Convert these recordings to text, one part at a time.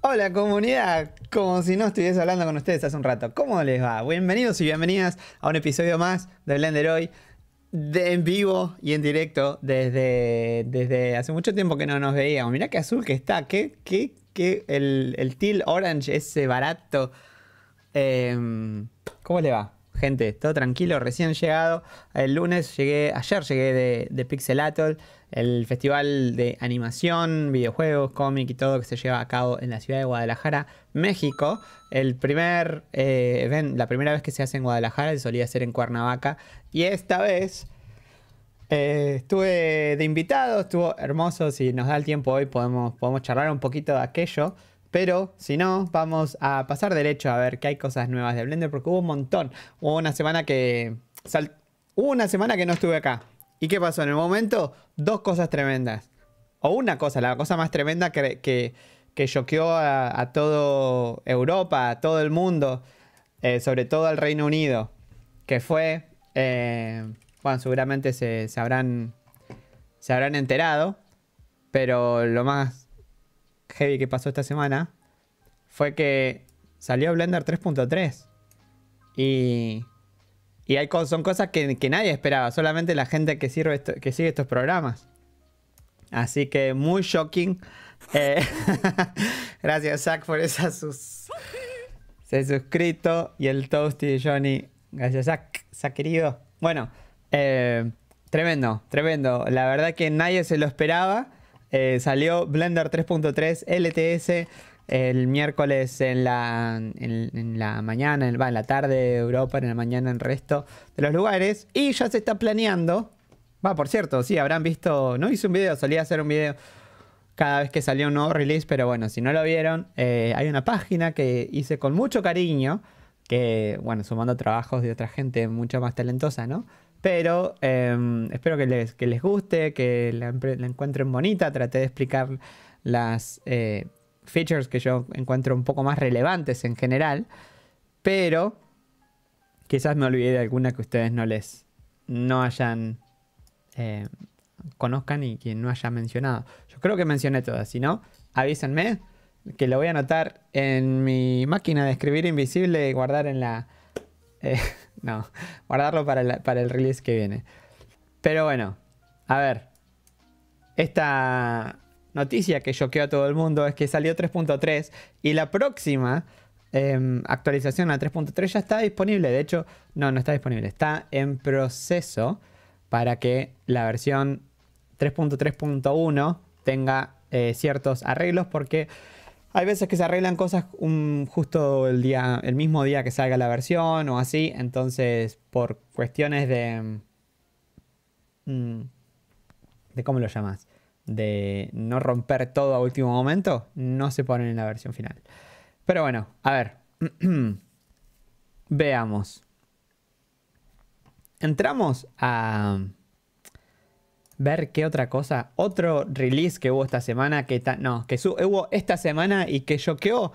Hola comunidad, como si no estuviese hablando con ustedes hace un rato. ¿Cómo les va? Bienvenidos y bienvenidas a un episodio más de Blender hoy, en vivo y en directo desde, desde hace mucho tiempo que no nos veíamos. Mirá qué azul que está, qué, qué, qué el, el teal orange, ese barato. Em, ¿Cómo le va? Gente, todo tranquilo, recién llegado. El lunes llegué, ayer llegué de, de Atoll el festival de animación, videojuegos, cómic y todo que se lleva a cabo en la ciudad de Guadalajara, México. El primer, eh, la primera vez que se hace en Guadalajara se solía hacer en Cuernavaca y esta vez eh, estuve de invitado, estuvo hermoso. Si nos da el tiempo hoy podemos, podemos charlar un poquito de aquello. Pero si no, vamos a pasar derecho a ver qué hay cosas nuevas de Blender, porque hubo un montón. Hubo una semana que. Hubo una semana que no estuve acá. ¿Y qué pasó? En el momento, dos cosas tremendas. O una cosa, la cosa más tremenda que, que, a, toda Europa, a todo el mundo, eh, sobre todo al Reino Unido, que fue, eh, bueno, seguramente se, habrán, se habrán enterado, pero lo más heavy que pasó esta semana fue que salió Blender 3.3 y y son cosas que, nadie esperaba, solamente la gente que, sigue estos programas. Así que muy shocking. Eh, gracias, Zach, por esa sus. Se suscrito. Y el Toasty de Johnny. Gracias, Zach. Zach, querido. Bueno, eh, tremendo, tremendo. La verdad que nadie se lo esperaba. Eh, salió Blender 3.3 LTS el miércoles en la, en, la mañana, en, va, en la tarde de Europa, en la mañana en el resto de los lugares. Y ya se está planeando. Va, por cierto, sí, habrán visto. No hice un video, solía hacer un video cada vez que salió un nuevo release, pero bueno, si no lo vieron, eh, hay una página que hice con mucho cariño, que, bueno, sumando trabajos de otra gente mucho más talentosa, ¿no? Pero em, espero que les, guste, que la, encuentren bonita. Traté de explicar las eh, features que yo encuentro un poco más relevantes en general, pero quizás me olvidé de alguna que ustedes no les, no hayan, eh, conozcan y que no haya mencionado. Yo creo que mencioné todas, si no, avísenme que lo voy a anotar en mi máquina de escribir invisible y guardar en la... Eh, no, guardarlo para, para el release que viene. Pero bueno, a ver. Esta, noticia que choqueó a todo el mundo es que salió 3.3 y la próxima em, actualización a 3.3 ya está disponible. De hecho, no, no está disponible. Está en proceso para que la versión 3.3.1 tenga eh, ciertos arreglos porque hay veces que se arreglan cosas um, justo el, día, el mismo día que salga la versión o así. Entonces, por cuestiones de... Mm, de ¿Cómo lo llamas? de no romper todo a último momento, no se ponen en la versión final. Pero bueno, a ver. Veamos. Entramos a ver qué otra cosa. Otro release que hubo esta semana que no, que hubo esta semana y que choqueó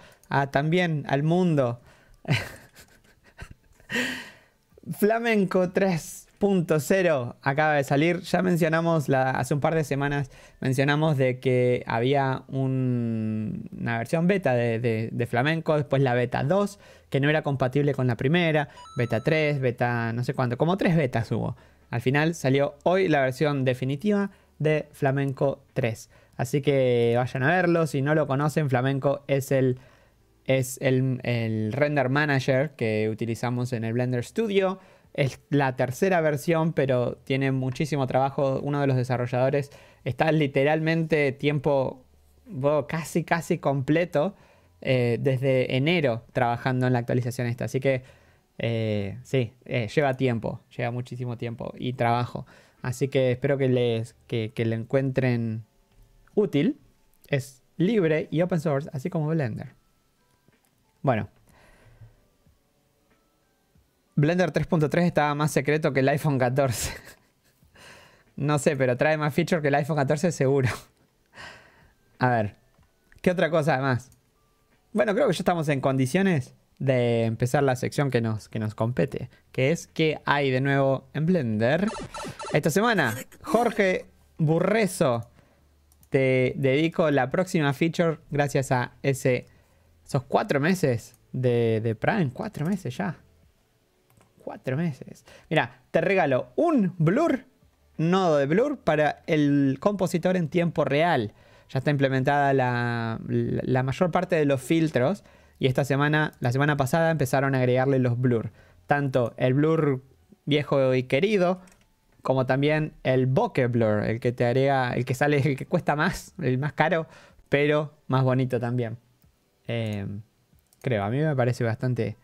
también al mundo. Flamenco 3 .0 acaba de salir. Ya mencionamos, hace un par de semanas, mencionamos de que había una versión beta de, Flamenco, después la beta 2, que no era compatible con la primera, beta 3, beta no sé cuánto, como tres betas hubo. Al final salió hoy la versión definitiva de Flamenco 3. Así que vayan a verlo, si no lo conocen, Flamenco es el... Es el render manager que utilizamos en el Blender Studio es la tercera versión, pero tiene muchísimo trabajo. Uno de los desarrolladores está literalmente tiempo casi, casi completo eh, desde enero trabajando en la actualización esta. Así que eh, sí, eh, lleva tiempo, lleva muchísimo tiempo y trabajo. Así que espero que, les, que le encuentren útil. Es libre y open source, así como Blender. Bueno, Blender 3.3 estaba más secreto que el iPhone 14. no sé, pero trae más feature que el iPhone 14 seguro. A ver, ¿qué otra cosa además? Bueno, creo que ya estamos en condiciones de empezar la sección que nos, que nos compete, que es qué hay de nuevo en Blender. Esta semana, Jorge Burreso, te dedico la próxima feature gracias a ese, esos cuatro meses de, de Prime, cuatro meses ya. Cuatro meses. Mira, te regalo un blur, nodo de blur para el compositor en tiempo real. Ya está implementada la, mayor parte de los filtros y esta semana, la semana pasada empezaron a agregarle los blur. Tanto el blur viejo y querido como también el bokeh blur, el que te agrega, el que sale, el que cuesta más, el más caro, pero más bonito también. Eh, creo, a mí me parece bastante,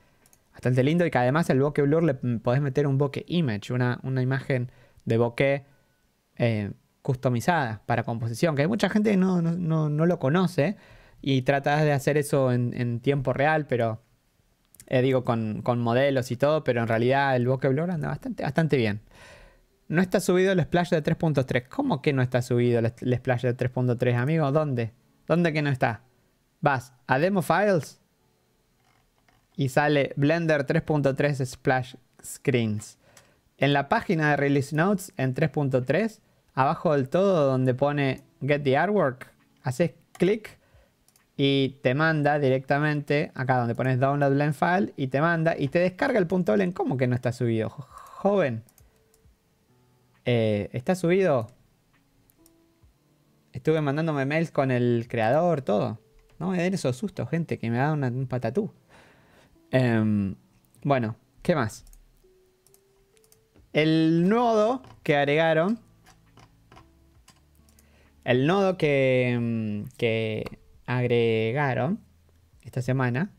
bastante lindo y que además el bokeh blur le podés meter un bokeh image, una, imagen de bokeh eh, customizada para composición, que hay mucha gente que no, lo conoce y tratas de hacer eso en, tiempo real, pero eh, digo, con, modelos y todo, pero en realidad el bokeh blur anda bastante, bastante bien. No está subido el splash de 3.3. ¿Cómo que no está subido el, el splash de 3.3, amigo? ¿Dónde? ¿Dónde que no está? Vas a demo files y sale Blender 3.3 Splash Screens. En la página de Release Notes, en 3.3, abajo del todo donde pone Get the Artwork, haces clic y te manda directamente acá donde pones download blend file y te manda y te descarga el punto blend. ¿Cómo que no está subido? Joven. Eh, ¿Está subido? Estuve mandándome mails con el creador, todo. No me den esos sustos, gente, que me da un patatú. Em, bueno, ¿qué más? El nodo que agregaron. El nodo em, que, agregaron esta semana.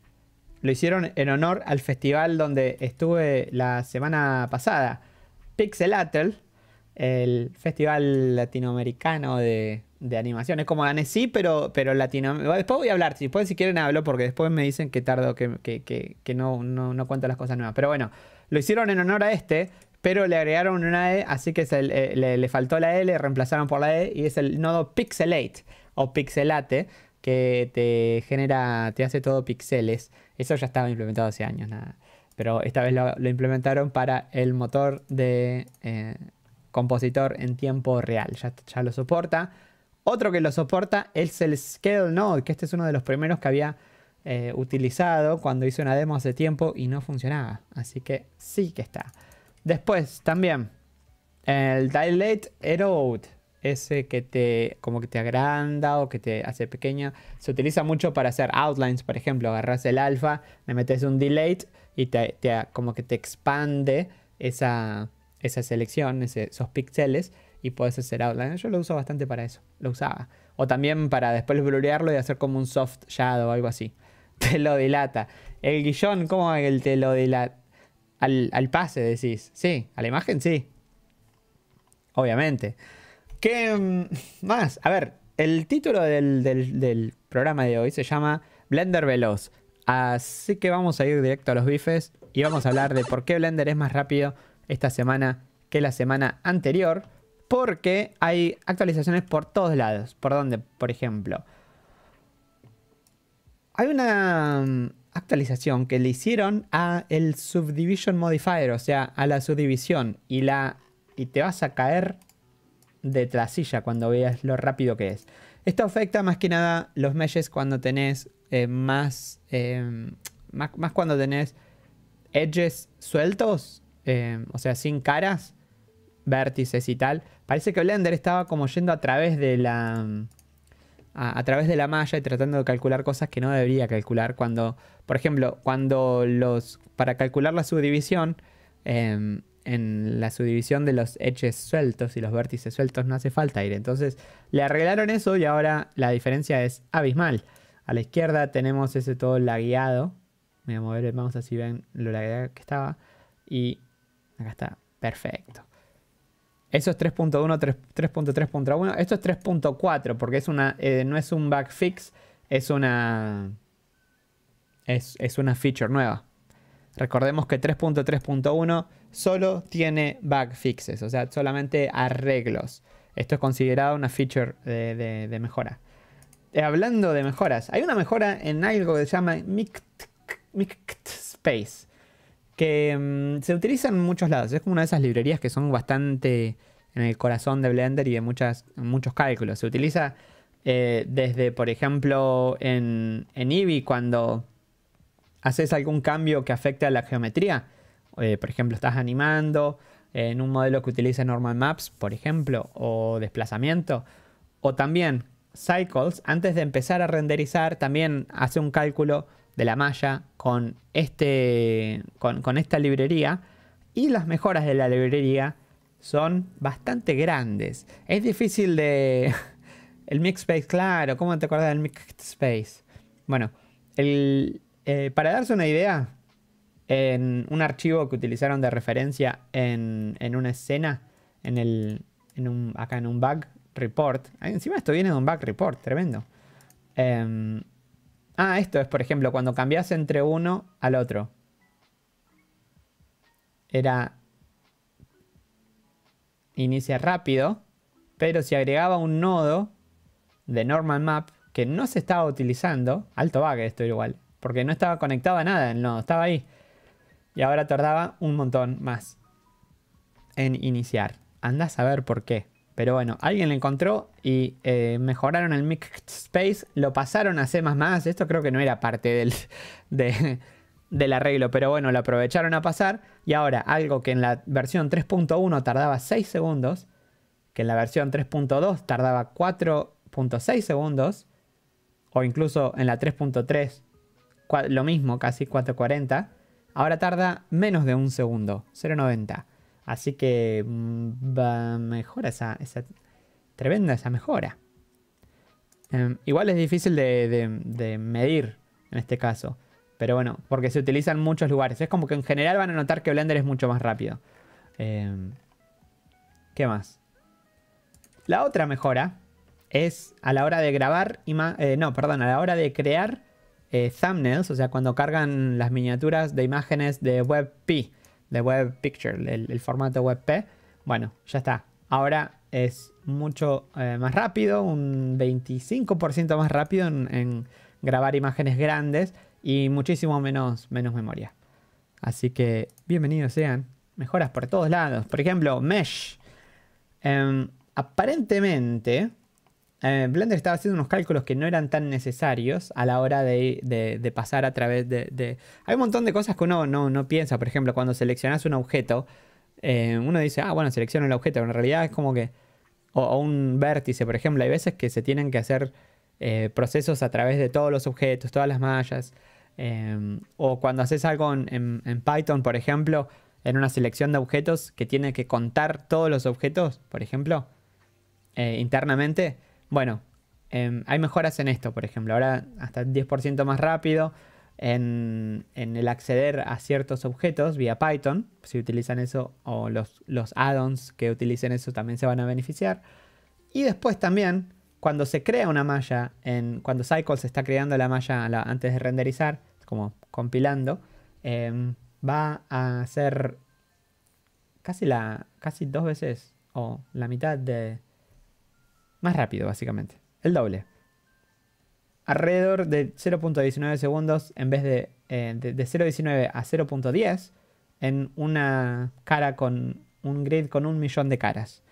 Lo hicieron en honor al festival donde estuve la semana pasada. Pixelatel el Festival Latinoamericano de, Animación. Es como Annecy, pero, pero latino. Después voy a hablar, si si quieren hablo, porque después me dicen que tardo, que, no, no, no, cuento las cosas nuevas. Pero bueno, lo hicieron en honor a este, pero le agregaron una E, así que eh, le, faltó la E, le reemplazaron por la E, y es el nodo Pixelate o Pixelate, que te genera, te hace todo pixeles. Eso ya estaba implementado hace años, nada. Pero esta vez lo, implementaron para el motor de. Eh, compositor en tiempo real, ya, ya lo soporta. Otro que lo soporta es el Scale Node, que este es uno de los primeros que había eh, utilizado cuando hice una demo hace tiempo y no funcionaba. Así que sí que está. Después también el Dilate Erode, ese que te como que te agranda o que te hace pequeña. Se utiliza mucho para hacer outlines, por ejemplo, agarras el alfa, le metes un dilate y te, como que te expande esa esa selección, esos píxeles y puedes hacer outline. Yo lo uso bastante para eso, lo usaba. O también para después blurearlo y hacer como un soft shadow o algo así. Te lo dilata. El guillón, ¿cómo el te lo dilata? Al, pase decís. Sí, a la imagen sí. Obviamente. ¿Qué mm, más? A ver, el título del, del programa de hoy se llama Blender Veloz. Así que vamos a ir directo a los bifes y vamos a hablar de por qué Blender es más rápido esta semana que la semana anterior. Porque hay actualizaciones por todos lados. ¿Por dónde? Por ejemplo. Hay una mm, actualización que le hicieron a el subdivision modifier, o sea, a la subdivisión. Y, la, y te vas a caer de la silla cuando veas lo rápido que es. Esto afecta más que nada los meshes cuando tenés eh, más, eh, más, más, cuando tenés edges sueltos eh, o sea, sin caras, vértices y tal. Parece que Blender estaba como yendo a través de la... A, través de la malla y tratando de calcular cosas que no debería calcular. Cuando, por ejemplo, cuando los... Para calcular la subdivisión, em, en la subdivisión de los edges sueltos y los vértices sueltos no hace falta ir. Entonces le arreglaron eso y ahora la diferencia es abismal. A la izquierda tenemos ese todo lagueado. Voy a mover el mouse así ven lo lagueado que estaba. Y Acá está. Perfecto. Eso es 3.1, 3.3.1. Esto es 3.4 porque es una, eh, no es un bug fix, es una, es, una feature nueva. Recordemos que 3.3.1 solo tiene bug fixes, o sea, solamente arreglos. Esto es considerado una feature de, mejora. Eh, hablando de mejoras, hay una mejora en algo que se llama Mixed, mixed Space que mm, se utiliza en muchos lados. Es como una de esas librerías que son bastante en el corazón de Blender y de muchos cálculos. Se utiliza eh, desde, por ejemplo, en, en Eevee cuando haces algún cambio que afecte a la geometría. Eh, por ejemplo, estás animando eh, en un modelo que utiliza Normal Maps, por ejemplo, o desplazamiento. O también Cycles, antes de empezar a renderizar, también hace un cálculo de la malla con, este, con, esta librería y las mejoras de la librería son bastante grandes. Es difícil de... El Space, claro, ¿cómo te acuerdas del Space? Bueno, eh, para darse una idea, en un archivo que utilizaron de referencia en, una escena, en el, en un, acá en un bug report, encima esto viene de un bug report, tremendo. Em, Ah, esto es, por ejemplo, cuando cambias entre uno al otro. Era... Inicia rápido, pero si agregaba un nodo de normal map que no se estaba utilizando, alto bug esto igual, porque no estaba conectado a nada el nodo, estaba ahí. Y ahora tardaba un montón más en iniciar. Andas a ver por qué. Pero bueno, alguien lo encontró y eh, mejoraron el Mixed Space, lo pasaron a C++, esto creo que no era parte del, del arreglo, pero bueno, lo aprovecharon a pasar y ahora algo que en la versión 3.1 tardaba 6 segundos, que en la versión 3.2 tardaba 4.6 segundos, o incluso en la 3.3 lo mismo, casi 4.40, ahora tarda menos de un segundo, 0.90. Así que mm, va mejora esa, tremenda esa mejora. Em, igual es difícil de, medir en este caso. Pero bueno, porque se utiliza en muchos lugares. Es como que en general van a notar que Blender es mucho más rápido. Em, ¿Qué más? La otra mejora es a la hora de grabar... Eh, no, perdón, a la hora de crear eh, thumbnails. O sea, cuando cargan las miniaturas de imágenes de WebP de Web Picture, el, formato WebP. Bueno, ya está. Ahora es mucho eh, más rápido, un 25% más rápido en, grabar imágenes grandes y muchísimo menos, menos memoria. Así que bienvenidos sean. Mejoras por todos lados. Por ejemplo, Mesh. Em, aparentemente, eh, Blender estaba haciendo unos cálculos que no eran tan necesarios a la hora de, pasar a través de, Hay un montón de cosas que uno no, piensa. Por ejemplo, cuando seleccionas un objeto, eh, uno dice, ah, bueno, selecciono el objeto. Pero en realidad es como que... O, un vértice, por ejemplo. Hay veces que se tienen que hacer eh, procesos a través de todos los objetos, todas las mallas. o cuando haces algo en Python, por ejemplo, en una selección de objetos que tiene que contar todos los objetos, por ejemplo, internamente bueno, em, hay mejoras en esto, por ejemplo. Ahora hasta 10% más rápido en, el acceder a ciertos objetos vía Python. Si utilizan eso o los, los add-ons que utilicen eso también se van a beneficiar. Y después también, cuando se crea una malla, cuando Cycle se está creando la malla antes de renderizar, como compilando, em, va a ser casi, la, casi dos veces o la mitad de, más rápido, básicamente. El doble. Alrededor de 0.19 segundos en vez de, eh, de, 0.19 a 0.10 en una cara con un grid con un millón de caras.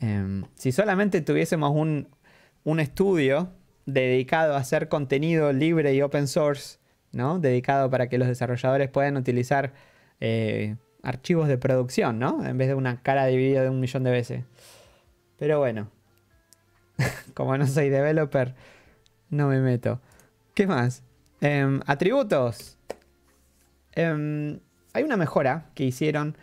Em, si solamente tuviésemos un, estudio dedicado a hacer contenido libre y open source, ¿no? Dedicado para que los desarrolladores puedan utilizar eh, archivos de producción, ¿no? En vez de una cara dividida de un millón de veces. Pero bueno, Como no soy developer, no me meto. ¿Qué más? Em, atributos. Em, hay una mejora que hicieron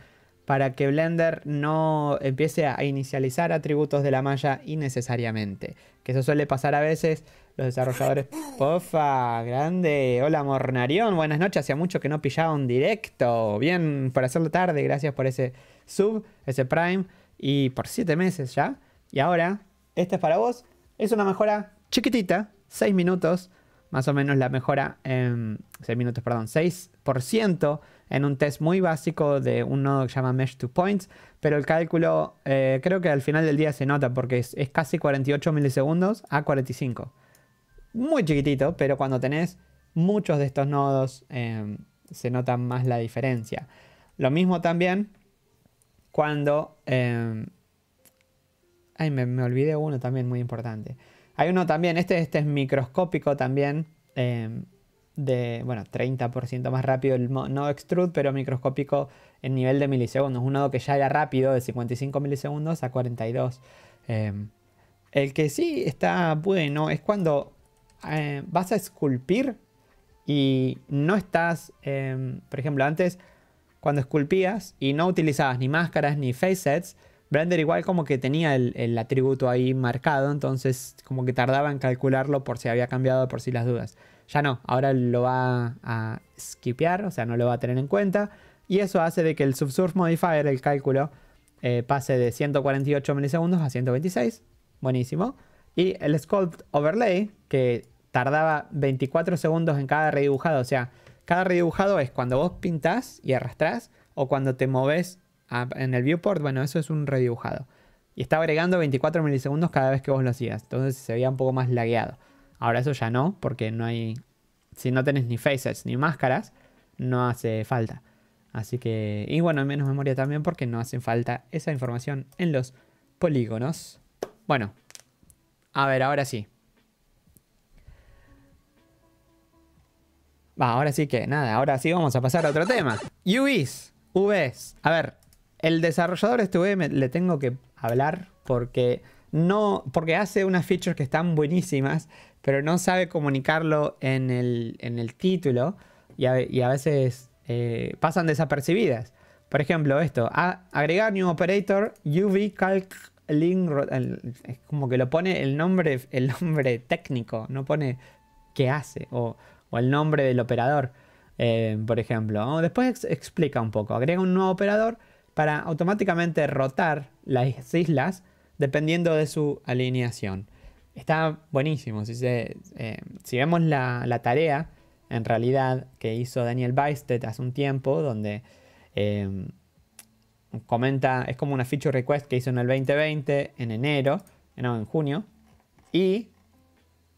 para que Blender no empiece a inicializar atributos de la malla innecesariamente. Que eso suele pasar a veces. Los desarrolladores. ¡Ofa! ¡Grande! Hola, Mornarión. Buenas noches. Hacía mucho que no pillaba un directo. Bien, por hacerlo tarde. Gracias por ese sub, ese prime. Y por siete meses ya. Y ahora este es para vos. Es una mejora chiquitita, 6 minutos, más o menos la mejora en 6 minutos, perdón, 6% en un test muy básico de un nodo que se llama Mesh to Points, pero el cálculo eh, creo que al final del día se nota porque es, casi 48 milisegundos a 45. Muy chiquitito, pero cuando tenés muchos de estos nodos em, se nota más la diferencia. Lo mismo también cuando em, me, olvidé uno también muy importante. Hay uno también, este, este es microscópico también, em, de, bueno, 30% más rápido, el no extrude, pero microscópico en nivel de milisegundos. Un nodo que ya era rápido, de 55 milisegundos a 42. Em, el que sí está bueno es cuando eh, vas a esculpir y no estás, em, por ejemplo, antes cuando esculpías y no utilizabas ni máscaras ni face sets Blender igual como que tenía el, atributo ahí marcado, entonces como que tardaba en calcularlo por si había cambiado, por si las dudas. Ya no, ahora lo va a skipear, o sea, no lo va a tener en cuenta. Y eso hace de que el subsurf modifier, el cálculo, eh, pase de 148 milisegundos a 126. Buenísimo. Y el sculpt overlay, que tardaba 24 segundos en cada redibujado, o sea, cada redibujado es cuando vos pintás y arrastrás o cuando te moves Ah, en el viewport, bueno, eso es un redibujado. Y está agregando 24 milisegundos cada vez que vos lo hacías. Entonces se veía un poco más lagueado. Ahora eso ya no, porque no hay... Si no tenés ni faces ni máscaras, no hace falta. Así que... Y bueno, menos memoria también porque no hacen falta esa información en los polígonos. Bueno. A ver, ahora sí. Va, ahora sí que nada. Ahora sí vamos a pasar a otro tema. UVs. UVs. A ver, el desarrollador este le tengo que hablar porque no porque hace unas features que están buenísimas, pero no sabe comunicarlo en el, título y a, veces eh, pasan desapercibidas. Por ejemplo, esto, a, agregar new operator UV calc link es como que lo pone el nombre el nombre técnico, no pone qué hace o, el nombre del operador. Eh, por ejemplo, después explica un poco, agrega un nuevo operador para automáticamente rotar las islas dependiendo de su alineación. Está buenísimo. Si, eh, vemos la, tarea, en realidad, que hizo Daniel Beistet hace un tiempo, donde em, comenta, es como una feature request que hizo en el 2020, en enero, no, en junio, y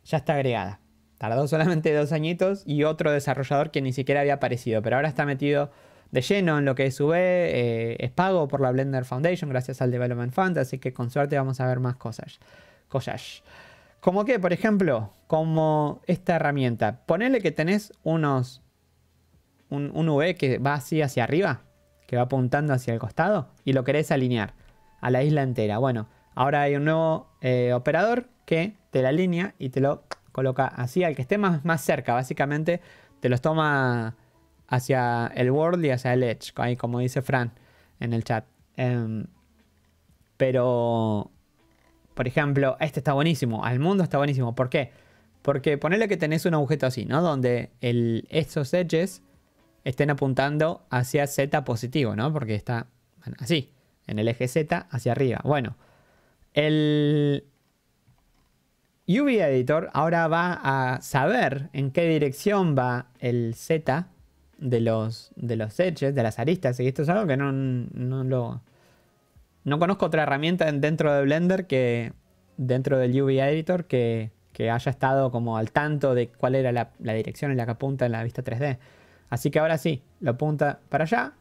ya está agregada. Tardó solamente dos añitos y otro desarrollador que ni siquiera había aparecido, pero ahora está metido de lleno en lo que es eh, es pago por la Blender Foundation gracias al Development Fund, así que con suerte vamos a ver más cosas. Cosas. Como que, por ejemplo, como esta herramienta. Ponele que tenés unos. Un, un UV que va así hacia arriba, que va apuntando hacia el costado, y lo querés alinear a la isla entera. Bueno, ahora hay un nuevo eh, operador que te la alinea y te lo coloca así, al que esté más, más cerca, básicamente te los toma hacia el World y hacia el Edge, ahí como dice Fran en el chat. Em, pero, por ejemplo, este está buenísimo, al mundo está buenísimo. ¿Por qué? Porque ponele que tenés un objeto así, ¿no? Donde el, estos edges estén apuntando hacia Z positivo, ¿no? Porque está así, en el eje Z hacia arriba. Bueno, el UV Editor ahora va a saber en qué dirección va el Z de los, de los edges, de las aristas. Y esto es algo que no, no lo... No conozco otra herramienta dentro de Blender que dentro del UV Editor que, que haya estado como al tanto de cuál era la, dirección en la que apunta en la vista 3D. Así que ahora sí, lo apunta para allá.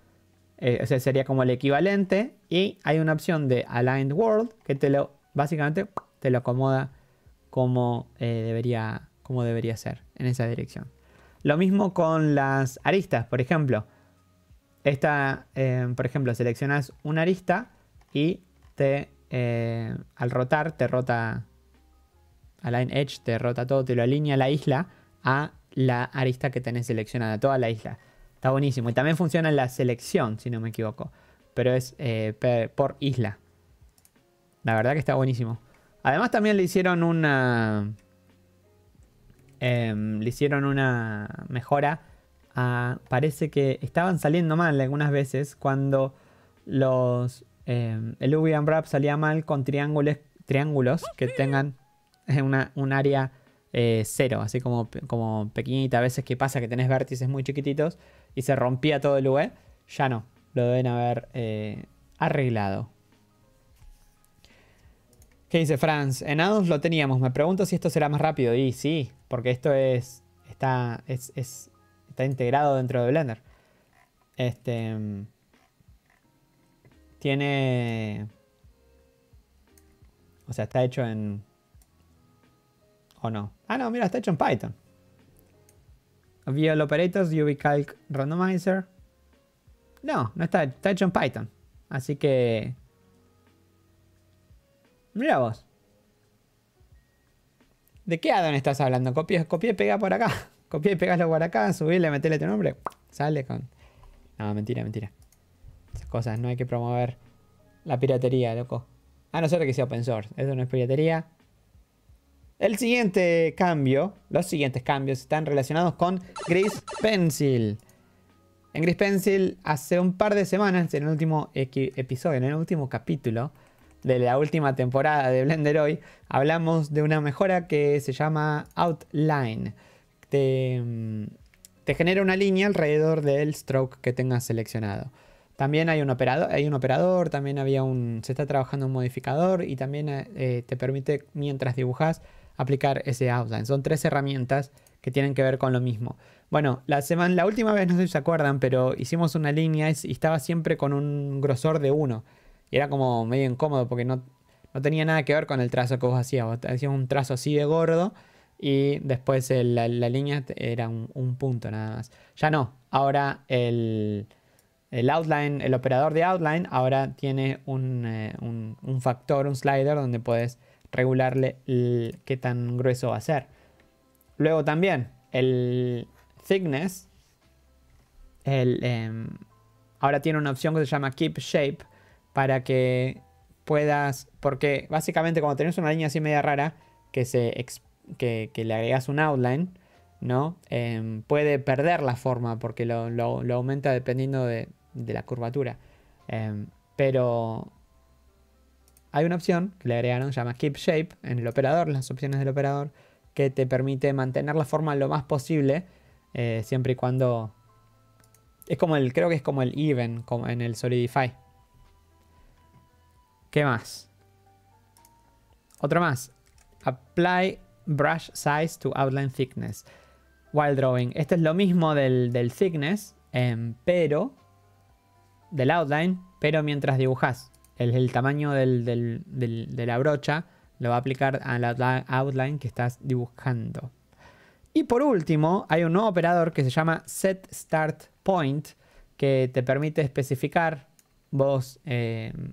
Eh, ese sería como el equivalente. Y hay una opción de Aligned World que te lo, básicamente, te lo acomoda como, eh, debería, como debería ser en esa dirección. Lo mismo con las aristas, por ejemplo. Esta, eh, por ejemplo, seleccionas una arista y te, eh, al rotar te rota, Align Edge te rota todo, te lo alinea la isla a la arista que tenés seleccionada, toda la isla. Está buenísimo. Y también funciona la selección, si no me equivoco. Pero es eh, por isla. La verdad que está buenísimo. Además también le hicieron una... Em, le hicieron una mejora. parece que estaban saliendo mal algunas veces cuando los em, el UV Wrap salía mal con triángulos, triángulos que tengan un área eh, cero, así como, como pequeñita. A veces que pasa que tenés vértices muy chiquititos y se rompía todo el UV. E, ya no, lo deben haber eh, arreglado. ¿Qué dice Franz? En Addons lo teníamos. Me pregunto si esto será más rápido. Y sí, porque esto es. Está. Es, está integrado dentro de Blender. Este. Tiene. O sea, está hecho en. ¿O no? Ah, no, mira, está hecho en Python. VL Operators, UV Calc Randomizer. No, no está, está hecho en Python. Así que Mira vos. ¿De qué addon estás hablando? Copié, y pega por acá. Copia y pegáslo por acá, subirle, metele tu nombre. Sale con. No, mentira, mentira. Esas cosas, no hay que promover la piratería, loco. A no ser que sea open source. Eso no es piratería. El siguiente cambio, los siguientes cambios están relacionados con Gris Pencil. En Gris Pencil, hace un par de semanas, en el último episodio, en el último capítulo, de la última temporada de Blender hoy, hablamos de una mejora que se llama Outline. Mm, te, genera una línea alrededor del stroke que tengas seleccionado. También hay un operador, hay un operador también había un, se está trabajando un modificador y también eh, eh, te permite, mientras dibujas, aplicar ese outline. Son tres herramientas que tienen que ver con lo mismo. Bueno, la, semana, la última vez, no sé si se acuerdan, pero hicimos una línea y estaba siempre con un grosor de 1. Y era como medio incómodo porque no, tenía nada que ver con el trazo que vos hacías. hacías un trazo así de gordo y después la, línea era un, punto nada más. Ya no, ahora el, el outline, el operador de outline ahora tiene un, eh, factor, un slider donde puedes regularle qué tan grueso va a ser. Luego también el thickness, em, ahora tiene una opción que se llama keep shape, para que puedas, porque básicamente cuando tenés una línea así media rara, que, se, que, le agregas un outline, ¿no? Em, puede perder la forma porque lo, aumenta dependiendo de, la curvatura. Em, pero hay una opción que le agregaron, se llama Keep Shape, en el operador, las opciones del operador, que te permite mantener la forma lo más posible, eh, siempre y cuando... Es como el, creo que es como el even, como en el Solidify, ¿Qué más? Otro más. Apply brush size to outline thickness. While drawing. Este es lo mismo del, del thickness, em, pero... Del outline, pero mientras dibujas. El, tamaño de la brocha lo va a aplicar a la outline que estás dibujando. Y por último, hay un nuevo operador que se llama set start point que te permite especificar vos em,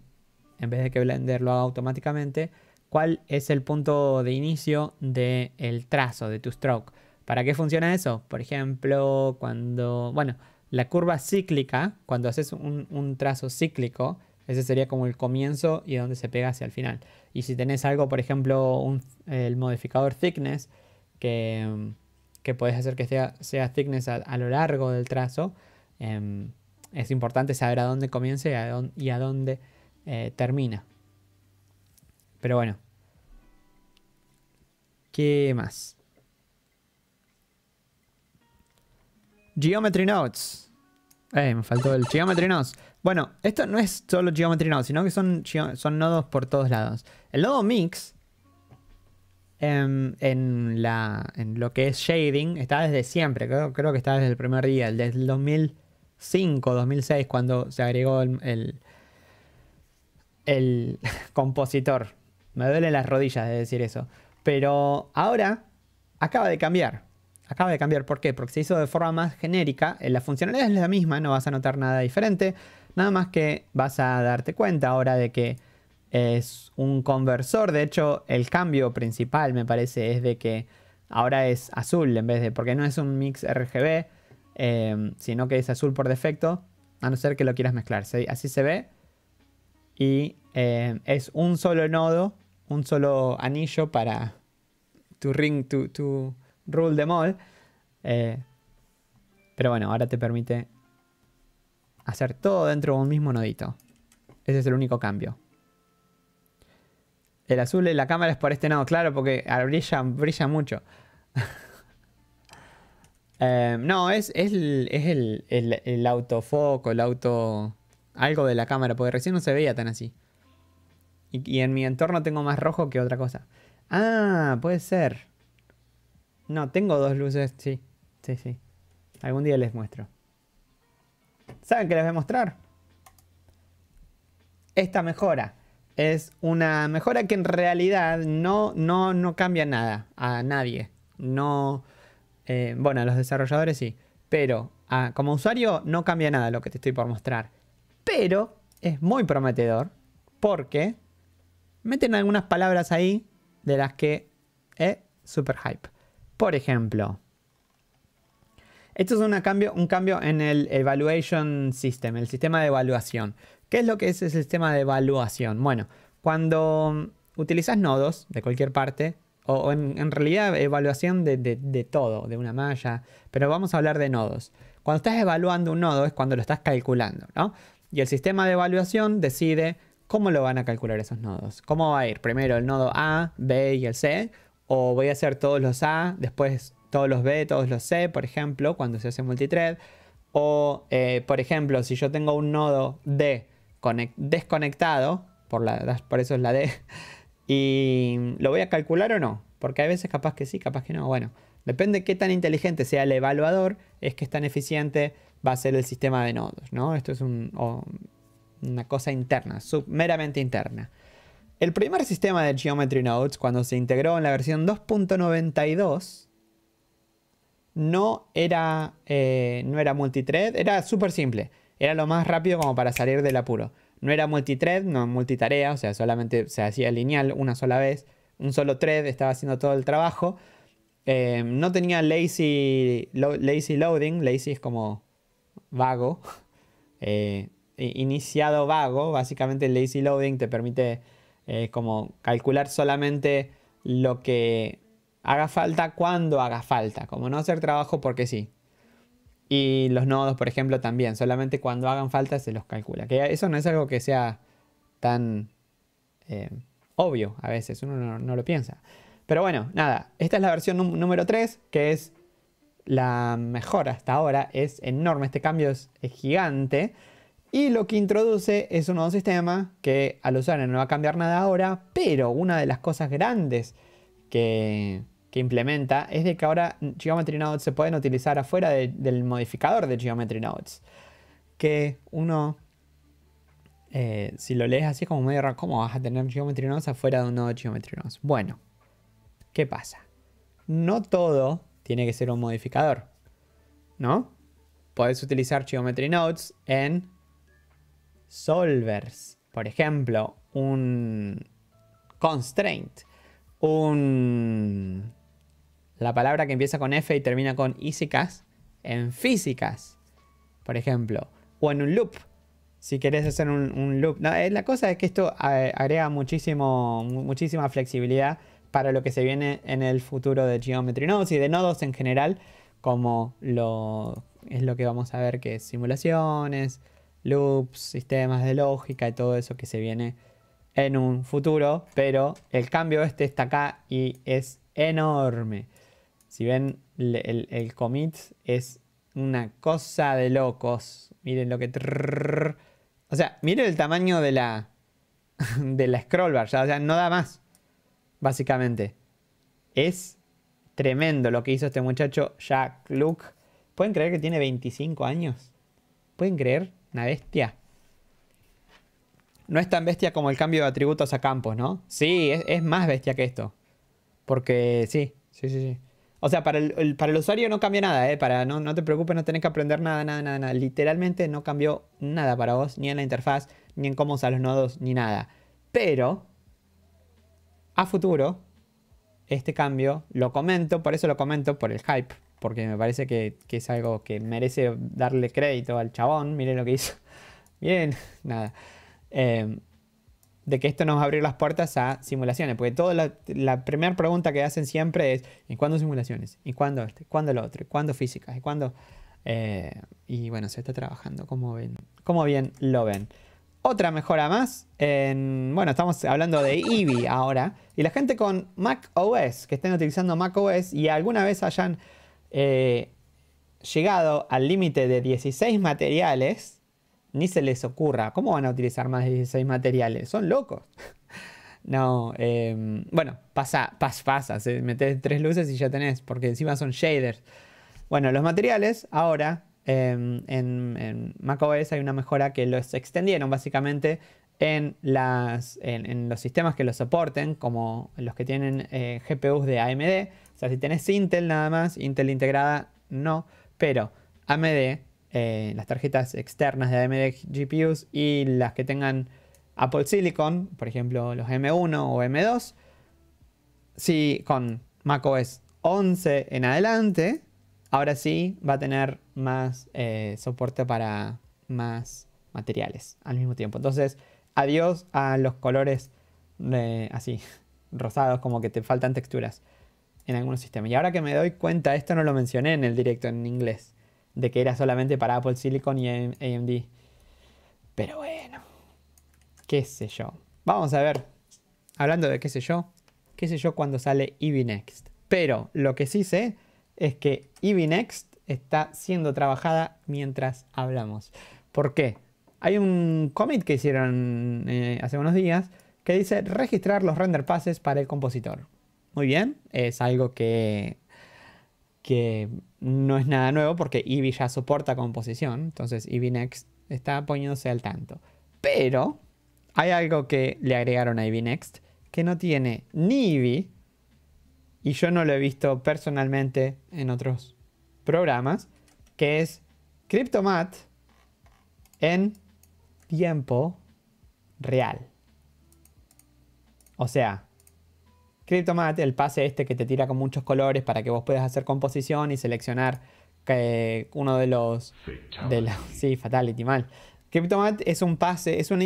en vez de que Blender lo haga automáticamente, cuál es el punto de inicio del el trazo, de tu stroke. ¿Para qué funciona eso? Por ejemplo, cuando, bueno, la curva cíclica, cuando haces un, trazo cíclico, ese sería como el comienzo y donde se pega hacia el final. Y si tenés algo, por ejemplo, el modificador thickness, que, que puedes hacer que sea, sea thickness a, lo largo del trazo, em, es importante saber a dónde comienza y a dónde eh, termina. Pero bueno. ¿Qué más? Geometry Notes. Eh, me faltó el Geometry Nodes. Bueno, esto no es solo Geometry Nodes, sino que son, son nodos por todos lados. El nodo Mix, em, en, la, en lo que es shading, está desde siempre. Creo, creo que está desde el primer día, desde el 2005, 2006, cuando se agregó el, el compositor. Me duelen las rodillas de decir eso. Pero ahora acaba de cambiar. Acaba de cambiar. ¿Por qué? Porque se hizo de forma más genérica. Eh, la funcionalidad es la misma, no vas a notar nada diferente. Nada más que vas a darte cuenta ahora de que es un conversor. De hecho, el cambio principal, me parece, es de que ahora es azul en vez de... Porque no es un mix RGB, eh, sino que es azul por defecto, a no ser que lo quieras mezclar. Así se ve. Y eh, es un solo nodo, un solo anillo para tu ring, tu, rule de mall. Eh, pero bueno, ahora te permite hacer todo dentro de un mismo nodito. Ese es el único cambio. El azul de la cámara es por este nodo, claro, porque ah, brilla, brilla mucho. Eh, no, es, es el autofoco, el auto algo de la cámara, porque recién no se veía tan así. Y, en mi entorno tengo más rojo que otra cosa. Ah, puede ser. No, tengo dos luces, sí. Sí, sí. Algún día les muestro. ¿Saben qué les voy a mostrar? Esta mejora. Es una mejora que en realidad no, no, no cambia nada a nadie. No. Eh, bueno, a los desarrolladores sí. Pero como usuario no cambia nada lo que te estoy por mostrar pero es muy prometedor porque meten algunas palabras ahí de las que es super hype. Por ejemplo, esto es cambio, un cambio en el evaluation system, el sistema de evaluación. ¿Qué es lo que es el sistema de evaluación? Bueno, cuando utilizas nodos de cualquier parte, o, en, realidad evaluación de todo, de una malla, pero vamos a hablar de nodos. Cuando estás evaluando un nodo es cuando lo estás calculando, ¿no? y el sistema de evaluación decide cómo lo van a calcular esos nodos. ¿Cómo va a ir? Primero el nodo A, B y el C, o voy a hacer todos los A, después todos los B, todos los C, por ejemplo, cuando se hace multithread. O, eh, por ejemplo, si yo tengo un nodo D desconectado, por, por eso es la D, y lo voy a calcular o no, porque hay veces capaz que sí, capaz que no. Bueno, depende de qué tan inteligente sea el evaluador, es que es tan eficiente va a ser el sistema de nodos, ¿no? Esto es una cosa interna, meramente interna. El primer sistema de Geometry Nodes, cuando se integró en la versión 2.92, no era, eh, no era multithread, era súper simple. Era lo más rápido como para salir del apuro. No era multithread, no multitarea, o sea, solamente se hacía lineal una sola vez. Un solo thread estaba haciendo todo el trabajo. Eh, no tenía lazy, lazy loading, lazy es como vago, eh, iniciado vago, básicamente el lazy loading te permite eh, como calcular solamente lo que haga falta cuando haga falta, como no hacer trabajo porque sí. Y los nodos, por ejemplo, también, solamente cuando hagan falta se los calcula. Que eso no es algo que sea tan eh, obvio a veces, uno no, no, lo piensa. Pero bueno, nada, esta es la versión número 3, que es la mejora hasta ahora es enorme, este cambio es, gigante. Y lo que introduce es un nuevo sistema que al usuario no va a cambiar nada ahora, pero una de las cosas grandes que, implementa es de que ahora Geometry Nodes se pueden utilizar afuera del modificador de Geometry Nodes. Que uno, eh, si lo lees así como medio raro, ¿cómo vas a tener Geometry Nodes afuera de un nodo Geometry Nodes? Bueno, ¿qué pasa? No todo tiene que ser un modificador, ¿no? Podés utilizar Geometry Nodes en solvers. Por ejemplo, un constraint, un... La palabra que empieza con F y termina con ISICAS en físicas, por ejemplo, o en un loop. Si querés hacer un, loop. Eh, la cosa es que esto eh, agrega muchísimo, muchísima flexibilidad para lo que se viene en el futuro de Geometry Nodes y de nodos en general, como lo, es lo que vamos a ver que es simulaciones, loops, sistemas de lógica y todo eso que se viene en un futuro, pero el cambio este está acá y es enorme. Si ven, el, commit es una cosa de locos. Miren lo que... O sea, miren el tamaño de la, de la scroll bar, o sea, no da más básicamente. Es tremendo lo que hizo este muchacho Jack Luke. ¿Pueden creer que tiene 25 años? ¿Pueden creer? Una bestia. No es tan bestia como el cambio de atributos a campos, ¿no? Sí, es, más bestia que esto. Porque sí, sí, sí, sí. O sea, para el, para usuario no cambia nada, ¿eh? Para, no, no te preocupes, no tenés que aprender nada, nada, nada, nada. Literalmente no cambió nada para vos, ni en la interfaz, ni en cómo usar los nodos, ni nada. Pero a futuro, este cambio lo comento, por eso lo comento, por el hype, porque me parece que, es algo que merece darle crédito al chabón, miren lo que hizo. Bien, nada. Em, de que esto nos va a abrir las puertas a simulaciones, porque toda la, primera pregunta que hacen siempre es, en cuándo simulaciones? ¿Y cuándo este? ¿Cuándo lo otro? cuándo físicas? ¿Y cuándo...? Eh, y bueno, se está trabajando, como ven, como bien lo ven. Otra mejora más, bueno, estamos hablando de Eevee ahora, y la gente con macOS, que estén utilizando Mac OS y alguna vez hayan eh, llegado al límite de 16 materiales, ni se les ocurra, ¿cómo van a utilizar más de 16 materiales? Son locos. No, em, bueno, pasa, pasa, pasa, metes tres luces y ya tenés, porque encima son shaders. Bueno, los materiales ahora Em, en, macOS hay una mejora que los extendieron básicamente en, los sistemas que los soporten, como los que tienen eh, GPUs de AMD. O sea, si tenés Intel nada más, Intel integrada, no. Pero AMD, eh, las tarjetas externas de AMD GPUs y las que tengan Apple Silicon, por ejemplo los M1 o M2, si con macOS 11 en adelante, Ahora sí va a tener más eh, soporte para más materiales al mismo tiempo. Entonces, adiós a los colores eh, así, rosados, como que te faltan texturas en algunos sistemas. Y ahora que me doy cuenta, esto no lo mencioné en el directo en inglés, de que era solamente para Apple Silicon y AMD. Pero bueno, qué sé yo. Vamos a ver, hablando de qué sé yo, qué sé yo cuando sale EV Next. Pero lo que sí sé es que Next está siendo trabajada mientras hablamos. ¿Por qué? Hay un commit que hicieron eh, hace unos días que dice registrar los render passes para el compositor. Muy bien, es algo que, que no es nada nuevo porque Eevee ya soporta composición, entonces Eevee Next está poniéndose al tanto. Pero hay algo que le agregaron a Eevee Next que no tiene ni Eevee y yo no lo he visto personalmente en otros programas, que es Cryptomat en tiempo real. O sea, Cryptomat, el pase este que te tira con muchos colores para que vos puedas hacer composición y seleccionar eh, uno de los... De la, sí, Fatality, mal. Cryptomat es un pase, es un,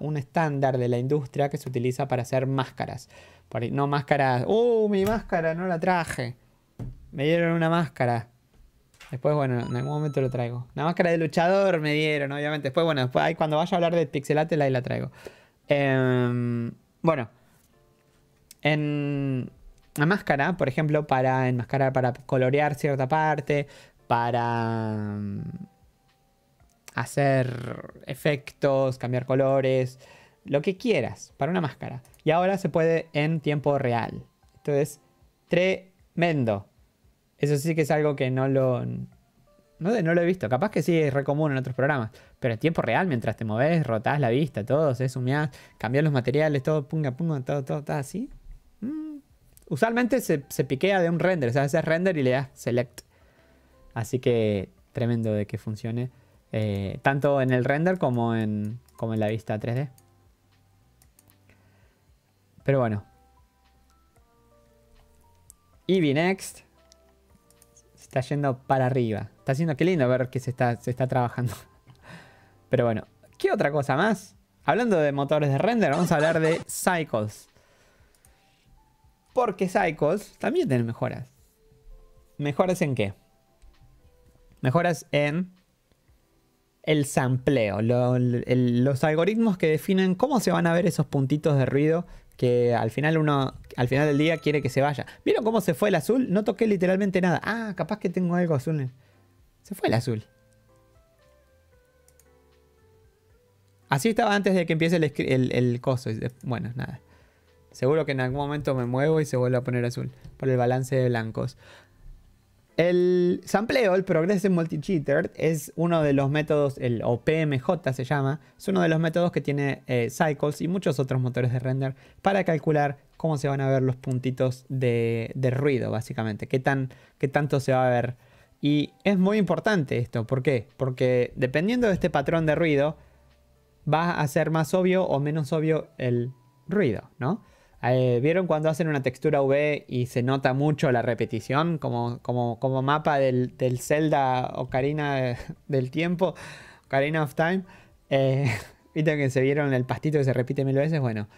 un estándar de la industria que se utiliza para hacer máscaras. No, máscara... ¡Uh! Mi máscara, no la traje. Me dieron una máscara. Después, bueno, en algún momento lo traigo. Una máscara de luchador me dieron, obviamente. Después, bueno, después, cuando vaya a hablar de pixelate, ahí la traigo. Em, bueno. En la máscara, por ejemplo, para enmascarar, para colorear cierta parte, para mm, hacer efectos, cambiar colores, lo que quieras para una máscara. Y ahora se puede en tiempo real. Esto es tremendo. Eso sí que es algo que no lo, no, no, lo he visto. Capaz que sí es re común en otros programas. Pero en tiempo real, mientras te moves, rotas la vista, todo, se sumeás, cambiás los materiales, todo, punga, punga, todo, todo, está así. Mm. Usualmente se, se, piquea de un render. O sea, haces render y le das select. Así que tremendo de que funcione. Eh, tanto en el render como en, como en la vista 3D. Pero bueno. Eevee Next. Se está yendo para arriba. Está haciendo qué lindo ver que se está, se está trabajando. Pero bueno. ¿Qué otra cosa más? Hablando de motores de render, vamos a hablar de Cycles. Porque Cycles también tiene mejoras. ¿Mejoras en qué? Mejoras en el sampleo, los algoritmos que definen cómo se van a ver esos puntitos de ruido que al final uno al final del día quiere que se vaya. ¿Vieron cómo se fue el azul? No toqué literalmente nada. Ah, capaz que tengo algo azul. Se fue el azul. Así estaba antes de que empiece el, el, el coso. Bueno, nada. Seguro que en algún momento me muevo y se vuelve a poner azul por el balance de blancos. El sampleo, el Progressive multi es uno de los métodos, el PMJ se llama, es uno de los métodos que tiene eh, Cycles y muchos otros motores de render para calcular cómo se van a ver los puntitos de, ruido, básicamente, tan, qué tanto se va a ver. Y es muy importante esto, ¿por qué? Porque dependiendo de este patrón de ruido, va a ser más obvio o menos obvio el ruido, ¿no? Eh, ¿Vieron cuando hacen una textura V y se nota mucho la repetición? Como, mapa del, del, Zelda Ocarina del Tiempo, Ocarina of Time. Eh, Viste que se vieron el pastito que se repite mil veces. Bueno,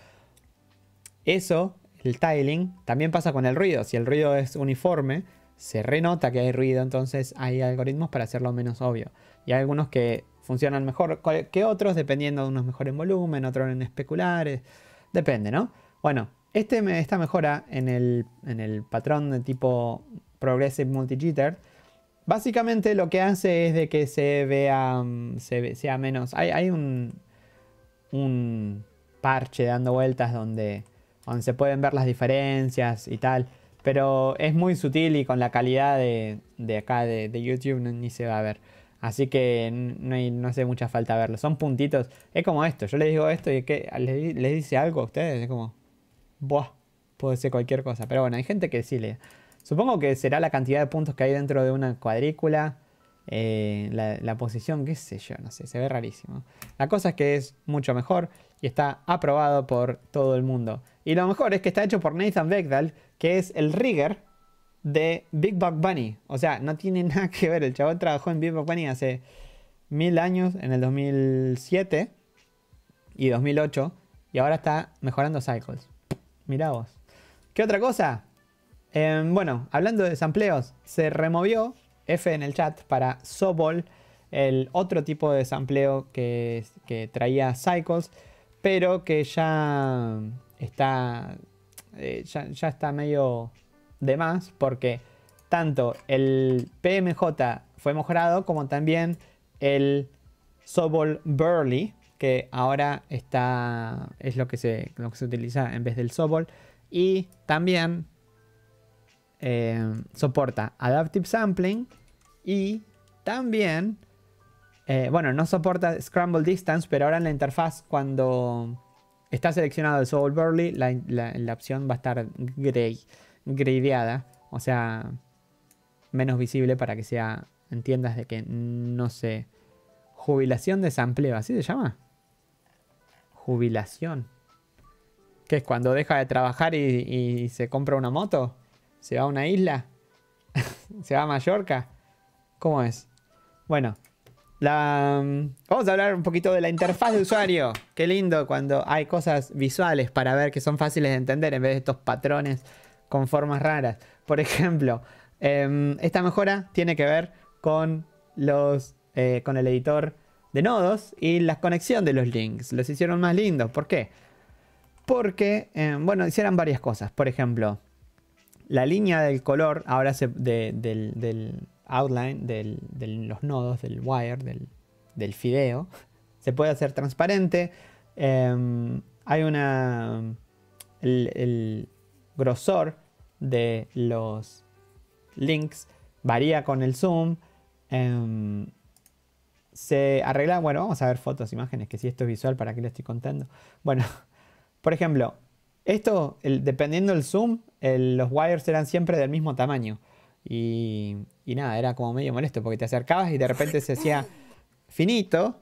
eso, el tiling, también pasa con el ruido. Si el ruido es uniforme, se renota que hay ruido, entonces hay algoritmos para hacerlo menos obvio. Y hay algunos que funcionan mejor que otros, dependiendo de unos mejor en volumen, otros en especulares. Depende, ¿no? Bueno, este, esta mejora en el, patrón de tipo Progressive Multi-Jitter Básicamente lo que hace es de que se vea, mm, se sea menos... Hay, un, un, parche dando vueltas donde, se pueden ver las diferencias y tal. Pero es muy sutil y con la calidad de, acá de, YouTube ni se va a ver. Así que no, hace mucha falta verlo. Son puntitos. Es como esto. Yo les digo esto y que les, les dice algo a ustedes. Es como... Buah, puede ser cualquier cosa. Pero bueno, hay gente que sí Supongo que será la cantidad de puntos que hay dentro de una cuadrícula. Eh, la, posición, qué sé yo, no sé, se ve rarísimo. La cosa es que es mucho mejor y está aprobado por todo el mundo. Y lo mejor es que está hecho por Nathan Bechdal, que es el rigger de Big Bug Bunny. O sea, no tiene nada que ver. El chabón trabajó en Big Bug Bunny hace mil años, en el 2007 y 2008, y ahora está mejorando Cycles. Mirá ¿Qué otra cosa? Em, bueno, hablando de sampleos, se removió F en el chat para Sobol, el otro tipo de sampleo que, traía Cycles, pero que ya está, eh, ya, ya está medio de más porque tanto el PMJ fue mejorado como también el Sobol Burley, que ahora está, es lo que, se, se utiliza en vez del Sobol. Y también eh, soporta Adaptive Sampling y también, eh, bueno, no soporta Scramble Distance, pero ahora en la interfaz cuando está seleccionado el Sobol Burly, la, opción va a estar gray o sea, menos visible para que sea, entiendas de que no sé, jubilación de sampleo, así se llama. Jubilación. ¿Qué es cuando deja de trabajar y, se compra una moto? ¿Se va a una isla? ¿Se va a Mallorca? ¿Cómo es? Bueno, la... Mm, vamos a hablar un poquito de la interfaz de usuario. Qué lindo cuando hay cosas visuales para ver que son fáciles de entender en vez de estos patrones con formas raras. Por ejemplo, em, esta mejora tiene que ver con, los, eh, con el editor nodos y la conexión de los links. Los hicieron más lindos. ¿Por qué? Porque, eh, bueno, hicieron varias cosas. Por ejemplo, la línea del color ahora se, del, outline, de los nodos, del wire, del, del fideo, se puede hacer transparente. Em, hay una... el, grosor de los links varía con el zoom. Em, se arregla, bueno, vamos a ver fotos, imágenes, que si esto es visual, ¿para qué le estoy contando? Bueno, por ejemplo, esto, dependiendo del zoom, los wires eran siempre del mismo tamaño. Y, nada, era como medio molesto porque te acercabas y de repente se hacía finito.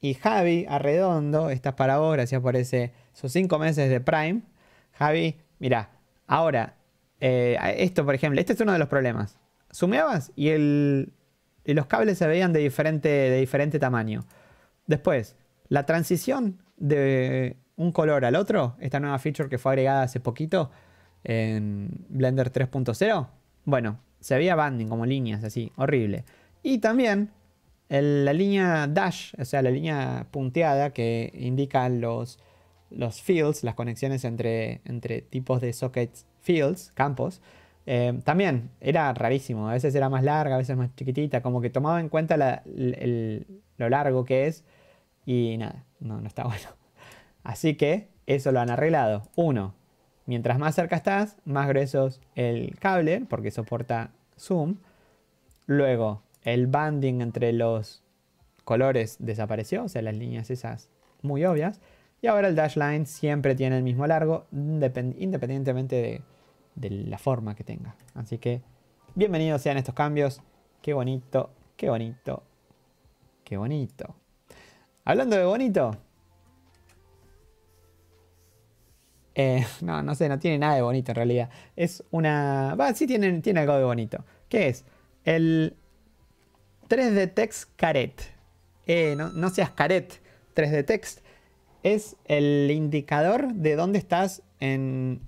Y Javi, arredondo, estás para vos, gracias por ese, esos cinco meses de Prime. Javi, mira, ahora, eh, esto por ejemplo, este es uno de los problemas. Sumeabas y el, y los cables se veían de diferente, de diferente tamaño. Después, la transición de un color al otro, esta nueva feature que fue agregada hace poquito en Blender 3.0, bueno, se veía banding como líneas así, horrible. Y también la línea dash, o sea, la línea punteada que indica los, los fields, las conexiones entre, entre tipos de sockets fields, campos, Em, también era rarísimo, a veces era más larga, a veces más chiquitita, como que tomaba en cuenta lo largo que es y nada, no, no está bueno. Así que eso lo han arreglado. Uno, mientras más cerca estás, más grueso es el cable, porque soporta zoom. Luego, el banding entre los colores desapareció, o sea, las líneas esas muy obvias. Y ahora el dash line siempre tiene el mismo largo, independientemente de de la forma que tenga. Así que bienvenidos sean estos cambios. Qué bonito, qué bonito, qué bonito. Hablando de bonito. Eh, no, no sé, no tiene nada de bonito en realidad. Es una... Va, sí tiene, tiene algo de bonito. ¿Qué es? El 3D Text Caret. Eh, no, no seas caret. 3D Text es el indicador de dónde estás en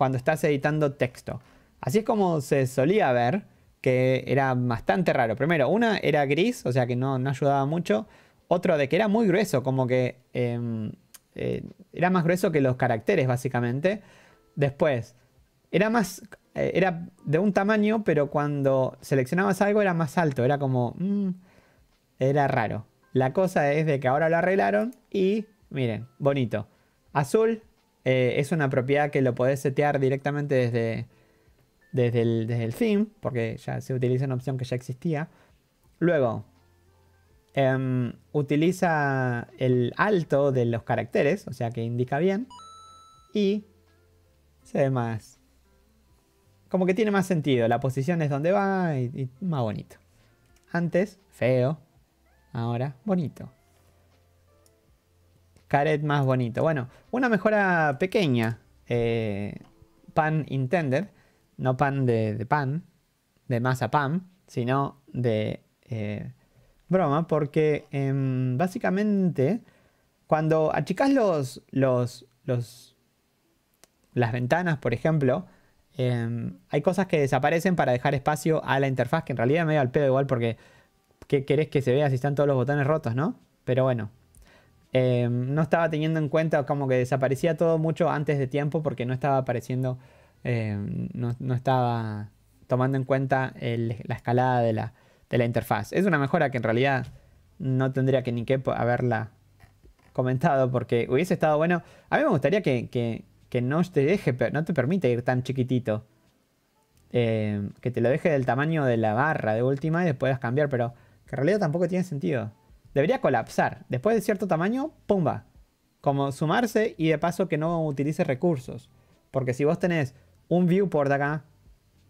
cuando estás editando texto. Así es como se solía ver, que era bastante raro. Primero, una era gris, o sea que no, ayudaba mucho. Otro de que era muy grueso, como que em, eh, era más grueso que los caracteres, básicamente. Después, era más, eh, era de un tamaño, pero cuando seleccionabas algo era más alto, era como, mm, era raro. La cosa es de que ahora lo arreglaron y, miren, bonito. Azul, eh, es una propiedad que lo podés setear directamente desde, desde, el, desde theme, porque ya se utiliza una opción que ya existía. Luego, em, utiliza el alto de los caracteres, o sea que indica bien, y se ve más... Como que tiene más sentido, la posición es donde va y más bonito. Antes, feo, ahora bonito caret más bonito. Bueno, una mejora pequeña, eh, pan intended, no pan de, pan, de masa pan, sino de eh, broma, porque em, básicamente cuando achicas los, los, los, las ventanas, por ejemplo, em, hay cosas que desaparecen para dejar espacio a la interfaz, que en realidad me da al pedo igual porque ¿qué querés que se vea si están todos los botones rotos, no? Pero bueno, Em, no estaba teniendo en cuenta como que desaparecía todo mucho antes de tiempo porque no estaba apareciendo, em, no, estaba tomando en cuenta la escalada de la, interfaz. Es una mejora que en realidad no tendría que ni que haberla comentado porque hubiese estado bueno. A mí me gustaría que, no te deje, no te permite ir tan chiquitito. Em, que te lo deje del tamaño de la barra de última y después puedas cambiar, pero que en realidad tampoco tiene sentido. Debería colapsar. Después de cierto tamaño, ¡pumba! Como sumarse y de paso que no utilice recursos. Porque si vos tenés un viewport acá,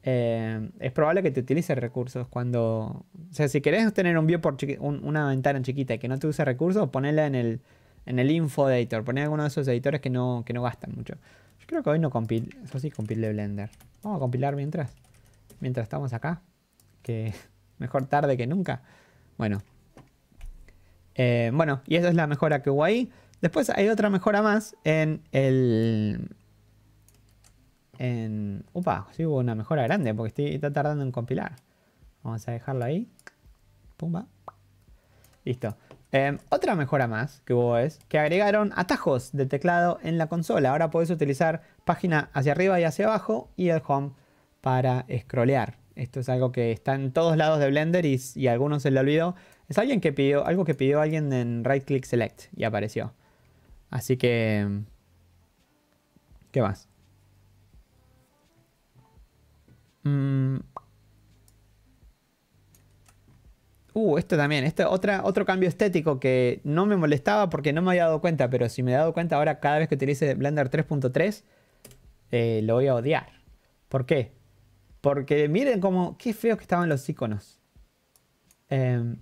eh, es probable que te utilice recursos cuando... O sea, si querés tener un viewport, una ventana chiquita y que no te use recursos, ponela en el, en el info editor. Poné alguno de esos editores que no, no gastan mucho. Yo creo que hoy no compil... Eso sí, compile Blender. Vamos a compilar mientras. Mientras estamos acá. Que mejor tarde que nunca. Bueno, eh, bueno, y esa es la mejora que hubo ahí. Después hay otra mejora más en el... En... Upa, sí hubo una mejora grande porque está tardando en compilar. Vamos a dejarlo ahí. Pumba. Listo. Em, otra mejora más que hubo es que agregaron atajos de teclado en la consola. Ahora podés utilizar página hacia arriba y hacia abajo y el home para scrollear. Esto es algo que está en todos lados de Blender y, algunos se le olvidó. Es alguien que pidió, algo que pidió alguien en Right Click Select y apareció. Así que... ¿Qué más? Mm. Uh, esto también. Este otra, otro cambio estético que no me molestaba porque no me había dado cuenta. Pero si me he dado cuenta ahora cada vez que utilice Blender 3.3, eh, lo voy a odiar. ¿Por qué? Porque miren cómo... Qué feos que estaban los iconos. Eh,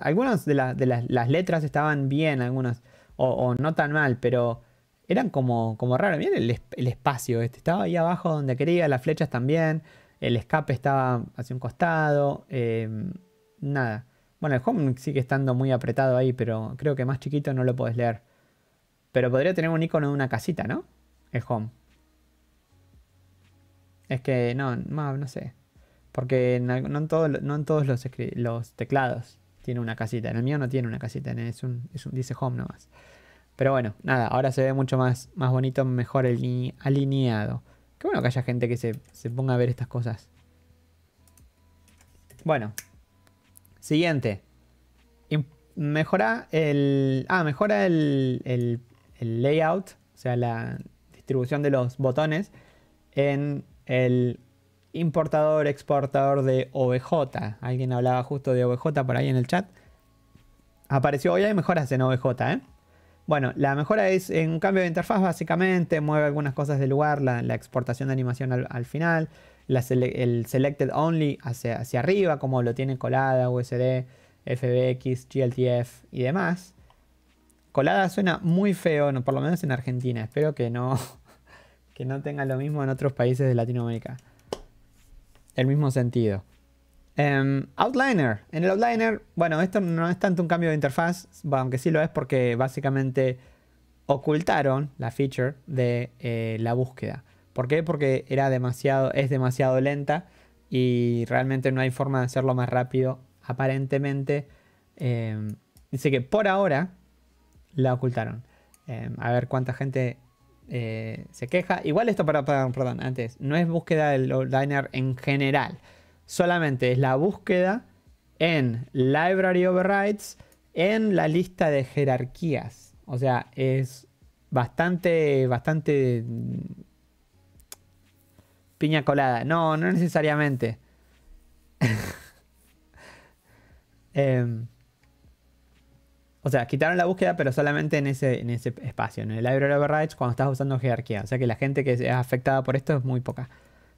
algunas de, de las, letras estaban bien, algunas, o, no tan mal, pero eran como, como raro Miren el, espacio, este, estaba ahí abajo donde quería, las flechas también, el escape estaba hacia un costado, em, nada. Bueno, el home sigue estando muy apretado ahí, pero creo que más chiquito no lo podés leer. Pero podría tener un icono de una casita, ¿no? El home. Es que no, no sé. Porque no, en no en todos los, teclados tiene una casita. En el mío no tiene una casita, un, dice home nomás. Pero bueno, nada, ahora se ve mucho más, más bonito, mejor el, alineado. Qué bueno que haya gente que se, ponga a ver estas cosas. Bueno. Siguiente. mejora el... Ah, mejora el, el layout, o sea, la distribución de los botones en el importador, exportador de OBJ. Alguien hablaba justo de OBJ por ahí en el chat. Apareció, hoy hay mejoras en OBJ, ¿eh? Bueno, la mejora es en cambio de interfaz básicamente, mueve algunas cosas del lugar, la, exportación de animación al, final, el selected only hacia, hacia arriba, como lo tiene colada, USD, FBX, GLTF y demás. Colada suena muy feo, no, por lo menos en Argentina. Espero que no, que no tenga lo mismo en otros países de Latinoamérica el mismo sentido. Em, outliner. En el Outliner, bueno, esto no es tanto un cambio de interfaz, aunque sí lo es porque básicamente ocultaron la feature de eh, la búsqueda. ¿Por qué? Porque era demasiado, es demasiado lenta y realmente no hay forma de hacerlo más rápido, aparentemente. Em, dice que por ahora la ocultaron. Em, a ver cuánta gente eh, se queja. Igual esto, para, perdón, antes, no es búsqueda del liner en general. Solamente es la búsqueda en Library Overrides en la lista de jerarquías. O sea, es bastante, bastante mm, piña colada. No, no necesariamente. eh, o sea, quitaron la búsqueda, pero solamente en ese, en ese espacio, en el library overrides, cuando estás usando jerarquía. O sea que la gente que es afectada por esto es muy poca.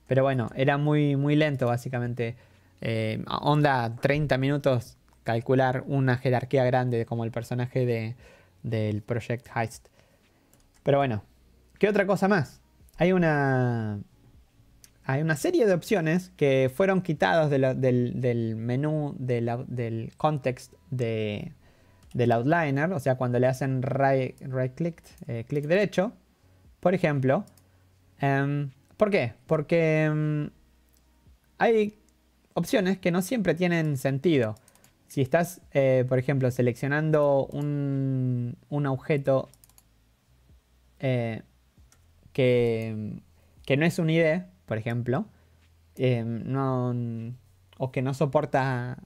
Pero bueno, era muy, muy lento básicamente. Eh, onda 30 minutos calcular una jerarquía grande como el personaje de, del Project Heist. Pero bueno, ¿qué otra cosa más? Hay una, hay una serie de opciones que fueron quitadas del, menú del context de del outliner, o sea, cuando le hacen right, click, eh, clic derecho, por ejemplo. Em, ¿Por qué? Porque em, hay opciones que no siempre tienen sentido. Si estás, eh, por ejemplo, seleccionando un, objeto eh, que, no es un ID, por ejemplo, em, o que no soporta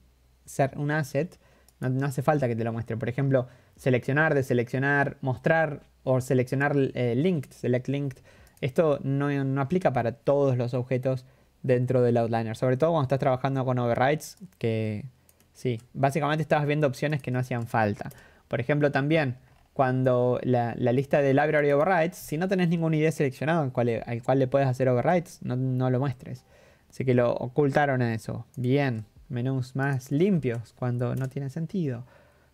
ser un asset, no, hace falta que te lo muestre. Por ejemplo, seleccionar, deseleccionar, mostrar o seleccionar eh, linked, select linked. Esto no, aplica para todos los objetos dentro del outliner. Sobre todo cuando estás trabajando con overrides, que sí, básicamente estabas viendo opciones que no hacían falta. Por ejemplo, también cuando la, lista de library overrides, si no tenés ningún idea seleccionado al cual, cual le puedes hacer overrides, no, no lo muestres. Así que lo ocultaron a eso. Bien, menús más limpios cuando no tiene sentido.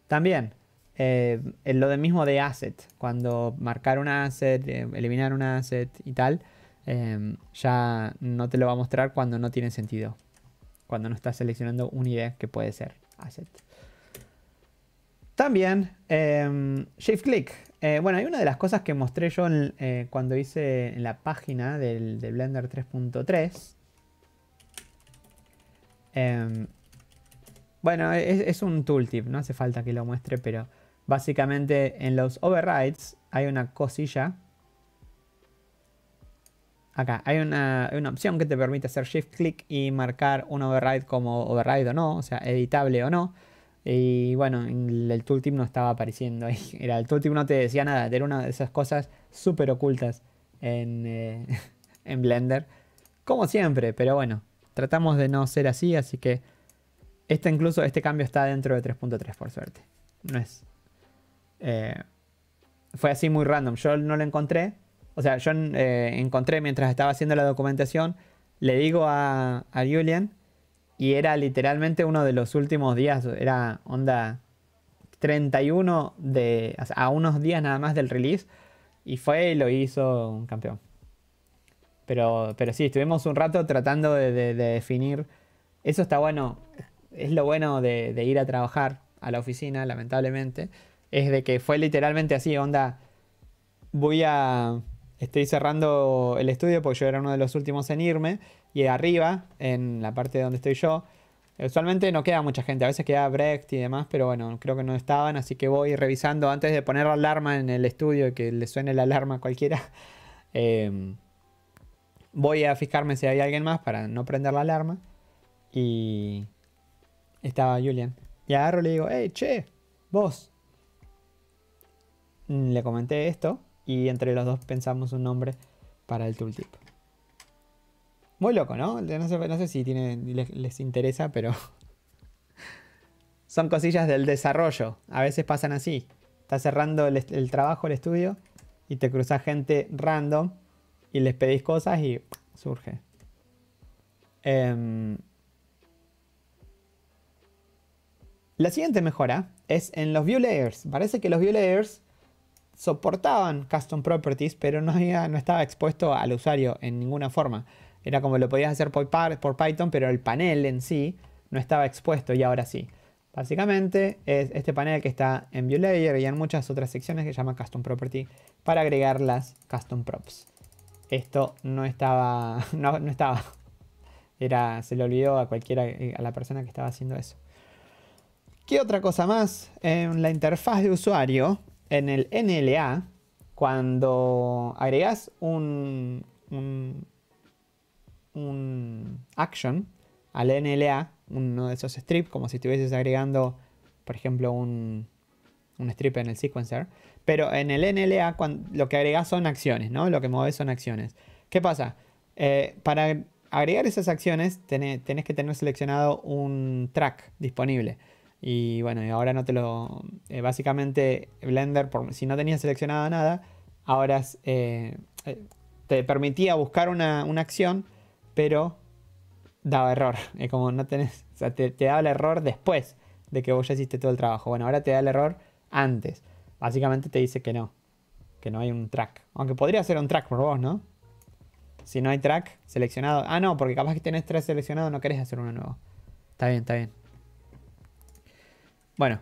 También eh, lo de mismo de asset, cuando marcar un asset, eh, eliminar un asset y tal, em, ya no te lo va a mostrar cuando no tiene sentido, cuando no estás seleccionando una idea que puede ser asset. También, em, shift click. Eh, bueno, hay una de las cosas que mostré yo cuando hice en la página del, de Blender 3.3, Em, bueno, e-, es, un tooltip, no hace falta que lo muestre, pero básicamente en los overrides hay una cosilla. Acá hay una, opción que te permite hacer shift click y marcar un override como override o no, o sea, editable o no. Y bueno, el tooltip no estaba apareciendo ahí. Era, el tooltip no te decía nada. Era una de esas cosas súper ocultas en eh, Blender. Como siempre, pero bueno. Tratamos de no ser así, así que este incluso, este cambio está dentro de 3.3 por suerte. No es... Eh, fue así muy random. Yo no lo encontré. O sea, yo eh, encontré mientras estaba haciendo la documentación, le digo a, a Julian y era literalmente uno de los últimos días, era onda 31 de, a unos días nada más del release y fue y lo hizo un campeón. Pero, pero sí, estuvimos un rato tratando de, definir. Eso está bueno. Es lo bueno de, ir a trabajar a la oficina, lamentablemente. Es de que fue literalmente así, onda. Voy a. Estoy cerrando el estudio porque yo era uno de los últimos en irme. Y arriba, en la parte donde estoy yo, usualmente no queda mucha gente. A veces queda Brecht y demás, pero bueno, creo que no estaban. Así que voy revisando antes de poner la alarma en el estudio, y que le suene la alarma a cualquiera. Eh, voy a fijarme si hay alguien más para no prender la alarma. Y estaba Julian. Y agarro y le digo, hey, che, vos. Mm, le comenté esto y entre los dos pensamos un nombre para el tooltip. Muy loco, ¿no? No sé, si les, interesa, pero son cosillas del desarrollo. A veces pasan así. Estás cerrando el, el trabajo, el estudio, y te cruzas gente random y les pedís cosas y surge. Em, la siguiente mejora es en los view layers. Parece que los view layers soportaban custom properties, pero no, no estaba expuesto al usuario en ninguna forma. Era como lo podías hacer por, por Python, pero el panel en sí no estaba expuesto y ahora sí. Básicamente es este panel que está en view layer y en muchas otras secciones que se llama custom property para agregar las custom props esto no estaba, no, estaba. Era, se le olvidó a cualquiera, eh, a la persona que estaba haciendo eso. ¿Qué otra cosa más? En la interfaz de usuario, en el NLA, cuando agregas un, action al NLA, uno de esos strips, como si estuvieses agregando, por ejemplo, un, un strip en el sequencer, pero en el NLA lo que agregás son acciones, ¿no? Lo que mueves son acciones. ¿Qué pasa? Eh, para agregar esas acciones tenés, que tener seleccionado un track disponible. Y bueno, ahora no te lo... Eh, básicamente Blender, si no tenías seleccionado nada, ahora eh, te permitía buscar una, acción, pero daba error. Es como no tenés... O sea, te, te daba el error después de que vos ya hiciste todo el trabajo. Bueno, ahora te da el error antes. Básicamente te dice que no. Que no hay un track. Aunque podría ser un track por vos, ¿no? Si no hay track seleccionado. Ah, no, porque capaz que tenés tres seleccionados, no querés hacer uno nuevo. Está bien, está bien. Bueno.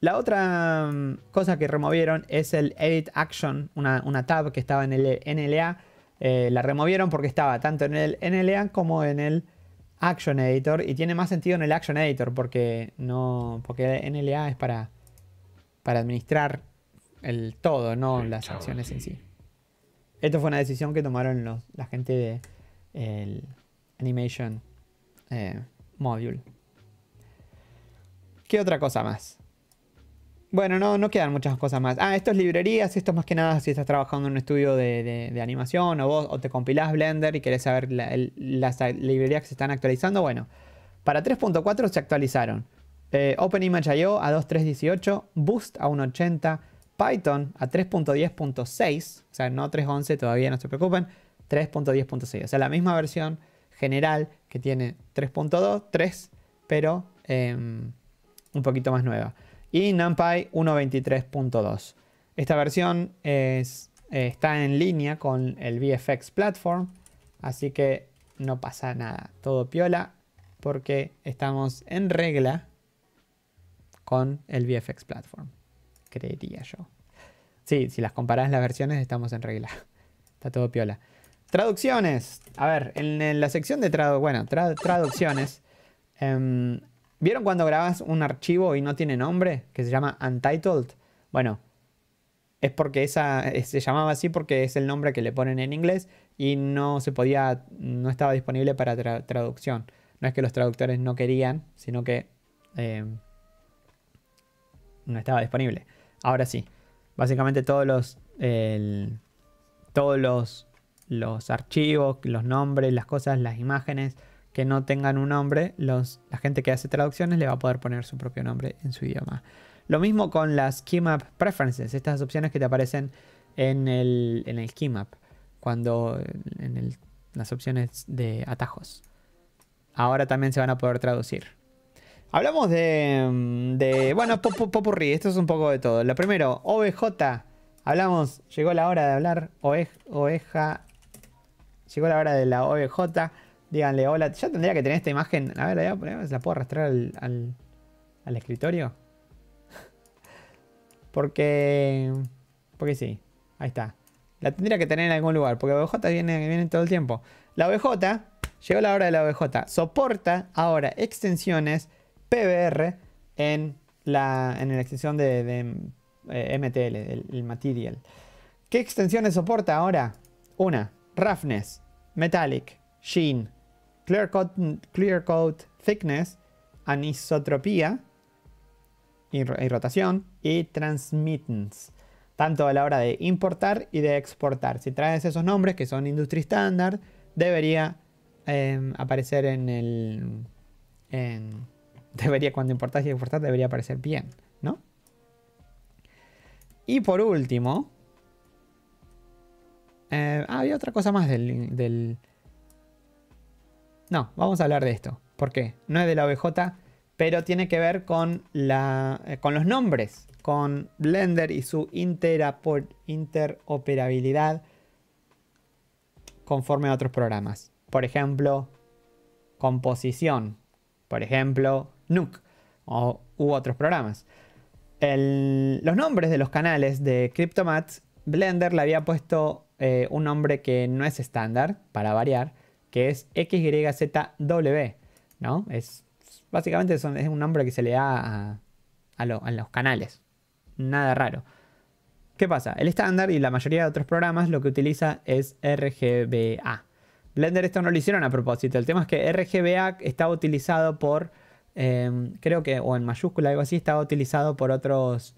La otra mm, cosa que removieron es el Edit Action, una, tab que estaba en el NLA. Eh, la removieron porque estaba tanto en el NLA como en el Action Editor. Y tiene más sentido en el Action Editor porque no. Porque NLA es para. para administrar el todo, no las acciones en sí. Esto fue una decisión que tomaron los, la gente de el Animation eh, Module. ¿Qué otra cosa más? Bueno, no, no quedan muchas cosas más. Ah, esto es librerías. esto es más que nada si estás trabajando en un estudio de, animación o vos o te compilás Blender y querés saber las librerías que se están actualizando. Bueno, para 3.4 se actualizaron. Eh, OpenImage.io a 2.3.18, Boost a 1.80, Python a 3.10.6, o sea, no 3.11, todavía no se preocupen, 3.10.6, o sea, la misma versión general que tiene 3.2, 3, pero em, un poquito más nueva y NumPy 1.23.2. Esta versión es, eh, está en línea con el VFX Platform, así que no pasa nada, todo piola, porque estamos en regla con el VFX Platform, creería yo. Sí, si las comparás las versiones estamos en regla, está todo piola. Traducciones. A ver, en, la sección de tradu bueno, traducciones, em, ¿Vieron cuando grabas un archivo y no tiene nombre? Que se llama Untitled. Bueno, es porque esa eh, se llamaba así porque es el nombre que le ponen en inglés y no se podía, no estaba disponible para traducción. No es que los traductores no querían, sino que eh, no estaba disponible. Ahora sí, básicamente todos los, todos los, los archivos, los nombres, las cosas, las imágenes, que no tengan un nombre, la gente que hace traducciones le va a poder poner su propio nombre en su idioma. Lo mismo con las Keymap Preferences, estas opciones que te aparecen en el, Keymap, cuando en las opciones de atajos. Ahora también se van a poder traducir. Hablamos de, de bueno, popurrí, esto es un poco de todo. Lo primero, OBJ, hablamos, llegó la hora de hablar, oveja, llegó la hora de la OBJ. Díganle, hola, ya tendría que tener esta imagen. A ver, la puedo arrastrar al, escritorio. porque. Porque sí. Ahí está. La tendría que tener en algún lugar, porque OBJ viene, viene todo el tiempo. La OBJ, llegó la hora de la OBJ, soporta ahora extensiones PBR en la, en la extensión de, eh, MTL, el, el, Material. ¿Qué extensiones soporta ahora? Una, Roughness, Metallic, Sheen, clear coat, thickness, anisotropía y, rotación y transmittance. Tanto a la hora de importar y de exportar. Si traes esos nombres que son Industry Standard, debería em, aparecer en el... debería, cuando importas y exportas, debería aparecer bien, ¿no? Y por último... Eh, ah, había otra cosa más del no, vamos a hablar de esto. ¿Por qué? No es de la OBJ, pero tiene que ver con, la, eh, con los nombres, con Blender y su interoperabilidad conforme a otros programas. Por ejemplo, composición. Por ejemplo, Nuke o, u otros programas. los nombres de los canales de CryptoMats, Blender le había puesto eh, un nombre que no es estándar, para variar, que es XYZW, ¿no? Es, básicamente es un nombre que se le da a, los canales. Nada raro. ¿Qué pasa? El estándar y la mayoría de otros programas lo que utiliza es RGBA. Blender esto no lo hicieron a propósito. El tema es que RGBA estaba utilizado por, em, creo que, o en mayúscula, algo así, estaba utilizado por otros,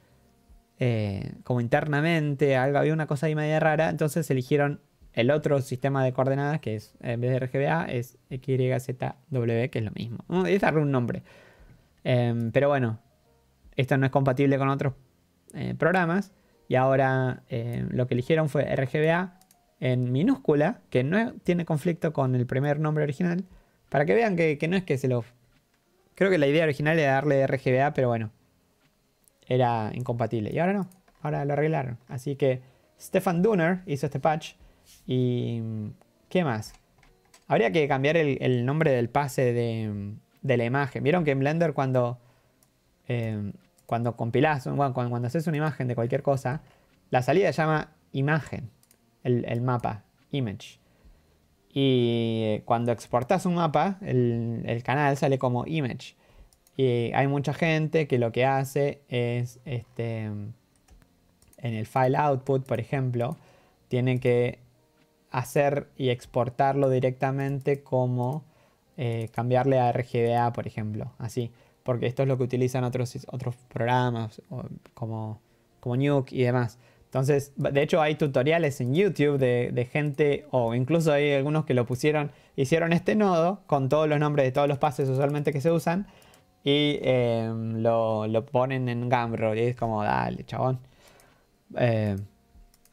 eh, como internamente, algo, había una cosa ahí media rara. Entonces eligieron el otro sistema de coordenadas que es en vez de RGBA es XYZW, que es lo mismo. Mm, es darle un nombre. Em, pero bueno, esto no es compatible con otros eh, programas. Y ahora em, lo que eligieron fue RGBA en minúscula, que no tiene conflicto con el primer nombre original. Para que vean que, no es que se lo... Creo que la idea original era darle RGBA, pero bueno. Era incompatible. Y ahora no. Ahora lo arreglaron. Así que Stefan Dunner hizo este patch ¿Y qué más? Habría que cambiar el, nombre del pase de, la imagen. Vieron que en Blender cuando, em, cuando compilás, cuando, haces una imagen de cualquier cosa, la salida se llama imagen, el, mapa, image. Y eh, cuando exportas un mapa, el, canal sale como image. Y hay mucha gente que lo que hace es, este, en el file output, por ejemplo, tiene que hacer y exportarlo directamente como eh, cambiarle a RGBA, por ejemplo, así. Porque esto es lo que utilizan otros, otros programas como, como Nuke y demás. Entonces, de hecho hay tutoriales en YouTube de, gente, o incluso hay algunos que lo pusieron, hicieron este nodo con todos los nombres de todos los pases usualmente que se usan y em, lo, ponen en Gambro y es como, dale, chabón. Eh,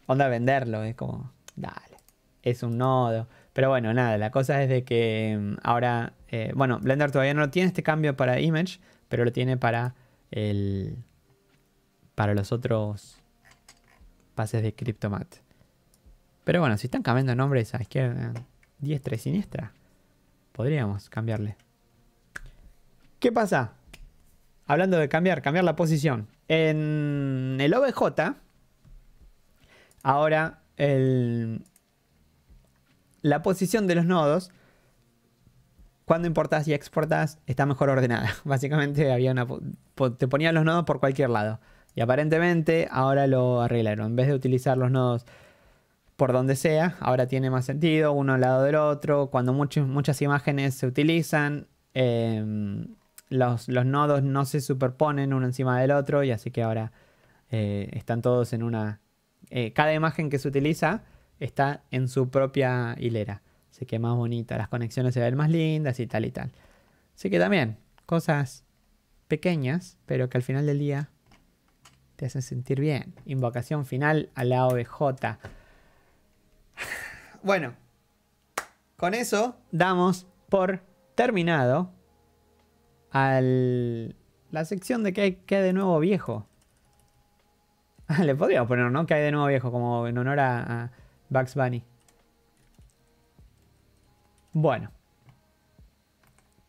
onda venderlo, es como, dale es un nodo. Pero bueno, nada, la cosa es de que mm, ahora, eh, bueno, Blender todavía no tiene este cambio para Image, pero lo tiene para el para los otros pases de CryptoMat. Pero bueno, si están cambiando nombres a izquierda, diestra y siniestra, podríamos cambiarle. ¿Qué pasa? Hablando de cambiar, cambiar la posición. En el OBJ, ahora el, la posición de los nodos, cuando importas y exportas, está mejor ordenada. Básicamente había una, te ponían los nodos por cualquier lado. Y aparentemente ahora lo arreglaron. En vez de utilizar los nodos por donde sea, ahora tiene más sentido, uno al lado del otro. Cuando muchas imágenes se utilizan, em, los, nodos no se superponen uno encima del otro y así que ahora eh, están todos en una... Eh, cada imagen que se utiliza está en su propia hilera. Así que más bonita, las conexiones se ven más lindas y tal y tal. Así que también, cosas pequeñas, pero que al final del día te hacen sentir bien. Invocación final a la OBJ. Bueno, con eso damos por terminado a la sección de que hay, que de nuevo viejo. Le podríamos poner, ¿no? Que hay de nuevo viejo, como en honor a Bugs Bunny. Bueno.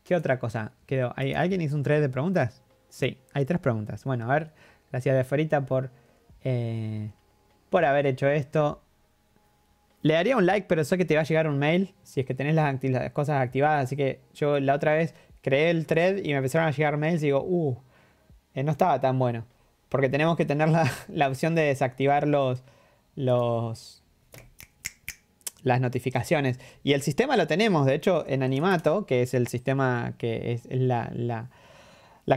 ¿Qué otra cosa quedó? ¿Hay, ¿Alguien hizo un thread de preguntas? Sí, hay tres preguntas. Bueno, a ver, gracias de Ferita por, eh, por haber hecho esto. Le daría un like, pero sé que te va a llegar un mail si es que tenés las, cosas activadas. Así que yo la otra vez creé el thread y me empezaron a llegar mails y digo, uh, eh, no estaba tan bueno. Porque tenemos que tener la, la opción de desactivar los, los, las notificaciones. Y el sistema lo tenemos, de hecho, en Animato, que es el sistema que es la,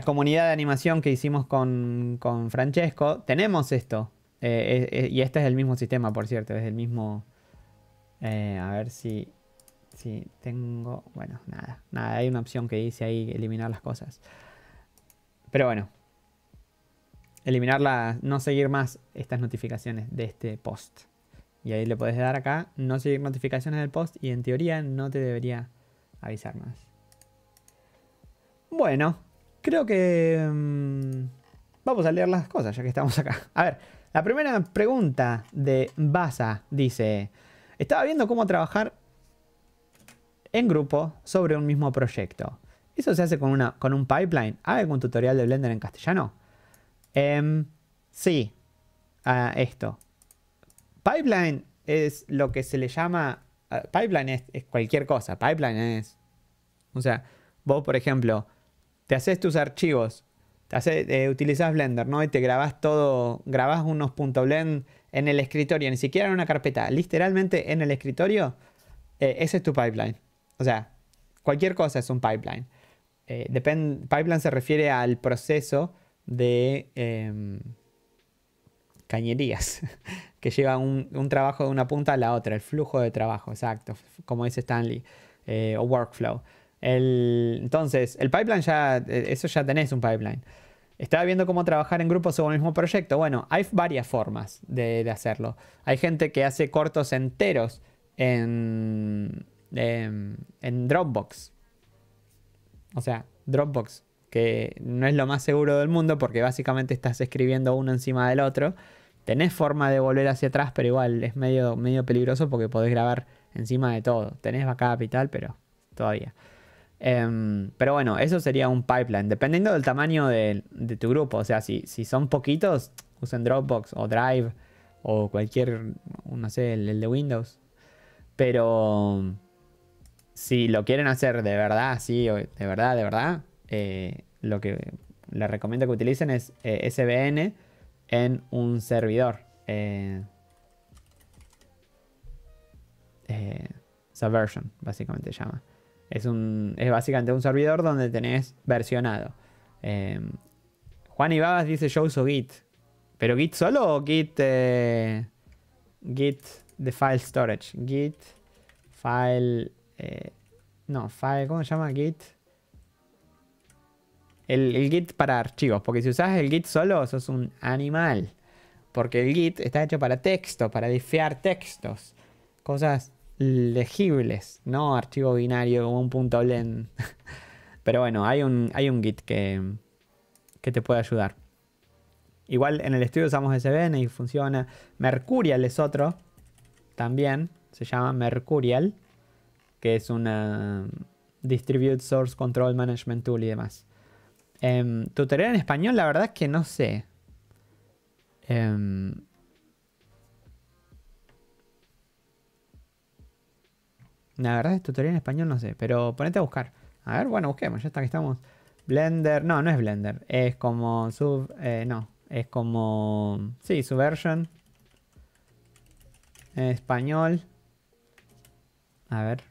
comunidad de animación que hicimos con, con Francesco, tenemos esto. Eh, eh, eh, y este es el mismo sistema, por cierto, es el mismo... a ver si, si tengo... Bueno, nada, nada, hay una opción que dice ahí eliminar las cosas. Pero bueno, eliminarla, no seguir más estas notificaciones de este post. Y ahí le puedes dar acá, no seguir notificaciones del post y en teoría no te debería avisar más. Bueno, creo que mm, vamos a leer las cosas ya que estamos acá. A ver, la primera pregunta de Baza dice, estaba viendo cómo trabajar en grupo sobre un mismo proyecto. ¿Eso se hace con, una, con un pipeline? ¿Hay algún tutorial de Blender en castellano? Em, sí, a esto. Pipeline es lo que se le llama... Ah, pipeline es, cualquier cosa. Pipeline es... O sea, vos, por ejemplo, te haces tus archivos, te eh, utilizas Blender, ¿no? Y te grabás todo, grabás unos .blend en el escritorio, ni siquiera en una carpeta, literalmente en el escritorio, eh, ese es tu pipeline. O sea, cualquier cosa es un pipeline. Eh, pipeline se refiere al proceso de em, cañerías. que lleva un, trabajo de una punta a la otra, el flujo de trabajo, exacto, como dice Stanley, eh, o workflow. entonces, el pipeline ya, e, eso ya tenés un pipeline. Estaba viendo cómo trabajar en grupos sobre el mismo proyecto. Bueno, hay varias formas de, hacerlo. Hay gente que hace cortos enteros en, em, en Dropbox. O sea, Dropbox, que no es lo más seguro del mundo porque básicamente estás escribiendo uno encima del otro Tenés forma de volver hacia atrás, pero igual es medio, medio peligroso porque podés grabar encima de todo. Tenés backup y tal, pero todavía. Em, pero bueno, eso sería un pipeline. Dependiendo del tamaño de, tu grupo. O sea, si, son poquitos, usen Dropbox o Drive o cualquier, no sé, el, de Windows. Pero si lo quieren hacer de verdad, sí, de verdad, de verdad, eh, lo que les recomiendo que utilicen es eh, SVN en un servidor. Eh, eh, Subversion, básicamente se llama. Es, un, es básicamente un servidor donde tenés versionado. Em, Juan Ibabas dice yo uso Git. ¿Pero Git solo o Git... Eh, Git de file storage? Git file... no, file... ¿Cómo se llama? Git el, Git para archivos, porque si usas el Git solo sos un animal. Porque el Git está hecho para texto, para difiar textos, cosas legibles, no archivo binario como un punto blend. Pero bueno, hay un, hay un Git que, que te puede ayudar. Igual en el estudio usamos SVN y funciona. Mercurial es otro. También se llama Mercurial. Que es una Distribute Source Control Management Tool y demás. Em, tutorial en español, la verdad es que no sé. Em, la verdad es tutorial en español, no sé. Pero ponete a buscar. A ver, bueno, busquemos. Ya está, que estamos. Blender. No, no es Blender. Es como sub. Eh, no. Es como. Sí, subversion. Español. A ver.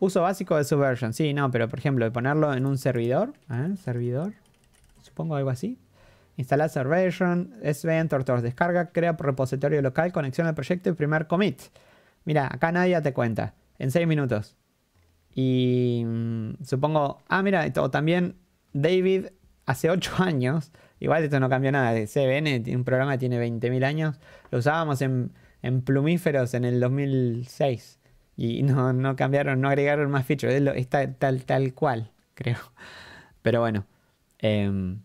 Uso básico de Subversion. Sí, no, pero por ejemplo, de ponerlo en un servidor. Servidor. Supongo algo así. Instalar Subversion, SVN, Tortors, descarga, crea repositorio local, conexión al proyecto y primer commit. Mira, acá nadie te cuenta. En seis minutos. Y mm, supongo. Ah, mira, esto también David hace ocho años. Igual esto no cambió nada. CBN, un programa que tiene 20.000 años. Lo usábamos en, en plumíferos en el 2006. Y no, cambiaron, no agregaron más features. Está tal, tal, cual, creo. Pero bueno, em,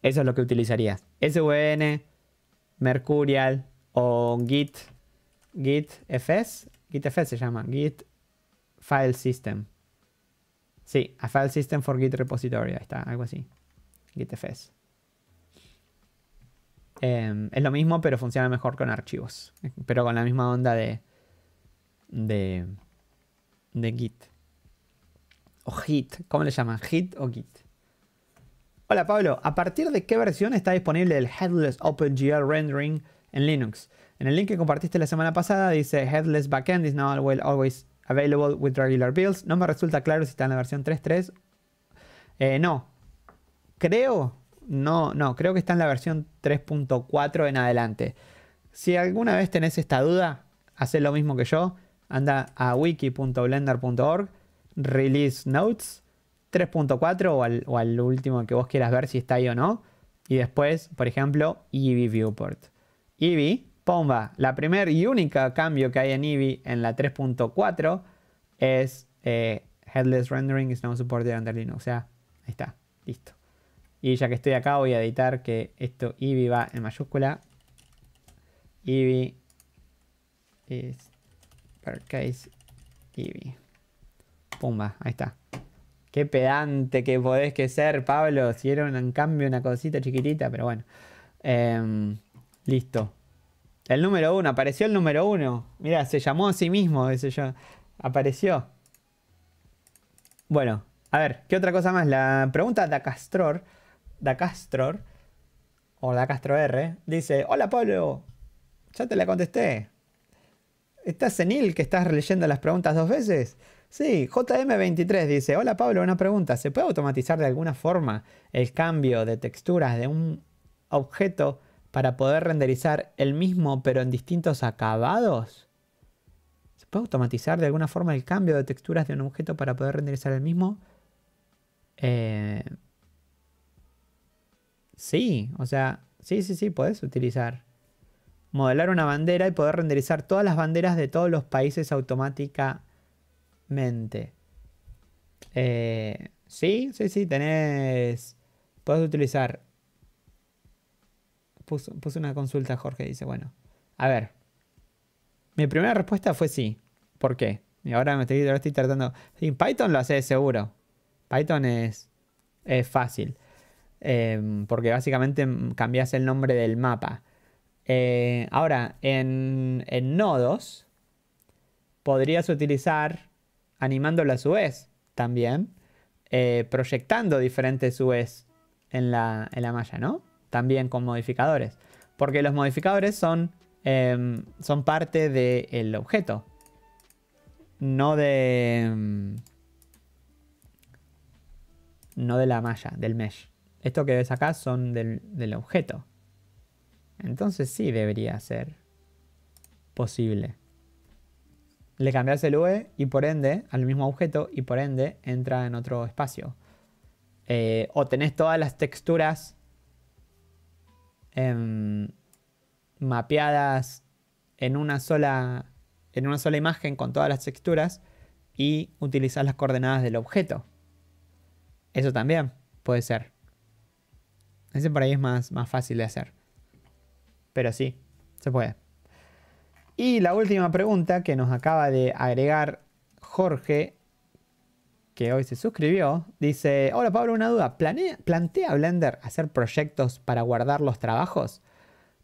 eso es lo que utilizarías. SVN, Mercurial o Git, GitFS. GitFS se llama, Git File System. Sí, a File System for Git Repository, ahí está, algo así. GitFS. Em, es lo mismo, pero funciona mejor con archivos. Pero con la misma onda de, de, de Git. O Git, ¿cómo le llaman? Git o Git. Hola Pablo, ¿a partir de qué versión está disponible el Headless OpenGL Rendering en Linux? En el link que compartiste la semana pasada dice Headless Backend is not always available with regular builds. No me resulta claro si está en la versión 3.3. Eh, no, creo, no, no, creo que está en la versión 3.4 en adelante. Si alguna vez tenés esta duda, haces lo mismo que yo anda a wiki.blender.org, release notes 3.4 o al, último que vos quieras ver si está ahí o no. Y después, por ejemplo, Eevee Viewport. Eevee, pomba, la primer y única cambio que hay en Eevee en la 3.4 es eh, Headless Rendering is now supported under Linux. O sea, ahí está, listo. Y ya que estoy acá voy a editar que esto Eevee va en mayúscula. Eevee is case TV. Pumba, ahí está. Qué pedante que podés que ser, Pablo. Si era en cambio una cosita chiquitita, pero bueno. Em, listo. El número uno, apareció el número uno. Mira, se llamó a sí mismo, ese yo. Apareció. Bueno, a ver, ¿qué otra cosa más? La pregunta de Castror, da Castror, o da Castro R, dice, hola Pablo, ya te la contesté. ¿Estás senil que estás releyendo las preguntas dos veces? Sí, JM23 dice, hola Pablo, una pregunta, ¿se puede automatizar de alguna forma el cambio de texturas de un objeto para poder renderizar el mismo pero en distintos acabados? ¿Se puede automatizar de alguna forma el cambio de texturas de un objeto para poder renderizar el mismo? Eh, sí, o sea, sí, sí, sí, puedes utilizar modelar una bandera y poder renderizar todas las banderas de todos los países automáticamente. Eh, sí, sí, sí, tenés. Puedes utilizar. puse una consulta, Jorge dice, bueno. A ver. Mi primera respuesta fue sí. ¿Por qué? Y ahora me estoy, tratando. En Python lo hace seguro. Python es, fácil. Eh, porque básicamente cambias el nombre del mapa. Eh, ahora, en, nodos, podrías utilizar, animando a su también, eh, proyectando diferentes UEs en la, en la, malla, ¿no? También con modificadores. Porque los modificadores son, em, son parte del objeto. No de... Em, no de la malla, del mesh. Esto que ves acá son del objeto. Entonces sí debería ser posible. Le cambias el V e y por ende al mismo objeto y por ende entra en otro espacio. Eh, o tenés todas las texturas em, mapeadas en una, sola, en una sola imagen con todas las texturas y utilizás las coordenadas del objeto. Eso también puede ser. Ese por ahí es más, más fácil de hacer pero sí, se puede. Y la última pregunta que nos acaba de agregar Jorge, que hoy se suscribió, dice, hola Pablo, una duda, ¿plantea Blender hacer proyectos para guardar los trabajos?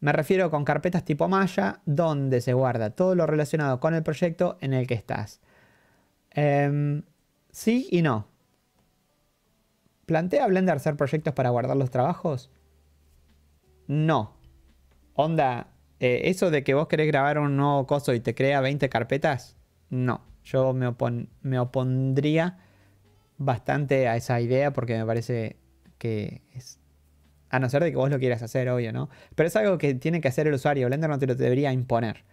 Me refiero con carpetas tipo Maya, donde se guarda todo lo relacionado con el proyecto en el que estás. Em, sí y no. ¿Plantea Blender hacer proyectos para guardar los trabajos? No onda, eh, eso de que vos querés grabar un nuevo coso y te crea 20 carpetas, no. Yo me, me opondría bastante a esa idea porque me parece que es... A no ser de que vos lo quieras hacer, obvio, ¿no? Pero es algo que tiene que hacer el usuario. Blender no te lo debería imponer.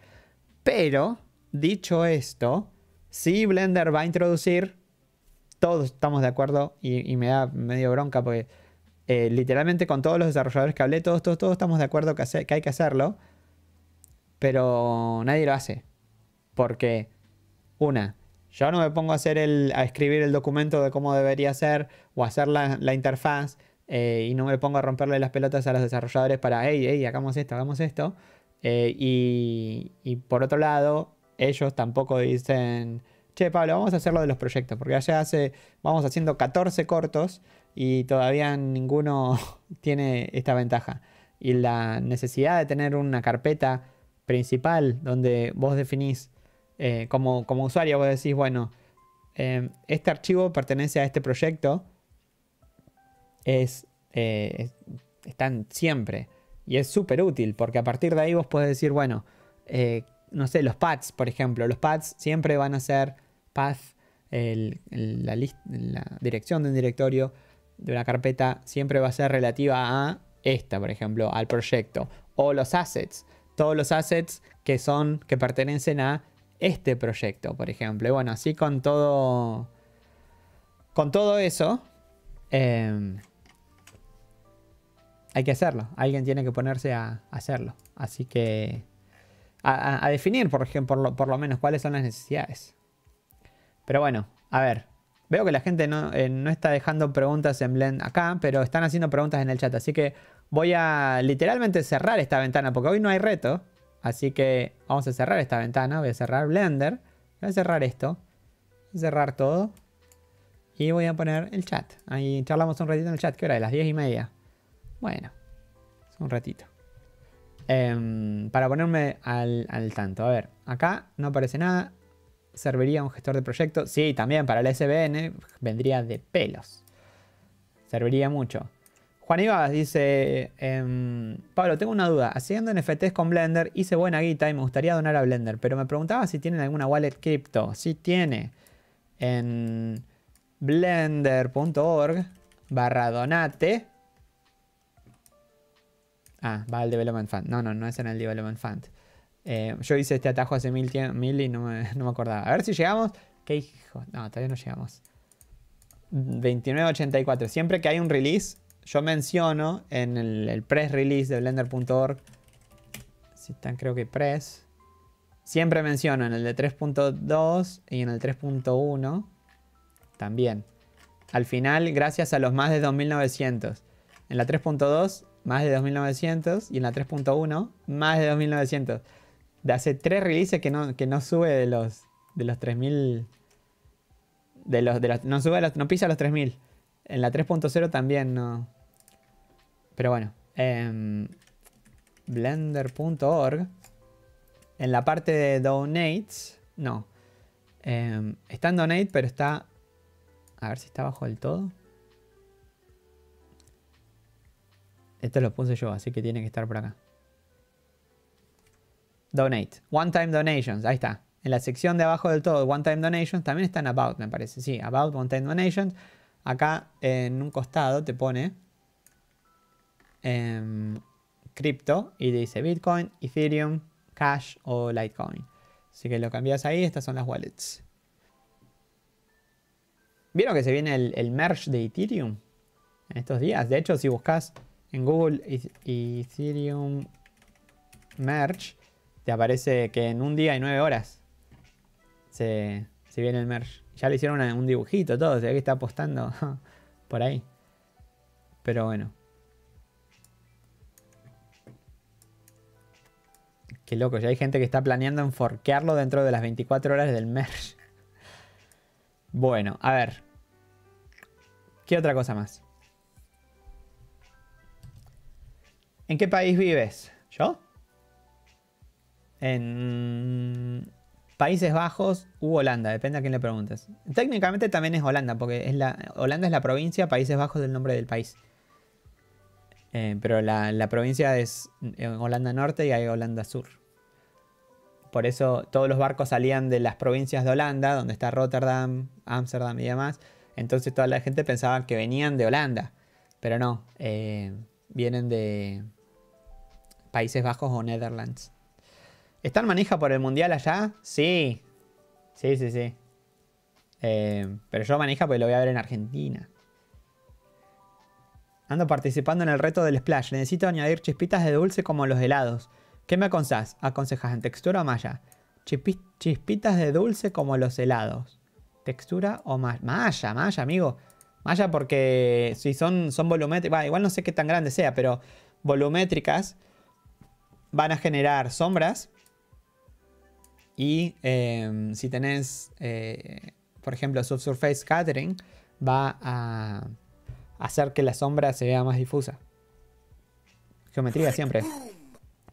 Pero, dicho esto, si Blender va a introducir, todos estamos de acuerdo y, y me da medio bronca porque eh, literalmente con todos los desarrolladores que hablé, todos, todos, todos estamos de acuerdo que, hay que hacerlo, pero nadie lo hace. Porque, una, yo no me pongo a, hacer el, a escribir el documento de cómo debería ser o hacer la, interfaz eh, y no me pongo a romperle las pelotas a los desarrolladores para, hey, hey, hagamos esto, hagamos esto. Eh, y, por otro lado, ellos tampoco dicen, che, Pablo, vamos a hacer lo de los proyectos, porque allá hace, vamos haciendo 14 cortos y todavía ninguno tiene esta ventaja. Y la necesidad de tener una carpeta principal donde vos definís, eh, como, usuario, vos decís, bueno, eh, este archivo pertenece a este proyecto, es, eh, están siempre. Y es súper útil, porque a partir de ahí vos podés decir, bueno, no sé, los paths, por ejemplo, los paths siempre van a ser path, la, la dirección de un directorio de una carpeta siempre va a ser relativa a esta, por ejemplo, al proyecto. O los assets, todos los assets que son, que pertenecen a este proyecto, por ejemplo. Y bueno, así con todo, con todo eso, em, hay que hacerlo. Alguien tiene que ponerse a, hacerlo. Así que a, definir, por ejemplo, por lo menos cuáles son las necesidades. Pero bueno, a ver, Veo que la gente eh, no, está dejando preguntas en Blend acá, pero están haciendo preguntas en el chat. Así que voy a literalmente cerrar esta ventana porque hoy no hay reto. Así que vamos a cerrar esta ventana. Voy a cerrar Blender. Voy a cerrar esto. cerrar todo. Y voy a poner el chat. Ahí charlamos un ratito en el chat. ¿Qué hora es? Las 10 y media. Bueno, un ratito. Em, para ponerme al, al tanto. A ver, acá no aparece nada serviría un gestor de proyectos? Sí, también para el SBN vendría de pelos. Serviría mucho. Juan Ibas dice, em, Pablo, tengo una duda. Haciendo NFTs con Blender, hice buena guita y me gustaría donar a Blender, pero me preguntaba si tienen alguna wallet cripto. Si tiene. En blender.org barra donate. Ah, va al Development Fund. No, no, no es en el Development Fund. Eh, yo hice este atajo hace mil, y no me, acordaba. A ver si llegamos. ¿Qué hijo? No, todavía no llegamos. 29.84. Siempre que hay un release, yo menciono en el, press release de blender.org. Si están, creo que press. Siempre menciono en el de 3.2 y en el 3.1 también. Al final, gracias a los más de 2.900. En la 3.2, más de 2.900. Y en la 3.1, más de 2.900 de hace tres releases que no, sube de los, de los 3000. De los, de los, no pisa los 3000. En la 3.0 también no. Pero bueno. Em, Blender.org. En la parte de Donates. No. Em, está en Donate, pero está. A ver si está abajo del todo. Esto lo puse yo, así que tiene que estar por acá. Donate. One time donations. Ahí está. En la sección de abajo del todo, One time donations, también está en About, me parece. Sí, About, One time donations. Acá en un costado te pone em, cripto y dice Bitcoin, Ethereum, Cash o Litecoin. Así que lo cambias ahí, estas son las wallets. ¿Vieron que se viene el, el, merge de Ethereum en estos días? De hecho, si buscas en Google Ethereum merge, te aparece que en un día y nueve horas se, viene el merge. Ya le hicieron un dibujito, todo, se ve que está apostando por ahí. Pero bueno. Qué loco, ya hay gente que está planeando enforquearlo dentro de las 24 horas del merge. Bueno, a ver. ¿Qué otra cosa más? ¿En qué país vives? ¿Yo? en Países Bajos u Holanda, depende a quién le preguntes. Técnicamente también es Holanda, porque Holanda es la provincia, Países Bajos del nombre del país. Eh, pero la, provincia es Holanda Norte y hay Holanda Sur. Por eso todos los barcos salían de las provincias de Holanda, donde está Rotterdam, Ámsterdam y demás. Entonces toda la gente pensaba que venían de Holanda, pero no, eh, vienen de Países Bajos o Netherlands. ¿Están manija por el mundial allá? Sí. Sí, sí, sí. Eh, pero yo manija porque lo voy a ver en Argentina. Ando participando en el reto del splash. Necesito añadir chispitas de dulce como los helados. ¿Qué me aconsejas? ¿Aconsejas en textura o malla? chispitas de dulce como los helados. ¿Textura o malla? Malla, malla, amigo. Malla porque si son, son volumétricas... igual no sé qué tan grande sea, pero volumétricas van a generar sombras y em, si tenés, eh, por ejemplo, subsurface scattering, va a hacer que la sombra se vea más difusa. Geometría siempre.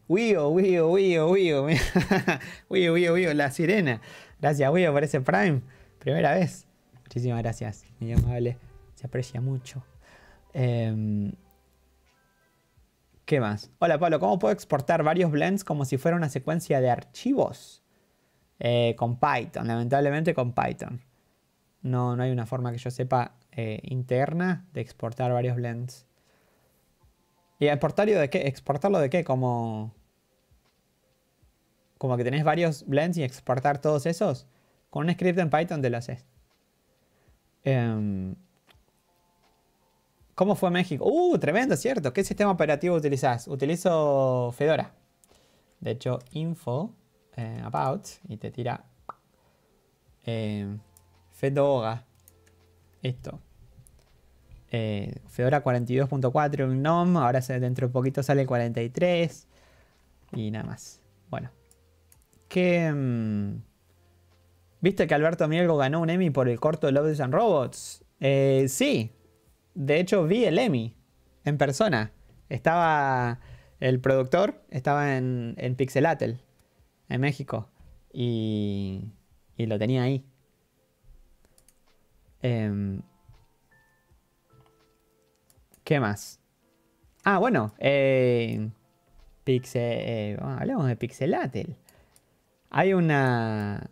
Wio, Wio, Wio, Wio. Wio, Wio, Wio, la sirena. Gracias, Wio, por ese Prime. Primera vez. Muchísimas gracias. Muy amable. Se aprecia mucho. Em, ¿Qué más? Hola Pablo, ¿cómo puedo exportar varios blends como si fuera una secuencia de archivos? Eh, con Python, lamentablemente con Python. No, no hay una forma que yo sepa eh, interna de exportar varios blends. ¿Y exportarlo de qué? ¿Exportarlo de qué? Como. Como que tenés varios blends y exportar todos esos. Con un script en Python te lo haces. Em, ¿Cómo fue México? ¡Uh! Tremendo, ¿cierto? ¿Qué sistema operativo utilizás? Utilizo Fedora. De hecho, info eh, about y te tira eh, Fedora. Esto. Eh, Fedora 42.4, un NOM. Ahora dentro de poquito sale 43. Y nada más. Bueno. Mm, ¿Viste que Alberto Mielgo ganó un Emmy por el corto Love and Robots? sí. De hecho, vi el Emmy en persona. Estaba el productor, estaba en, en Pixelatel en México. Y, y lo tenía ahí. Em, ¿Qué más? Ah, bueno. Eh, pixel, eh, hablamos de Pixelatel. Hay una...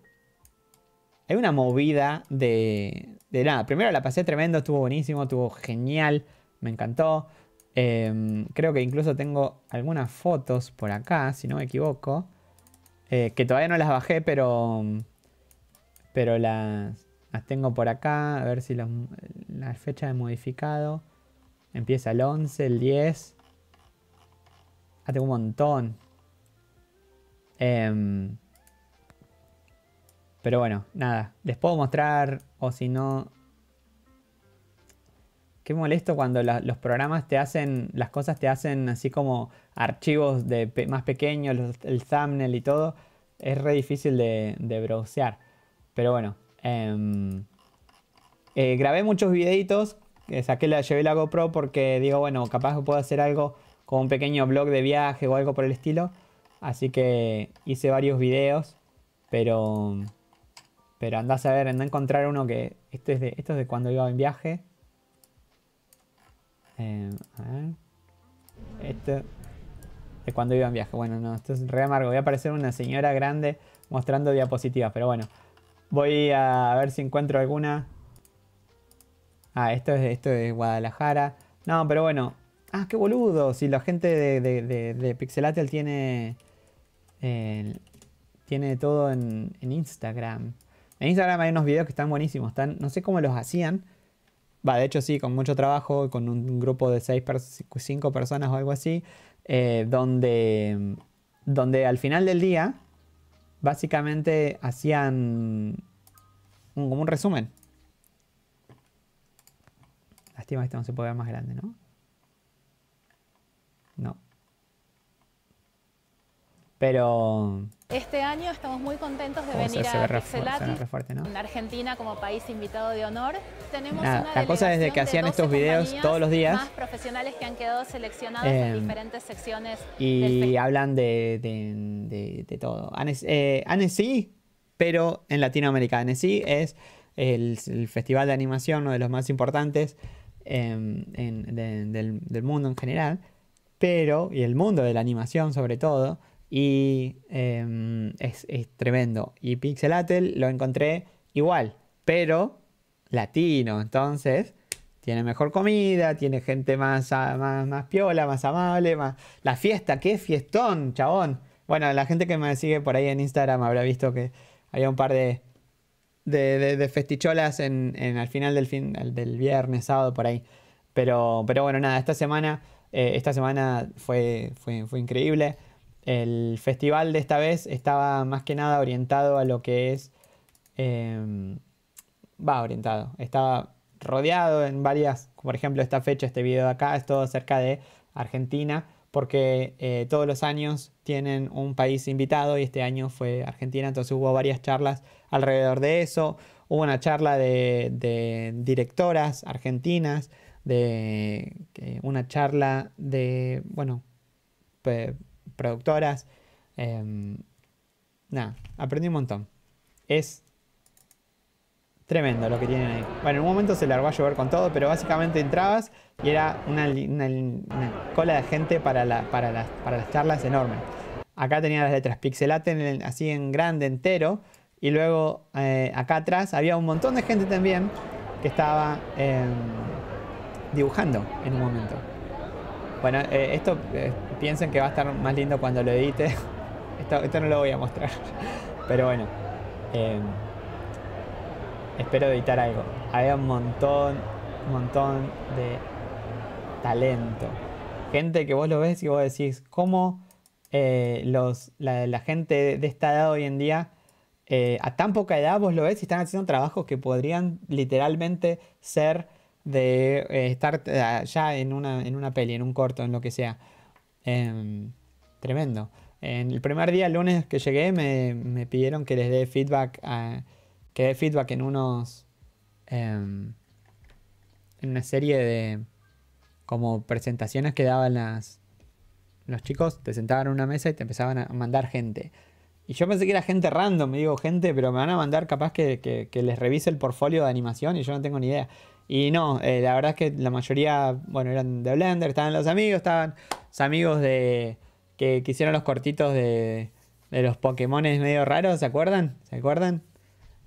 Hay una movida de... De nada, primero la pasé tremendo, estuvo buenísimo, estuvo genial, me encantó. Em, creo que incluso tengo algunas fotos por acá, si no me equivoco. Eh, que todavía no las bajé, pero. Pero las, las tengo por acá. A ver si las, la fecha de modificado. Empieza el 11, el 10. Ah, tengo un montón. Em, pero bueno, nada. Les puedo mostrar, o si no, Qué molesto cuando los programas te hacen, las cosas te hacen así como archivos más pequeños, el thumbnail y todo. Es re difícil de, de browsear. Pero bueno. Em, eh, grabé muchos videitos. Eh, saqué la, llevé la GoPro porque digo, bueno, capaz puedo hacer algo con un pequeño blog de viaje o algo por el estilo. Así que hice varios videos. Pero. Pero andás a ver, andá a encontrar uno que. esto es de, esto es de cuando iba en viaje. Eh, a este, de cuando iba en viaje. Bueno, no, esto es re amargo. Voy a aparecer una señora grande mostrando diapositivas, pero bueno. Voy a ver si encuentro alguna. Ah, esto es, esto Guadalajara. No, pero bueno. Ah, qué boludo. Si la gente de, Pixelatel tiene. tiene todo en, en Instagram. En Instagram hay unos videos que están buenísimos. Están, no sé cómo los hacían, Va, de hecho sí, con mucho trabajo, con un grupo de 6, cinco personas o algo así, eh, donde, donde al final del día básicamente hacían un, como un resumen. Lástima que esto no se puede ver más grande, ¿no? No. Pero... Este año estamos muy contentos de oh, venir a Pixelati, en Argentina como país invitado de honor. Tenemos la cosa desde que hacían estos videos todos los días. Más profesionales que han quedado seleccionados en em, diferentes secciones. Y hablan de, de, de, todo. Anes, eh, pero en Latinoamérica. Annecy es el, festival de animación, uno de los más importantes em, del, del mundo en general. Pero, y el mundo de la animación sobre todo y em, es, tremendo. Y Pixelatel lo encontré igual, pero latino. Entonces, tiene mejor comida, tiene gente más, más, más, piola, más amable. Más... La fiesta, qué fiestón, chabón. Bueno, la gente que me sigue por ahí en Instagram habrá visto que había un par de, de, de, festicholas en, en, al final del, fin, del viernes, sábado, por ahí. Pero, pero bueno, nada, esta semana, eh, esta semana fue, fue increíble. El festival de esta vez estaba más que nada orientado a lo que es... Em, va orientado, estaba rodeado en varias, por ejemplo esta fecha, este video de acá, es todo acerca de Argentina, porque eh, todos los años tienen un país invitado y este año fue Argentina, entonces hubo varias charlas alrededor de eso, hubo una charla de, directoras argentinas, de una charla de, bueno, productoras. Em, nada, aprendí un montón. Es tremendo lo que tienen ahí. Bueno, en un momento se largó a llover con todo, pero básicamente entrabas y era una, cola de gente para, las, charlas enorme. Acá tenía las letras pixelate así en grande, entero. Y luego eh, acá atrás había un montón de gente también que estaba em, dibujando en un momento. Bueno, eh, esto eh, piensen que va a estar más lindo cuando lo edite. esto, no lo voy a mostrar. Pero bueno. Em, espero editar algo. Hay un montón, un montón de talento. Gente que vos lo ves y vos decís, ¿cómo eh, los, la, gente de esta edad hoy en día, a tan poca edad vos lo ves y están haciendo trabajos que podrían literalmente ser de eh, estar eh, ya en una, en una peli, en un corto, en lo que sea. Em, tremendo. En el primer día, el lunes que llegué, me, me pidieron que les dé feedback, que dé feedback en unos... Em, en una serie de como presentaciones que daban las, los chicos te sentaban en una mesa y te empezaban a mandar gente. Y yo pensé que era gente random, me digo gente, pero me van a mandar capaz que, que, que, les revise el portfolio de animación y yo no tengo ni idea. Y no, eh, la verdad es que la mayoría, bueno, eran de Blender, estaban los amigos, estaban los amigos de que, que hicieron los cortitos de, de los Pokémon medio raros, ¿se acuerdan? ¿Se acuerdan?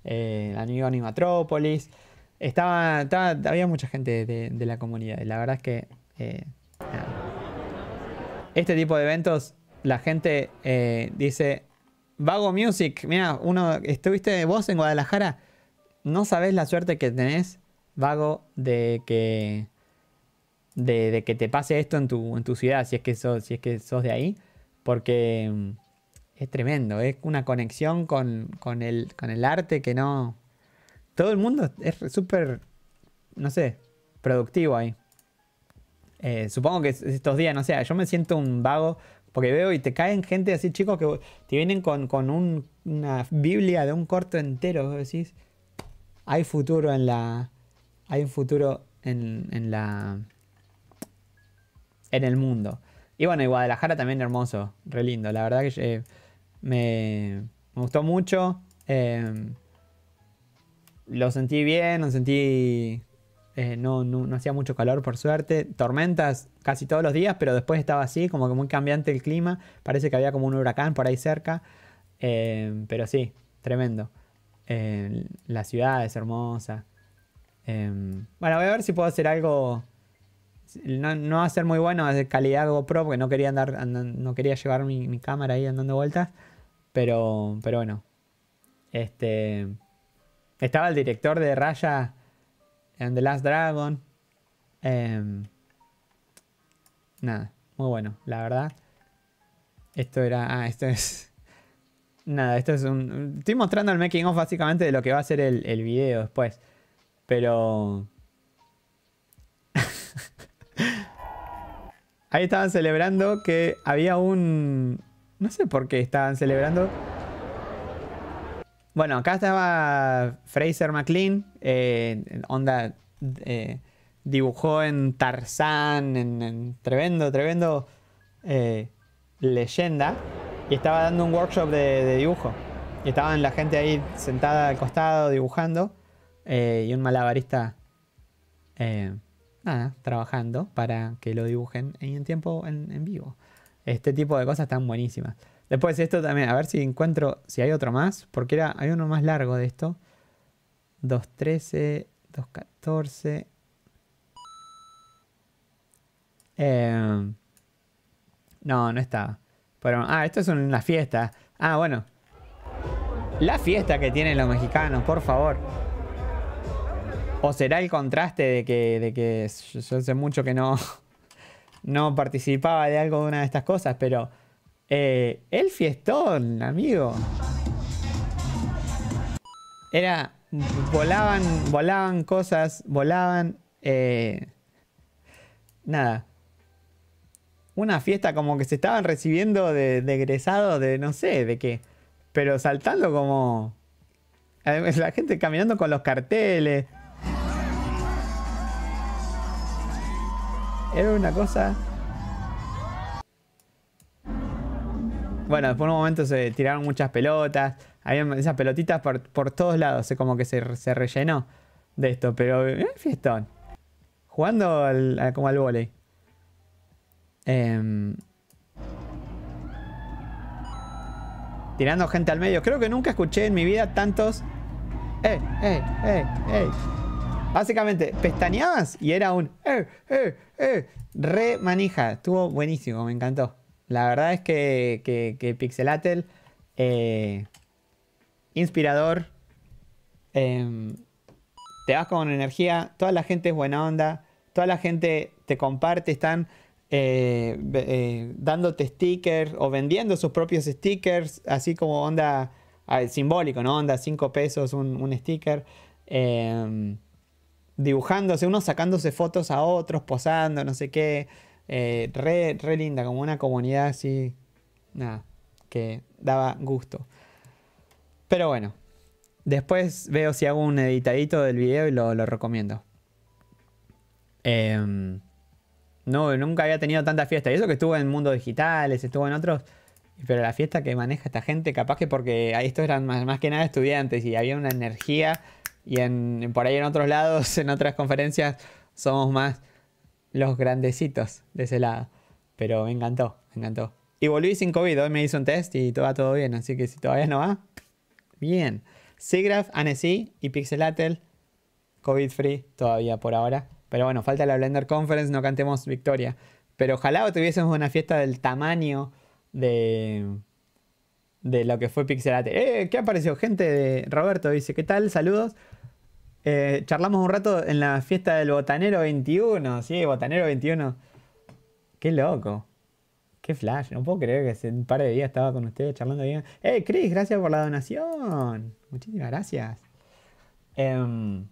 Eh, amigo Animatrópolis. Estaba, había mucha gente de, la comunidad la verdad es que... Eh, este tipo de eventos, la gente eh, dice, Vago Music, mira, uno, estuviste vos en Guadalajara, no sabés la suerte que tenés vago de que, de, que te pase esto en tu, en tu ciudad, si es, que sos, si es que sos de ahí, porque mm, es tremendo, es una conexión con, el, con el arte que no... Todo el mundo es súper, no sé, productivo ahí. Eh, supongo que estos días, no sé, yo me siento un vago porque veo y te caen gente así, chicos, que te vienen con, una Biblia de un corto entero. Decís, hay futuro en la, hay un futuro en, el mundo. Y bueno, y Guadalajara también hermoso, re lindo. La verdad que eh, me, gustó mucho. Eh, lo sentí bien, sentí... Eh, no, no, hacía mucho calor por suerte. Tormentas casi todos los días, pero después estaba así, como que muy cambiante el clima. Parece que había como un huracán por ahí cerca. pero sí, tremendo. la ciudad es hermosa. Em, bueno, voy a ver si puedo hacer algo. No, va a ser muy bueno de calidad GoPro porque no quería andar, no quería llevar mi, cámara ahí andando vueltas. Pero, pero bueno. Este. Estaba el director de Raya En The Last Dragon. Em, nada, muy bueno, la verdad. Esto era. Ah, esto es. Nada, esto es un. Estoy mostrando el making of básicamente de lo que va a ser el video después. Pero... Ahí estaban celebrando que había un... No sé por qué estaban celebrando. Bueno, acá estaba Fraser McLean. Eh, onda... Eh, dibujó en Tarzán, en, tremendo, tremendo eh, leyenda. Y estaba dando un workshop de, de dibujo. Y estaban la gente ahí sentada al costado dibujando. Eh, y un malabarista, eh, nada, trabajando para que lo dibujen en tiempo en, vivo. Este tipo de cosas están buenísimas. Después esto también, a ver si encuentro, si hay otro más, porque era, hay uno más largo de esto. 2.13, 2.14. Eh, no, no estaba. ah, esto es una fiesta. Ah, bueno. La fiesta que tienen los mexicanos, por favor. O será el contraste de que, yo sé mucho que no, no participaba de algo de una de estas cosas, pero eh, el fiestón, amigo. Era, volaban, volaban cosas, volaban, eh, nada. Una fiesta como que se estaban recibiendo de, de egresados de no sé, de qué. Pero saltando como... Eh, la gente caminando con los carteles, Era una cosa... Bueno, después un momento se tiraron muchas pelotas. Había esas pelotitas por, todos lados. Eh, como que se, rellenó de esto. Pero eh, fiestón. Jugando como al volei. Em. tirando gente al medio. Creo que nunca escuché en mi vida tantos... ¡Eh, eh, eh, eh! Básicamente, pestañeabas y era un... Eh, eh, eh re manija. Estuvo buenísimo, me encantó. La verdad es que, Pixelatel... Eh, inspirador. Em, te vas con energía. Toda la gente es buena onda. Toda la gente te comparte. Están dándote stickers o vendiendo sus propios stickers. Así como onda simbólico, ¿no? Onda cinco pesos un, un sticker. Em, dibujándose, unos sacándose fotos a otros, posando, no sé qué. Eh, re, linda, como una comunidad así, nada, que daba gusto. Pero bueno, después veo si hago un editadito del video y lo, recomiendo. Em, no, nunca había tenido tanta fiesta. Y eso que estuve en Mundo Digitales, estuvo en otros. Pero la fiesta que maneja esta gente, capaz que porque estos eran más, más que nada estudiantes y había una energía y por ahí en otros lados, en otras conferencias, somos más los grandecitos de ese lado. Pero me encantó, me encantó. Y volví sin COVID, hoy me hice un test y todo va todo bien, así que si todavía no va, bien. sigraf ANSI y Pixelatel, COVID free todavía por ahora. Pero bueno, falta la Blender Conference, no cantemos victoria. Pero ojalá tuviésemos una fiesta del tamaño de, de lo que fue Pixelatel. ¡Eh! ¿Qué apareció? Gente de Roberto dice, ¿qué tal? Saludos. Eh, charlamos un rato en la fiesta del Botanero 21, sí, Botanero 21. Qué loco. Qué flash. No puedo creer que hace un par de días estaba con ustedes charlando bien. ¡Eh, hey, Chris! Gracias por la donación. Muchísimas gracias. Em,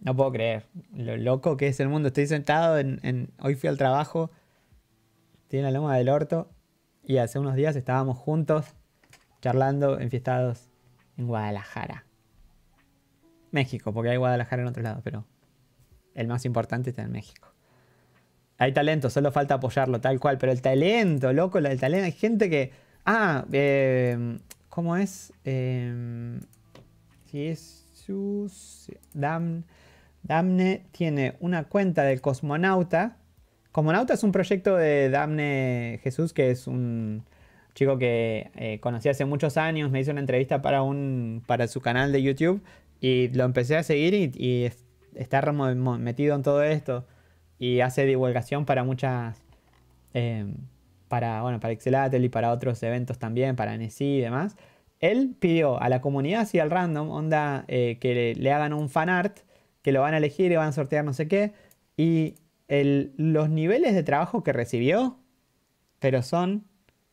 no puedo creer lo loco que es el mundo. Estoy sentado en. hoy fui al trabajo. Estoy en la loma del orto. Y hace unos días estábamos juntos charlando, enfiestados en Guadalajara. México, porque hay Guadalajara en otro lado, pero el más importante está en México. Hay talento, solo falta apoyarlo, tal cual, pero el talento, loco, el talento, hay gente que... Ah, em, ¿cómo es? Eh, Jesús Damne tiene una cuenta del cosmonauta. Cosmonauta es un proyecto de Damne Jesús, que es un chico que eh, conocí hace muchos años, me hizo una entrevista para, un, para su canal de YouTube y lo empecé a seguir y, está metido en todo esto. Y hace divulgación para muchas. Eh, para, bueno, para Excelatel y para otros eventos también, para NC y demás. Él pidió a la comunidad, así al random, onda, eh, que le, hagan un fanart, que lo van a elegir y van a sortear no sé qué. Y los niveles de trabajo que recibió, pero son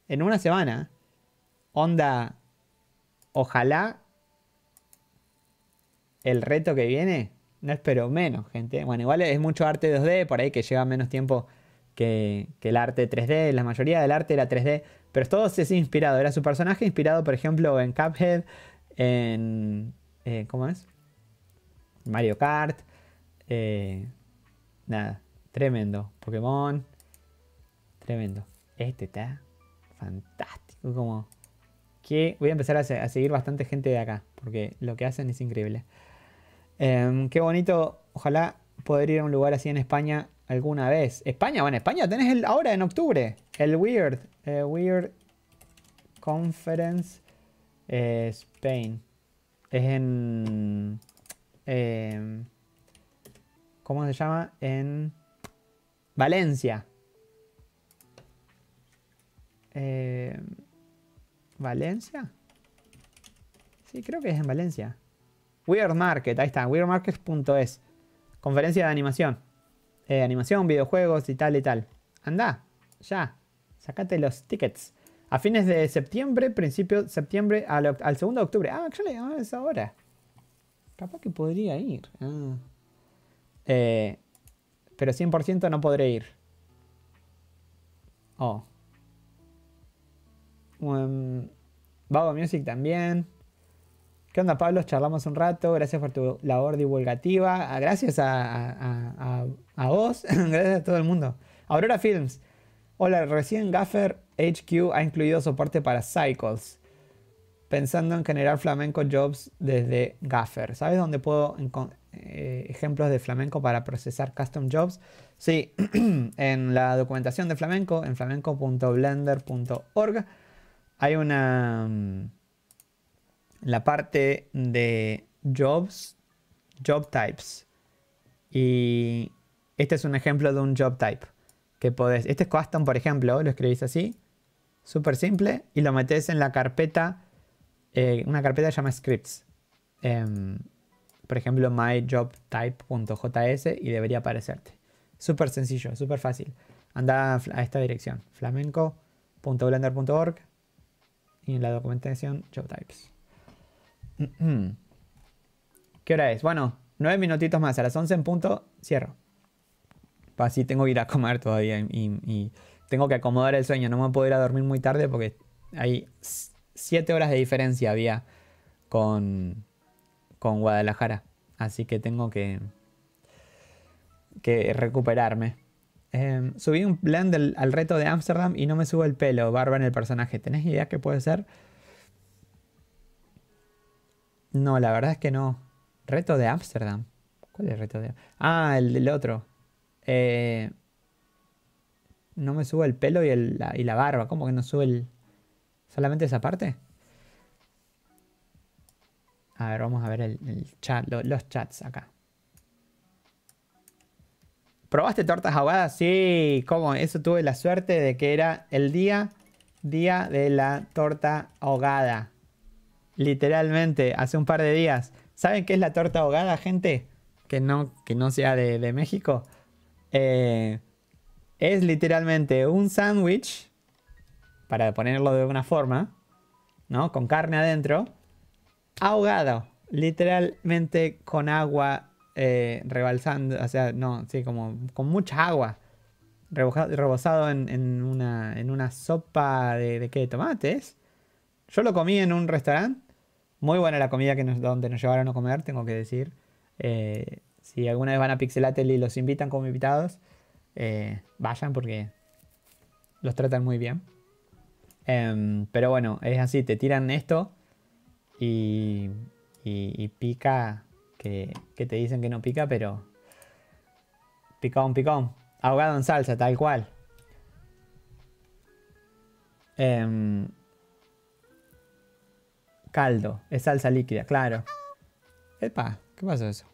en una semana. Onda, ojalá el reto que viene, no espero menos, gente. Bueno, igual es mucho arte 2D, por ahí que lleva menos tiempo que, el arte 3D. La mayoría del arte era 3D, pero todo es inspirado. Era su personaje inspirado, por ejemplo, en Cuphead, en. Eh, ¿Cómo es? Mario Kart. Eh, nada, tremendo. Pokémon. Tremendo. Este está fantástico. Como que voy a empezar a seguir bastante gente de acá, porque lo que hacen es increíble. Em, qué bonito, ojalá poder ir a un lugar así en España alguna vez. España, bueno, España tenés el, ahora en octubre, el Weird, eh, Weird Conference eh, Spain. Es en... Em, ¿Cómo se llama? En Valencia. Em, ¿Valencia? Sí, creo que es en Valencia. Weird Market, ahí está, weirdmarket.es. Conferencia de animación. Eh, animación, videojuegos y tal y tal. Anda, ya, sacate los tickets. A fines de septiembre, principio de septiembre al, al, segundo de octubre. Ah, actually, ah, es ahora. Capaz que podría ir. Ah. Eh, pero 100% no podré ir. Oh. Um, Music también. ¿Qué onda, Pablo? Charlamos un rato. Gracias por tu labor divulgativa. Ah, gracias a, vos. Gracias a todo el mundo. Aurora Films. Hola, recién Gaffer HQ ha incluido soporte para Cycles. Pensando en generar flamenco jobs desde Gaffer. ¿Sabes dónde puedo encontrar eh, ejemplos de flamenco para procesar custom jobs? Sí, en la documentación de flamenco, en flamenco.blender.org, hay una mm, la parte de jobs, job types. Y este es un ejemplo de un job type. Que este es custom, por ejemplo, lo escribís así, súper simple, y lo metes en la carpeta, eh, una carpeta que se llama scripts. Em, por ejemplo, myjobtype.js y debería aparecerte. Súper sencillo, súper fácil. Anda a esta dirección, flamenco.blender.org y en la documentación job types. ¿Qué hora es? Bueno, nueve minutitos más. A las once en punto, cierro. Así tengo que ir a comer todavía y, tengo que acomodar el sueño. No me puedo ir a dormir muy tarde porque hay siete horas de diferencia había con, con Guadalajara. Así que tengo que, que recuperarme. Em, subí un plan al reto de Ámsterdam y no me subo el pelo. Barba en el personaje. ¿Tenés idea qué puede ser? No, la verdad es que no. Reto de Ámsterdam. ¿Cuál es el reto de Ah, el del otro. Eh, no me sube el pelo y, la, barba. ¿Cómo que no sube el... solamente esa parte? A ver, vamos a ver el, chat, los chats acá. ¿Probaste tortas ahogadas? Sí, ¿cómo? Eso tuve la suerte de que era el día, día de la torta ahogada literalmente hace un par de días. ¿Saben qué es la torta ahogada, gente? Que no, que no sea de, México. Eh, es literalmente un sándwich, para ponerlo de una forma, ¿no? Con carne adentro, ahogado, literalmente con agua eh, rebalsando, o sea, no, sí, como con mucha agua, Rebosado en, una, en una, sopa de, qué, de tomates. Yo lo comí en un restaurante muy buena la comida que nos, donde nos llevaron a comer, tengo que decir. Eh, si alguna vez van a Pixelatel y los invitan como invitados, eh, vayan porque los tratan muy bien. Em, pero bueno, es así, te tiran esto y, pica, que, te dicen que no pica, pero picón, picón, ahogado en salsa, tal cual. Em, Caldo, es salsa líquida, claro. Epa, ¿qué pasó eso?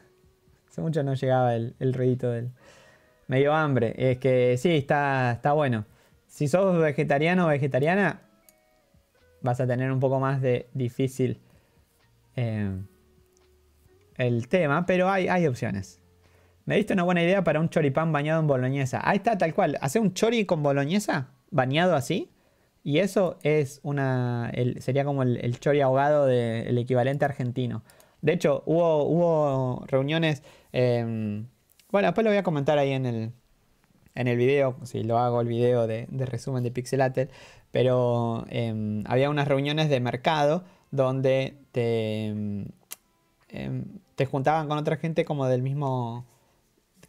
Hace mucho no llegaba el, el ruidito del... Me dio hambre, es que sí, está, está bueno. Si sos vegetariano o vegetariana, vas a tener un poco más de difícil eh, el tema, pero hay, hay opciones. Me diste una buena idea para un choripán bañado en boloñesa. Ahí está, tal cual. Hacer un chori con boloñesa, bañado así, y eso es una, sería como el, chori ahogado del equivalente argentino. De hecho, hubo, hubo reuniones. Em, bueno, después lo voy a comentar ahí en el, en el video, si lo hago el video de, resumen de Pixelatel. Pero em, había unas reuniones de mercado donde te, em, te juntaban con otra gente como del mismo.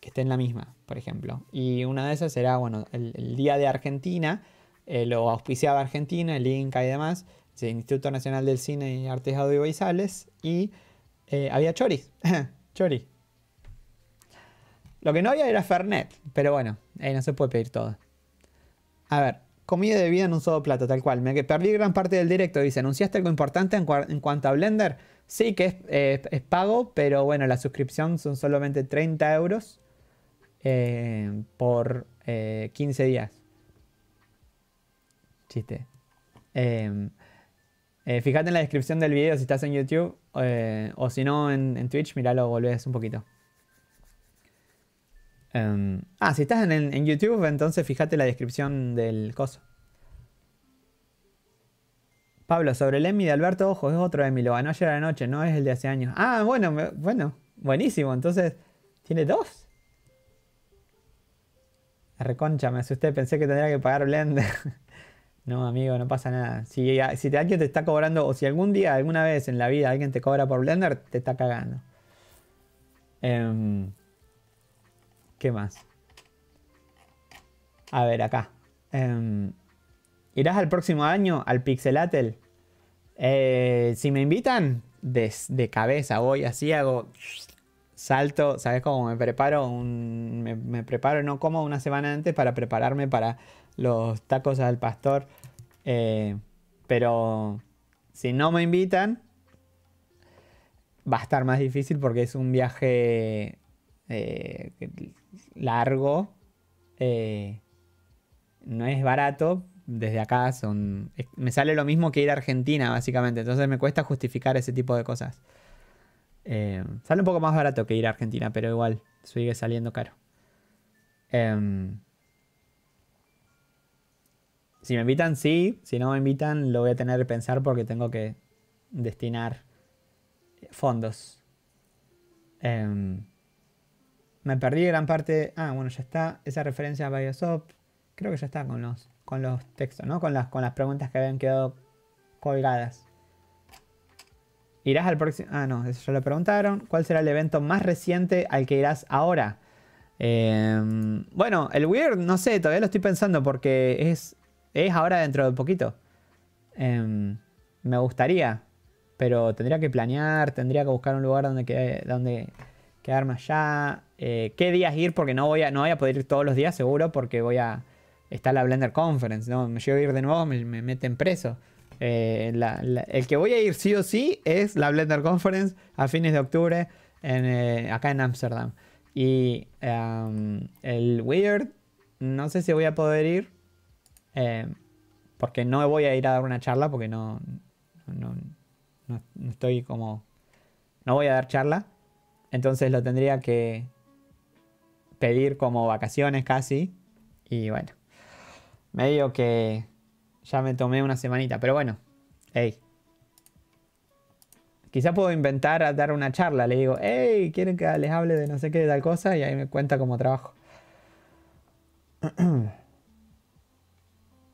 que esté en la misma, por ejemplo. Y una de esas era, bueno, el Día de Argentina eh, lo auspiciaba Argentina, el Inca y demás, el Instituto Nacional del Cine y Artes Audiovisuales, y eh, había choris, chori. Lo que no había era Fernet, pero bueno, ahí no se puede pedir todo. A ver, comida de bebida en un solo plato, tal cual. Me perdí gran parte del directo, dice, ¿anunciaste algo importante en, cuanto a Blender? Sí, que es, es, pago, pero bueno, la suscripción son solamente 30 euros eh, por 15 días. Chiste. Em, eh, fíjate en la descripción del video si estás en YouTube eh, o si no en, en, Twitch, miralo, volvés un poquito. Em, ah, si estás en, YouTube, entonces fíjate la descripción del coso. Pablo, sobre el Emmy de Alberto Ojo, es otro Emmy, lo ganó ayer a la noche, no es el de hace años. Ah, bueno, bueno, buenísimo, entonces, ¿tiene dos? reconcha, me asusté, pensé que tendría que pagar Blender. No, amigo, no pasa nada. Si, si alguien te está cobrando, o si algún día, alguna vez en la vida alguien te cobra por Blender, te está cagando. Em, ¿Qué más? A ver, acá. Em, ¿Irás al próximo año al Pixelatel? Eh, si me invitan, de, cabeza voy, así hago salto, ¿sabes cómo me preparo? Un, me, me, preparo, no como una semana antes para prepararme para los tacos al pastor eh, pero si no me invitan, va a estar más difícil porque es un viaje eh, largo. Eh, no es barato. Desde acá son. me sale lo mismo que ir a Argentina, básicamente. Entonces me cuesta justificar ese tipo de cosas. sale un poco más barato que ir a Argentina, pero igual sigue saliendo caro. Em, si me invitan, sí. Si no me invitan, lo voy a tener que pensar porque tengo que destinar fondos. Em, me perdí gran parte. Ah, bueno, ya está. Esa referencia a Biosop. Creo que ya está con los, con los textos, ¿no? Con las, con las preguntas que habían quedado colgadas. ¿Irás al próximo? Ah, no, eso ya lo preguntaron. ¿Cuál será el evento más reciente al que irás ahora? Em, bueno, el Weird, no sé, todavía lo estoy pensando porque es es ahora dentro de poquito. Em, me gustaría, pero tendría que planear, tendría que buscar un lugar donde, donde quedarme allá. Eh, ¿Qué días ir? Porque no voy, a, no a poder ir todos los días seguro porque voy a... estar la Blender Conference, ¿no? Me llevo a ir de nuevo, me, meten preso. Eh, el que voy a ir sí o sí es la Blender Conference a fines de octubre en, eh, acá en Amsterdam. Y em, el Weird, no sé si voy a poder ir. Eh, porque no me voy a ir a dar una charla porque no, no, estoy como... No voy a dar charla. Entonces lo tendría que pedir como vacaciones casi. Y bueno, medio que ya me tomé una semanita. Pero bueno, hey. Quizá puedo inventar a dar una charla. Le digo, hey, ¿quieren que les hable de no sé qué, de tal cosa? Y ahí me cuenta como trabajo.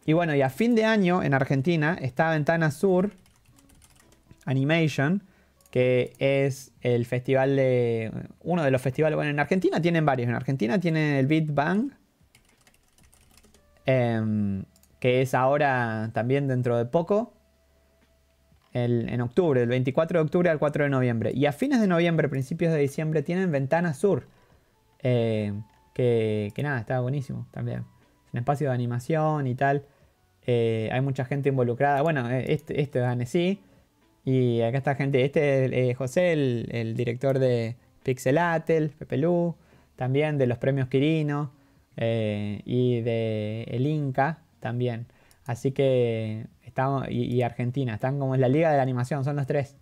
Y bueno, y a fin de año en Argentina está Ventana Sur Animation, que es el festival de. Uno de los festivales. Bueno, en Argentina tienen varios. En Argentina tienen el Beat Bang, em, que es ahora también dentro de poco. en octubre, del 24 de octubre al 4 de noviembre. Y a fines de noviembre, principios de diciembre, tienen Ventana Sur. Eh, que, que nada, está buenísimo también. Es un espacio de animación y tal. Eh, hay mucha gente involucrada. Bueno, eh, este, este es Annecy. Y acá está gente. Este es eh, José, el, director de Pixelatel, Lu, También de los premios Quirino. y de El Inca también. Así que estamos. Y, Argentina. Están como en la Liga de la Animación. Son los tres.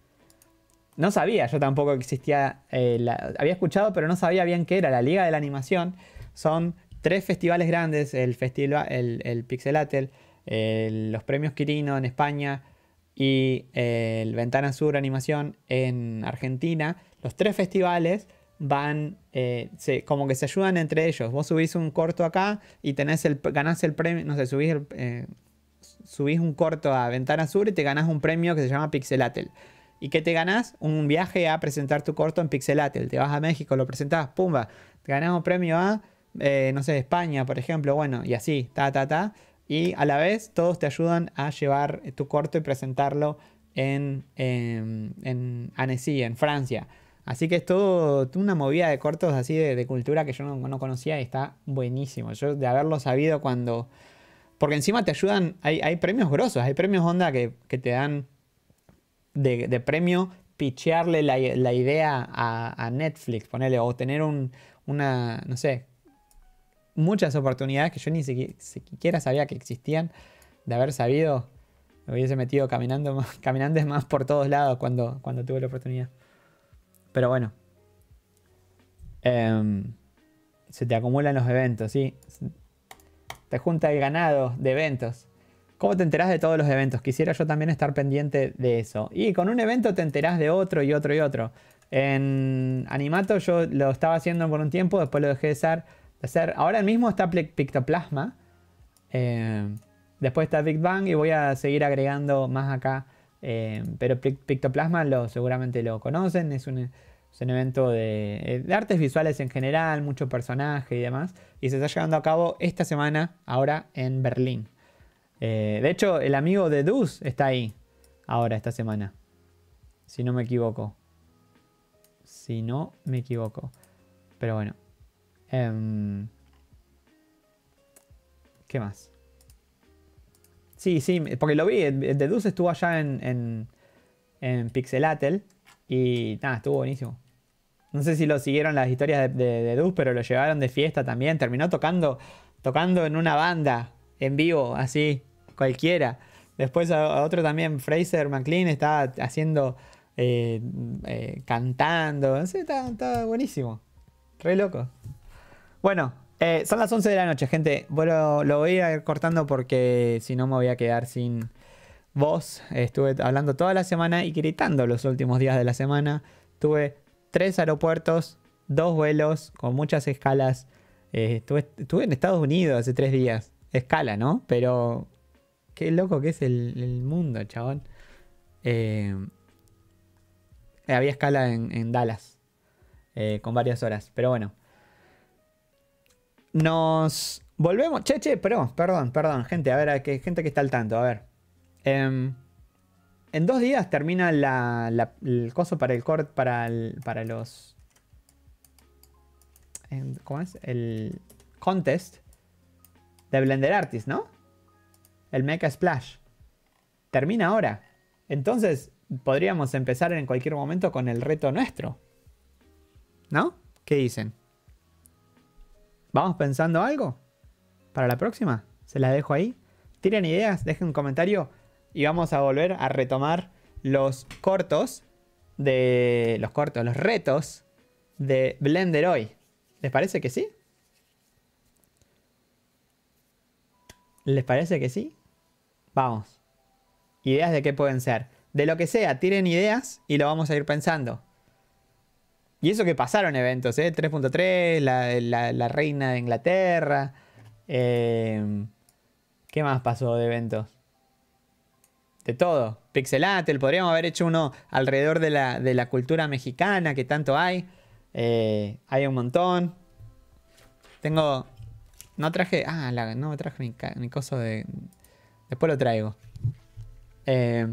No sabía yo tampoco que existía. había escuchado, pero no sabía bien qué era. La Liga de la Animación. Son tres festivales grandes: el, festival el, el Pixelatel los premios Quirino en España y el Ventana Sur Animación en Argentina, los tres festivales van eh, como que se ayudan entre ellos. Vos subís un corto acá y tenés el, ganás el premio, no sé, subís, el, eh, subís un corto a Ventana Sur y te ganás un premio que se llama Pixelatel. ¿Y qué te ganás? Un viaje a presentar tu corto en Pixelatel. Te vas a México, lo presentás, pumba. Te ganás un premio a, eh, no sé, España, por ejemplo, bueno, y así, ta, ta, ta y a la vez todos te ayudan a llevar tu corto y presentarlo en, en, em, en Annecy, en Francia. Así que es todo una movida de cortos así de, cultura que yo no, conocía y está buenísimo. Yo de haberlo sabido cuando... Porque encima te ayudan, hay, premios grosos, hay premios onda que, te dan de, premio pichearle la, idea a, Netflix, ponerle, o tener un, una, no sé, muchas oportunidades que yo ni siquiera sabía que existían. De haber sabido, me hubiese metido caminando más, más por todos lados cuando, cuando tuve la oportunidad. Pero bueno. Em, se te acumulan los eventos, ¿sí? Te junta el ganado de eventos. ¿Cómo te enterás de todos los eventos? Quisiera yo también estar pendiente de eso. Y con un evento te enterás de otro y otro y otro. En Animato yo lo estaba haciendo por un tiempo, después lo dejé de ser. Ahora mismo está Pictoplasma. Eh, después está Big Bang y voy a seguir agregando más acá. Eh, pero Pictoplasma lo, seguramente lo conocen. Es un, evento eh, de, artes visuales en general, mucho personaje y demás. Y se está llevando a cabo esta semana, ahora en Berlín. de hecho, el amigo de Dus está ahí ahora, esta semana. Si no me equivoco. Si no me equivoco. Pero bueno. Em, ¿Qué más? Sí, sí, porque lo vi. Eh, Deduce estuvo allá en, en, Pixelatel. Y nada, estuvo buenísimo. No sé si lo siguieron las historias de, de, Deuce pero lo llevaron de fiesta también. Terminó tocando, tocando en una banda, en vivo, así, cualquiera. Después a, otro también, Fraser McLean, estaba haciendo, eh, eh, cantando. No sé, estaba buenísimo. Re loco. Bueno, eh, son las 11 de la noche, gente. Bueno, lo voy a ir cortando porque si no me voy a quedar sin voz. Estuve hablando toda la semana y gritando los últimos días de la semana. Tuve tres aeropuertos, dos vuelos con muchas escalas. Eh, estuve, en Estados Unidos hace tres días. Escala, ¿no? Pero qué loco que es el, mundo, chabón. Eh, había escala en, Dallas con varias horas. Pero bueno, nos volvemos. Che, che, pero, perdón, perdón, gente, a ver, que, gente que está al tanto, a ver. Em, en dos días termina el coso para el para, para los... Em, ¿Cómo es? El contest de Blender Artist, ¿no? El Mecha Splash. Termina ahora. Entonces podríamos empezar en cualquier momento con el reto nuestro. ¿No? ¿Qué dicen? ¿Vamos pensando algo? ¿Para la próxima? Se la dejo ahí. Tiren ideas, dejen un comentario y vamos a volver a retomar los cortos de los cortos, los retos de Blender hoy. ¿Les parece que sí? ¿Les parece que sí? Vamos. Ideas de qué pueden ser. De lo que sea, tiren ideas y lo vamos a ir pensando. Y eso que pasaron eventos, ¿eh? 3.3, la, reina de Inglaterra. Eh, ¿Qué más pasó de eventos? De todo. Pixelatel, podríamos haber hecho uno alrededor de la, cultura mexicana que tanto hay. Eh, hay un montón. Tengo. No traje. Ah, la, no traje ni mi coso de. Después lo traigo. Eh,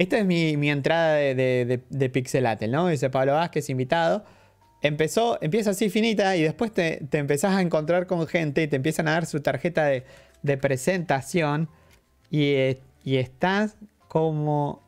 esta es mi, entrada de, de, ¿no? Dice Pablo Vázquez, invitado. Empezó, empieza así finita y después te, empezás a encontrar con gente y te empiezan a dar su tarjeta de, presentación eh, y, estás como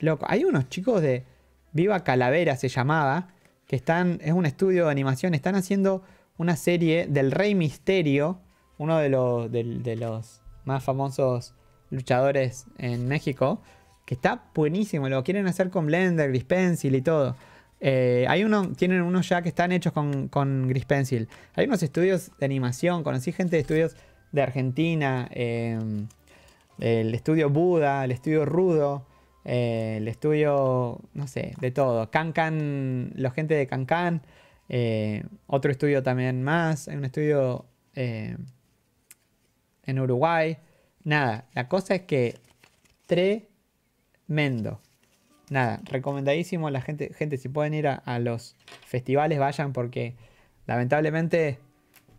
loco. Hay unos chicos de Viva Calavera se llamaba, que están, es un estudio de animación, están haciendo una serie del Rey Misterio, uno de los, de los más famosos luchadores en México que está buenísimo, lo quieren hacer con Blender, Gris Pencil y todo. Eh, hay uno, tienen unos ya que están hechos con, Gris Pencil. Hay unos estudios de animación, conocí gente de estudios de Argentina, em, el estudio Buda, el estudio Rudo, eh, el estudio, no sé, de todo. Cancan, la gente de Cancan, eh, otro estudio también más, hay un estudio en Uruguay. Nada, la cosa es que tres Tremendo. Nada, recomendadísimo. La gente, gente si pueden ir a, los festivales, vayan porque lamentablemente,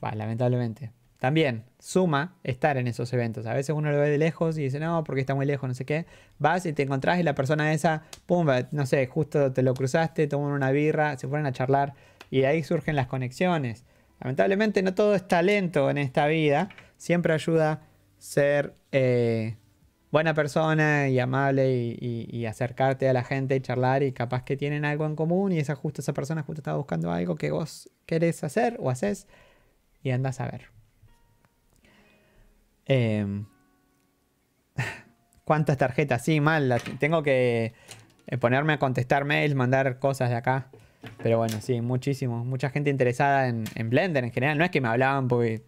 Va, lamentablemente, también suma estar en esos eventos. A veces uno lo ve de lejos y dice, no, porque está muy lejos, no sé qué. Vas y te encontrás y la persona esa, pum, no sé, justo te lo cruzaste, toman una birra, se ponen a charlar y de ahí surgen las conexiones. Lamentablemente no todo es talento en esta vida. Siempre ayuda ser eh, buena persona y amable y, acercarte a la gente y charlar y capaz que tienen algo en común y esa justo esa persona justo estaba buscando algo que vos querés hacer o haces y andás a ver. Em, ¿Cuántas tarjetas? Sí, mal, tengo que eh, ponerme a contestar mails, mandar cosas de acá. Pero bueno, sí, muchísimo. Mucha gente interesada en, en Blender en general. No es que me hablaban porque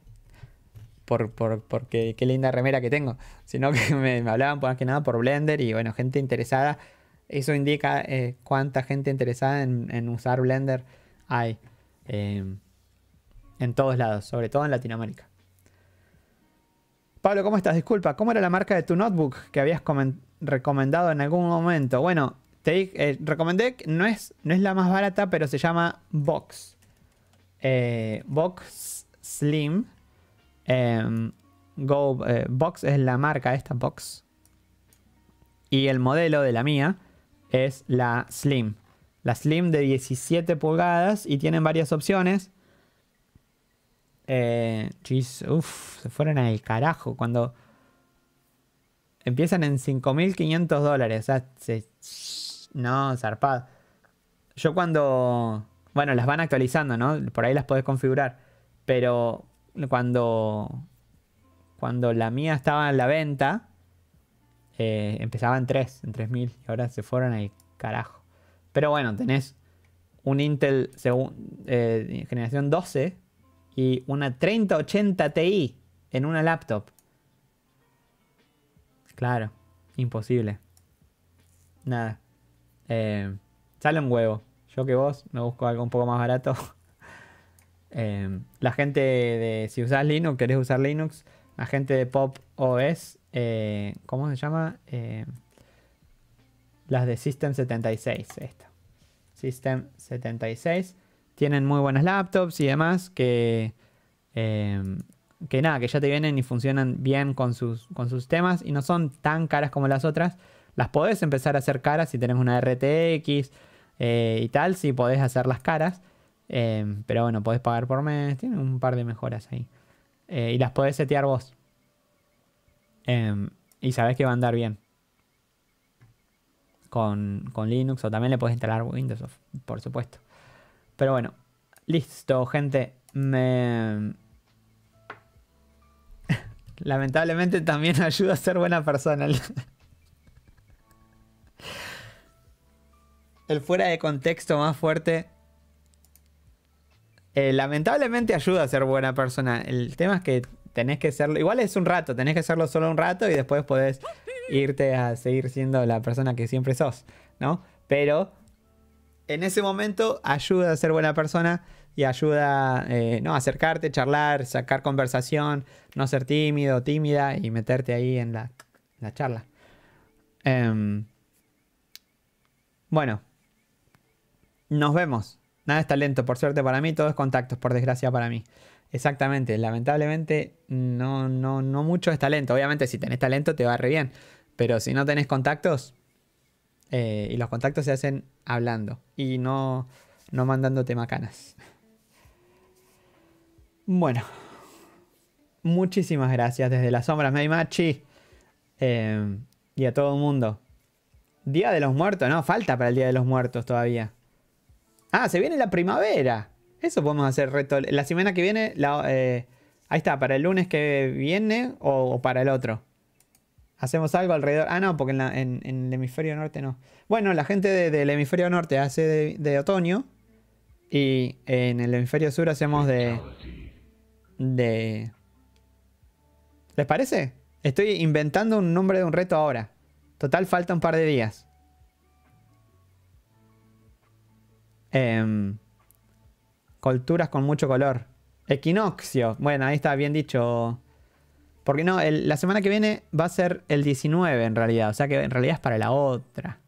por, porque qué linda remera que tengo, sino que me, me, hablaban más que nada por Blender y bueno, gente interesada. Eso indica eh, cuánta gente interesada en, usar Blender hay em, en todos lados, sobre todo en Latinoamérica. Pablo, ¿cómo estás? Disculpa, ¿cómo era la marca de tu notebook que habías recomendado en algún momento? Bueno, te eh, recomendé, que no es, no es la más barata, pero se llama Box. Eh, Box Slim Em, Go eh, Box es la marca esta Box. Y el modelo de la mía es la Slim. La Slim de 17 pulgadas y tienen varias opciones. Eh, se fueron al carajo cuando empiezan en 5.500 dólares. no, zarpad Yo cuando... Bueno, las van actualizando, ¿no? Por ahí las podés configurar. Pero cuando, cuando la mía estaba en la venta, eh, empezaba en 3, en 3000, y ahora se fueron al carajo. Pero bueno, tenés un Intel eh, generación 12 y una 3080 Ti en una laptop. Claro, imposible. Nada. Eh, sale un huevo. Yo que vos me busco algo un poco más barato. Em, la gente de, si usas Linux, querés usar Linux, la gente de Pop OS, eh, ¿cómo se llama? Em, las de System 76, esto System 76. Tienen muy buenas laptops y demás que, em, que nada, que ya te vienen y funcionan bien con sus, con sus temas y no son tan caras como las otras. Las podés empezar a hacer caras si tenés una RTX eh, y tal, si podés hacerlas caras Em, pero bueno, podés pagar por mes, tiene un par de mejoras ahí. Eh, y las podés setear vos. Em, y sabés que va a andar bien. Con, Linux o también le podés instalar Windows, por supuesto. Pero bueno, listo, gente. Me... Lamentablemente también ayuda a ser buena persona. El fuera de contexto más fuerte eh, lamentablemente ayuda a ser buena persona. El tema es que tenés que serlo. Igual es un rato, tenés que serlo solo un rato y después podés irte a seguir siendo la persona que siempre sos, ¿no? Pero en ese momento ayuda a ser buena persona y ayuda eh, ¿no? a acercarte, charlar, sacar conversación, no ser tímido, tímida y meterte ahí en la, charla. Em, bueno, nos vemos. Nada es talento, por suerte para mí, Todo es contactos, por desgracia para mí. Exactamente, lamentablemente no, no, no mucho es talento. Obviamente si tenés talento te va re bien, pero si no tenés contactos, eh, y los contactos se hacen hablando y no, no mandándote macanas. Bueno, muchísimas gracias desde las sombras, Meimachi. Machi. Eh, y a todo el mundo. Día de los muertos, no, falta para el Día de los Muertos todavía. Ah, se viene la primavera. Eso podemos hacer reto. La semana que viene, eh, ahí está, para el lunes que viene o, para el otro. Hacemos algo alrededor. Ah, no, porque en, el hemisferio norte no. Bueno, la gente del hemisferio norte hace de, otoño. Y en el hemisferio sur hacemos de. de. ¿Les parece? Estoy inventando un nombre de un reto ahora. Total, falta un par de días. Em, culturas con mucho color. Equinoccio. Bueno, ahí está bien dicho. Porque no, la semana que viene va a ser el 19 en realidad. O sea que en realidad es para la otra.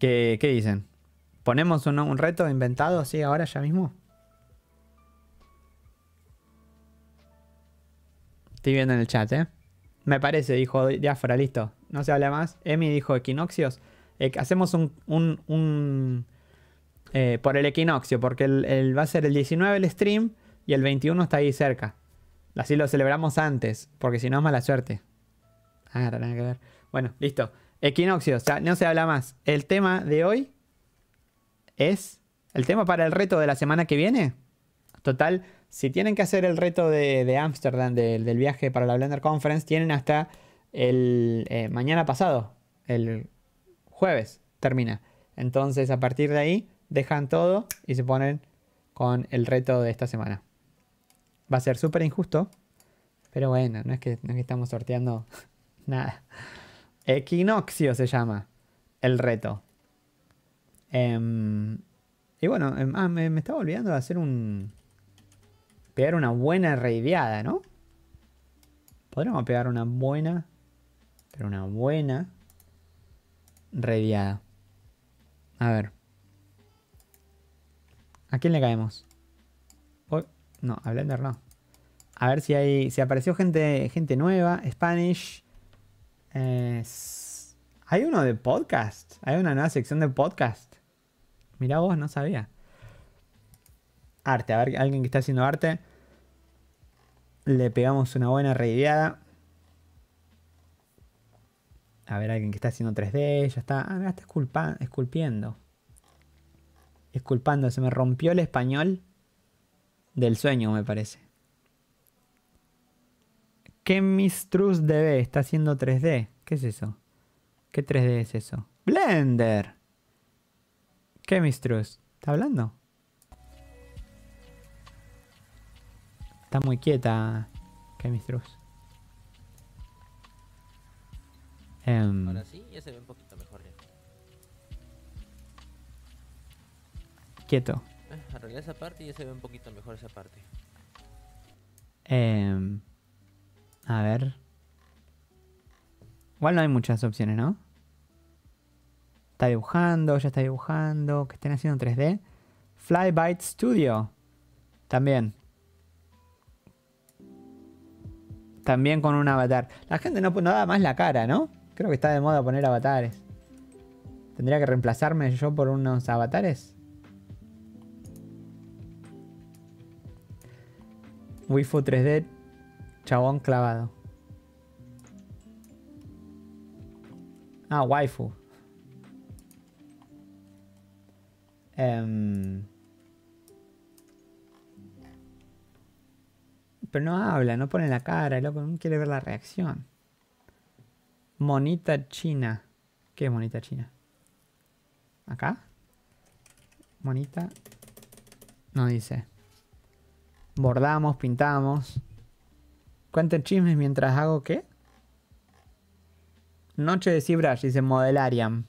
¿Qué, qué dicen? ¿Ponemos un, un reto inventado así ahora ya mismo? Estoy viendo en el chat, ¿eh? Me parece, dijo Diáfora, listo. No se habla más. Emi dijo equinoccios. Eh, hacemos un... un, un eh, por el equinoccio, porque va a ser el 19 el stream y el 21 está ahí cerca. Así lo celebramos antes, porque si no es mala suerte. Ah, que ver. Bueno, listo. Equinoccios, ya no se habla más. El tema de hoy es... El tema para el reto de la semana que viene. Total, si tienen que hacer el reto de Ámsterdam, del, viaje para la Blender Conference, tienen hasta el eh, mañana pasado, el jueves, termina. Entonces, a partir de ahí, dejan todo y se ponen con el reto de esta semana. Va a ser súper injusto, pero bueno, no es, que, no que estamos sorteando nada. Equinoxio se llama el reto. Em, y bueno, em, ah, me, me, estaba olvidando de hacer un, Pegar una buena reideada, ¿no? Podríamos pegar una buena, pero una buena reideada. A ver. ¿A quién le caemos? no, a Blender no. A ver si hay. Si apareció gente, gente nueva. Spanish. Eh, hay uno de podcast. Hay una nueva sección de podcast. Mirá vos, no sabía arte. A ver, alguien que está haciendo arte. Le pegamos una buena reideada. A ver, alguien que está haciendo 3D. Ya está. Ah, me está esculpiendo. Esculpando. Se me rompió el español del sueño, me parece. ¿Qué mistrus DB está haciendo 3D. ¿Qué es eso? ¿Qué 3D es eso? Blender. ¿Qué mistrus? ¿Está hablando? Está muy quieta que Um, Ahora sí, ya se ve un poquito mejor. Quieto. Eh, esa parte y ya se ve un poquito mejor esa parte. Em, a ver. Igual no hay muchas opciones, ¿no? Está dibujando, ya está dibujando. Que estén haciendo 3D. Flybyte Studio. También. También con un avatar. La gente no, no da más la cara, ¿no? Creo que está de moda poner avatares. ¿Tendría que reemplazarme yo por unos avatares? Wifu 3D, chabón clavado. Ah, waifu. Em, pero no habla, no pone la cara, el loco no quiere ver la reacción. Monita china. ¿Qué es monita china? ¿Acá? Monita. No dice. Bordamos, pintamos. Cuenten chismes mientras hago qué? Noche de Cibrash, dice Modelarium.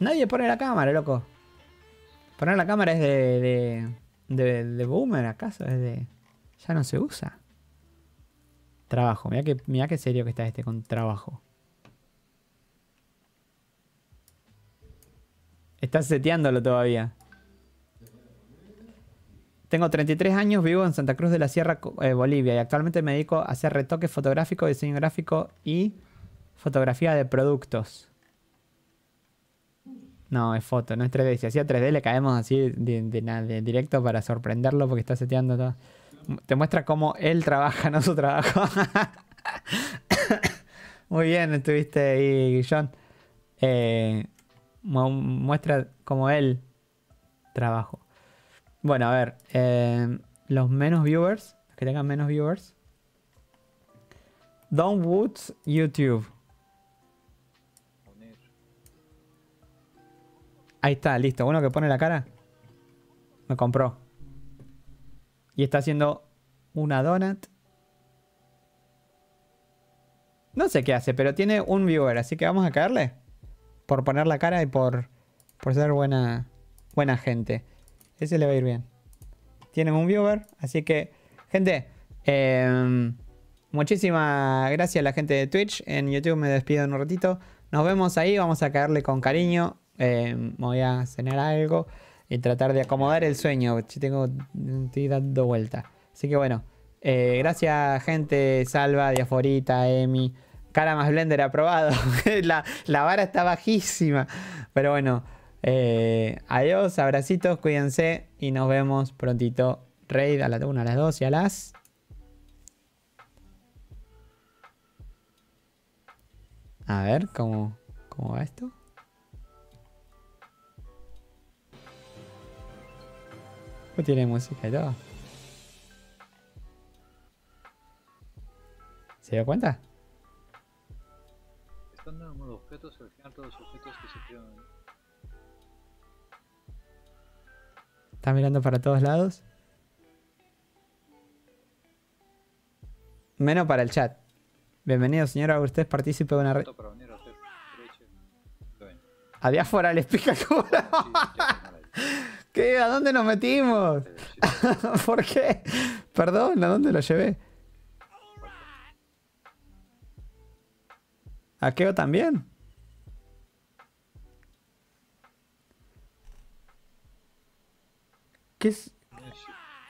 Nadie pone la cámara, loco. Poner la cámara es de, de, boomer, ¿acaso? Es de... Ya no se usa. Trabajo. Mira que, mira que serio que está este con trabajo. Estás seteándolo todavía. Tengo 33 años, vivo en Santa Cruz de la Sierra, eh, Bolivia, y actualmente me dedico a hacer retoque fotográfico, diseño gráfico y fotografía de productos. No, es foto, no es 3D. Si hacía 3D le caemos así de, directo para sorprenderlo porque está seteando todo. Te muestra cómo él trabaja, no su trabajo. Muy bien, estuviste ahí, John. Eh, muestra cómo él trabaja. Bueno, a ver. Eh, los menos viewers. Los que tengan menos viewers. Don Woods YouTube. Ahí está, listo. Uno que pone la cara. Me compró. Y está haciendo una donut. No sé qué hace, pero tiene un viewer, así que vamos a caerle. Por poner la cara y por, ser buena, buena gente. Ese le va a ir bien. Tiene un viewer, así que, gente, em, muchísimas gracias a la gente de Twitch. En YouTube me despido en un ratito. Nos vemos ahí, vamos a caerle con cariño eh, voy a cenar algo y tratar de acomodar el sueño. Tengo, estoy dando vuelta. Así que bueno, eh, gracias gente, Salva, Diaforita, Emi. Cara más Blender aprobado. la, la, vara está bajísima. Pero bueno, eh, adiós, abracitos, cuídense y nos vemos prontito. Raid a las 1, a las 2 y a las... A ver, ¿cómo, cómo va esto? tiene música y todo. ¿Se dio cuenta? ¿Está mirando para todos lados? Menos para el chat. Bienvenido, señora. Usted participe de una red. Había fuera les pica ¿Qué? ¿A dónde nos metimos? ¿Por qué? Perdón, ¿a dónde lo llevé? ¿A Keo también? ¿Qué es?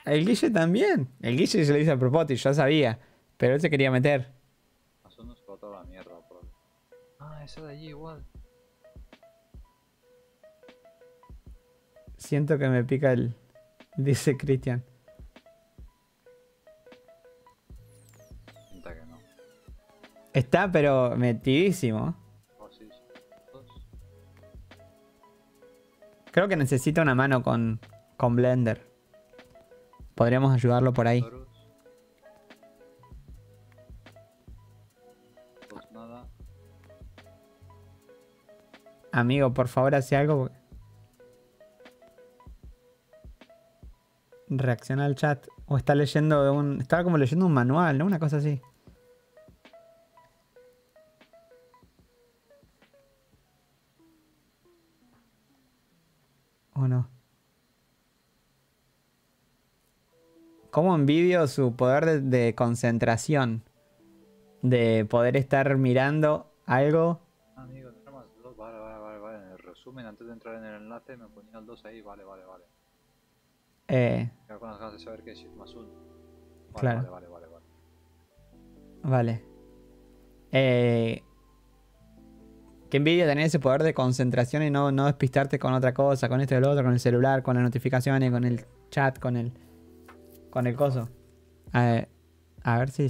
El Guille también. El Guille se le dice a propósito, ya sabía. Pero él se quería meter. la mierda, Ah, eso de allí igual. Siento que me pica el... Dice Cristian. Está pero metidísimo. Oh, Creo que necesita una mano con, con Blender. Podríamos ayudarlo por ahí. Pues Amigo, por favor, hace algo. reacciona al chat. O está leyendo de un. Estaba como leyendo un manual, ¿no? Una cosa así. ¿O no? ¿Cómo envidio su poder de, de concentración? De poder estar mirando algo Amigo, tenemos vale, vale, vale, vale. En el resumen, antes de entrar en el enlace, me ponía el 2 ahí, vale, vale, vale. Eh... ganas de saber es más Vale, Vale, vale, vale. Eh... Qué envidia tener ese poder de concentración y no, no despistarte con otra cosa, con esto y lo otro, con el celular, con las notificaciones, con el chat, con el. con el coso. Eh, a ver si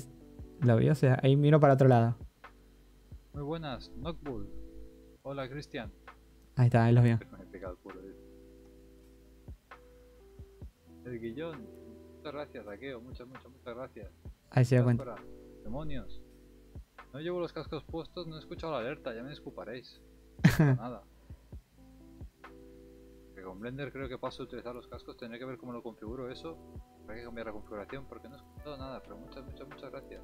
lo vio, o sea, ahí miro para otro lado. Muy buenas, Knockbull. Hola, Cristian. Ahí está, ahí los vio. El guillón. Muchas gracias, Raqueo. Muchas, muchas, muchas gracias. Ahí se da Demonios. No llevo los cascos puestos, no he escuchado la alerta, ya me disculparéis. nada. Que con Blender creo que paso a utilizar los cascos, tendré que ver cómo lo configuro eso. Habrá que cambiar la configuración porque no he escuchado nada, pero muchas, muchas, muchas gracias.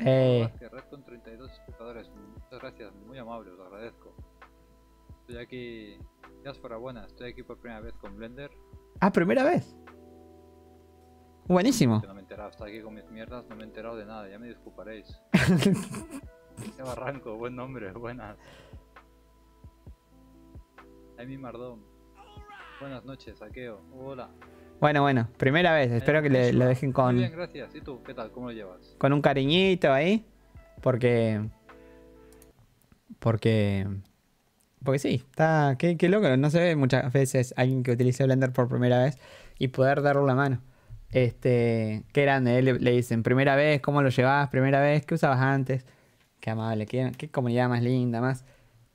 Eh. Gracias, Red con 32 espectadores. Muchas gracias, muy amable, os agradezco. Estoy aquí. por para buenas, estoy aquí por primera vez con Blender. ¿Ah, primera vez? Buenísimo. No me he enterado, hasta aquí con mis mierdas, no me he enterado de nada, ya me disculparéis. barranco, buen nombre, buenas. mi Mardón. Buenas noches, Saqueo. Hola. Bueno, bueno, primera vez, eh, espero que le, lo dejen con... Muy bien, gracias. ¿Y tú? ¿Qué tal? ¿Cómo lo llevas? Con un cariñito ahí, porque... Porque... Porque sí, está... Qué, qué loco, no se ve muchas veces alguien que utilice Blender por primera vez y poder darle la mano. Este, qué grande, le, le, dicen, primera vez, ¿cómo lo llevabas? Primera vez, ¿qué usabas antes? Qué amable, qué, comunidad más linda, más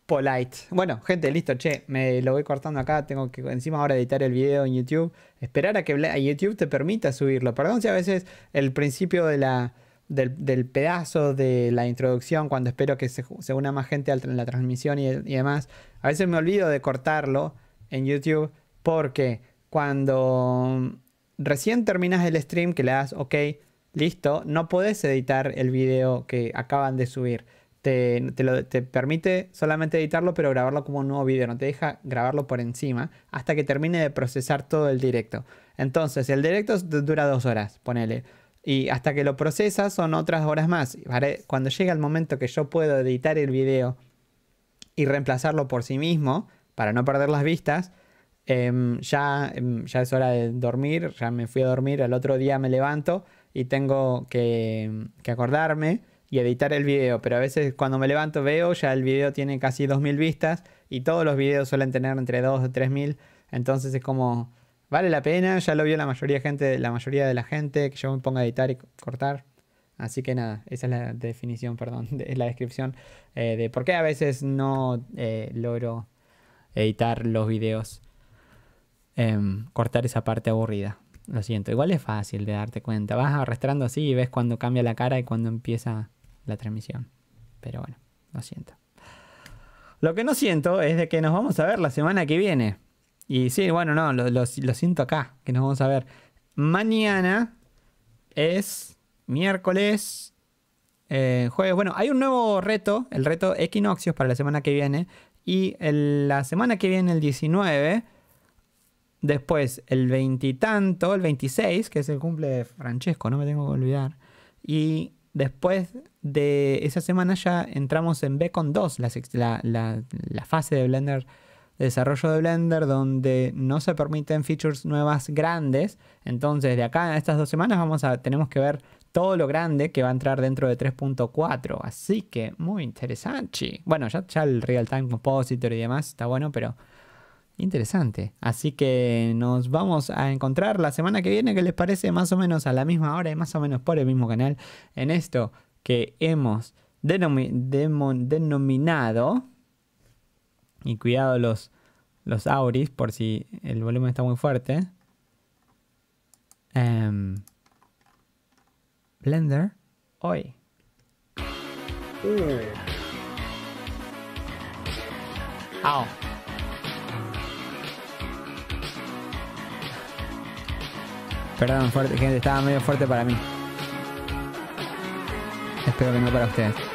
polite. Bueno, gente, listo, che, me lo voy cortando acá, tengo que encima ahora editar el video en YouTube, esperar a que a YouTube te permita subirlo. Perdón si a veces el principio de la, del, pedazo de la introducción, cuando espero que se, una más gente en la transmisión y, y demás, a veces me olvido de cortarlo en YouTube porque cuando recién terminas el stream, que le das OK, listo, no puedes editar el video que acaban de subir. Te, permite solamente editarlo, pero grabarlo como un nuevo video. No te deja grabarlo por encima hasta que termine de procesar todo el directo. Entonces, el directo dura dos horas, ponele. Y hasta que lo procesas son otras horas más. Cuando llega el momento que yo puedo editar el video y reemplazarlo por sí mismo, para no perder las vistas, Em, ya, em, ya es hora de dormir, ya me fui a dormir, al otro día me levanto y tengo que, acordarme y editar el video, pero a veces cuando me levanto veo ya el video tiene casi 2.000 vistas y todos los videos suelen tener entre 2 o 3.000, entonces es como, vale la pena, ya lo vio la mayoría, gente, la mayoría de la gente, que yo me ponga a editar y cortar. Así que nada, esa es la definición, perdón, es la descripción eh, de por qué a veces no eh, logro editar los videos. Em, cortar esa parte aburrida. Lo siento, igual es fácil de darte cuenta. Vas arrastrando así y ves cuando cambia la cara y cuando empieza la transmisión. Pero bueno, lo siento. Lo que no siento es de que nos vamos a ver la semana que viene. Y sí, bueno, no, lo, siento acá, que nos vamos a ver. Mañana es miércoles, eh, jueves. Bueno, hay un nuevo reto, el reto Equinoxios para la semana que viene. Y la semana que viene, el 19, Después, el veintitanto, el 26, que es el cumple de Francesco, no me tengo que olvidar. Y después de esa semana ya entramos en Beacon 2, la, la, fase de Blender, desarrollo de Blender, donde no se permiten features nuevas grandes. Entonces, de acá a estas dos semanas vamos a, tenemos que ver todo lo grande que va a entrar dentro de 3.4. Así que muy interesante. Bueno, ya, ya el Real Time Compositor y demás está bueno, pero Interesante. Así que nos vamos a encontrar la semana que viene, que les parece más o menos a la misma hora y más o menos por el mismo canal, en esto que hemos denominado, y cuidado los, los auris por si el volumen está muy fuerte, em, Blender hoy. Uh. Perdón, fuerte, gente, estaba medio fuerte para mí. Espero que no para ustedes.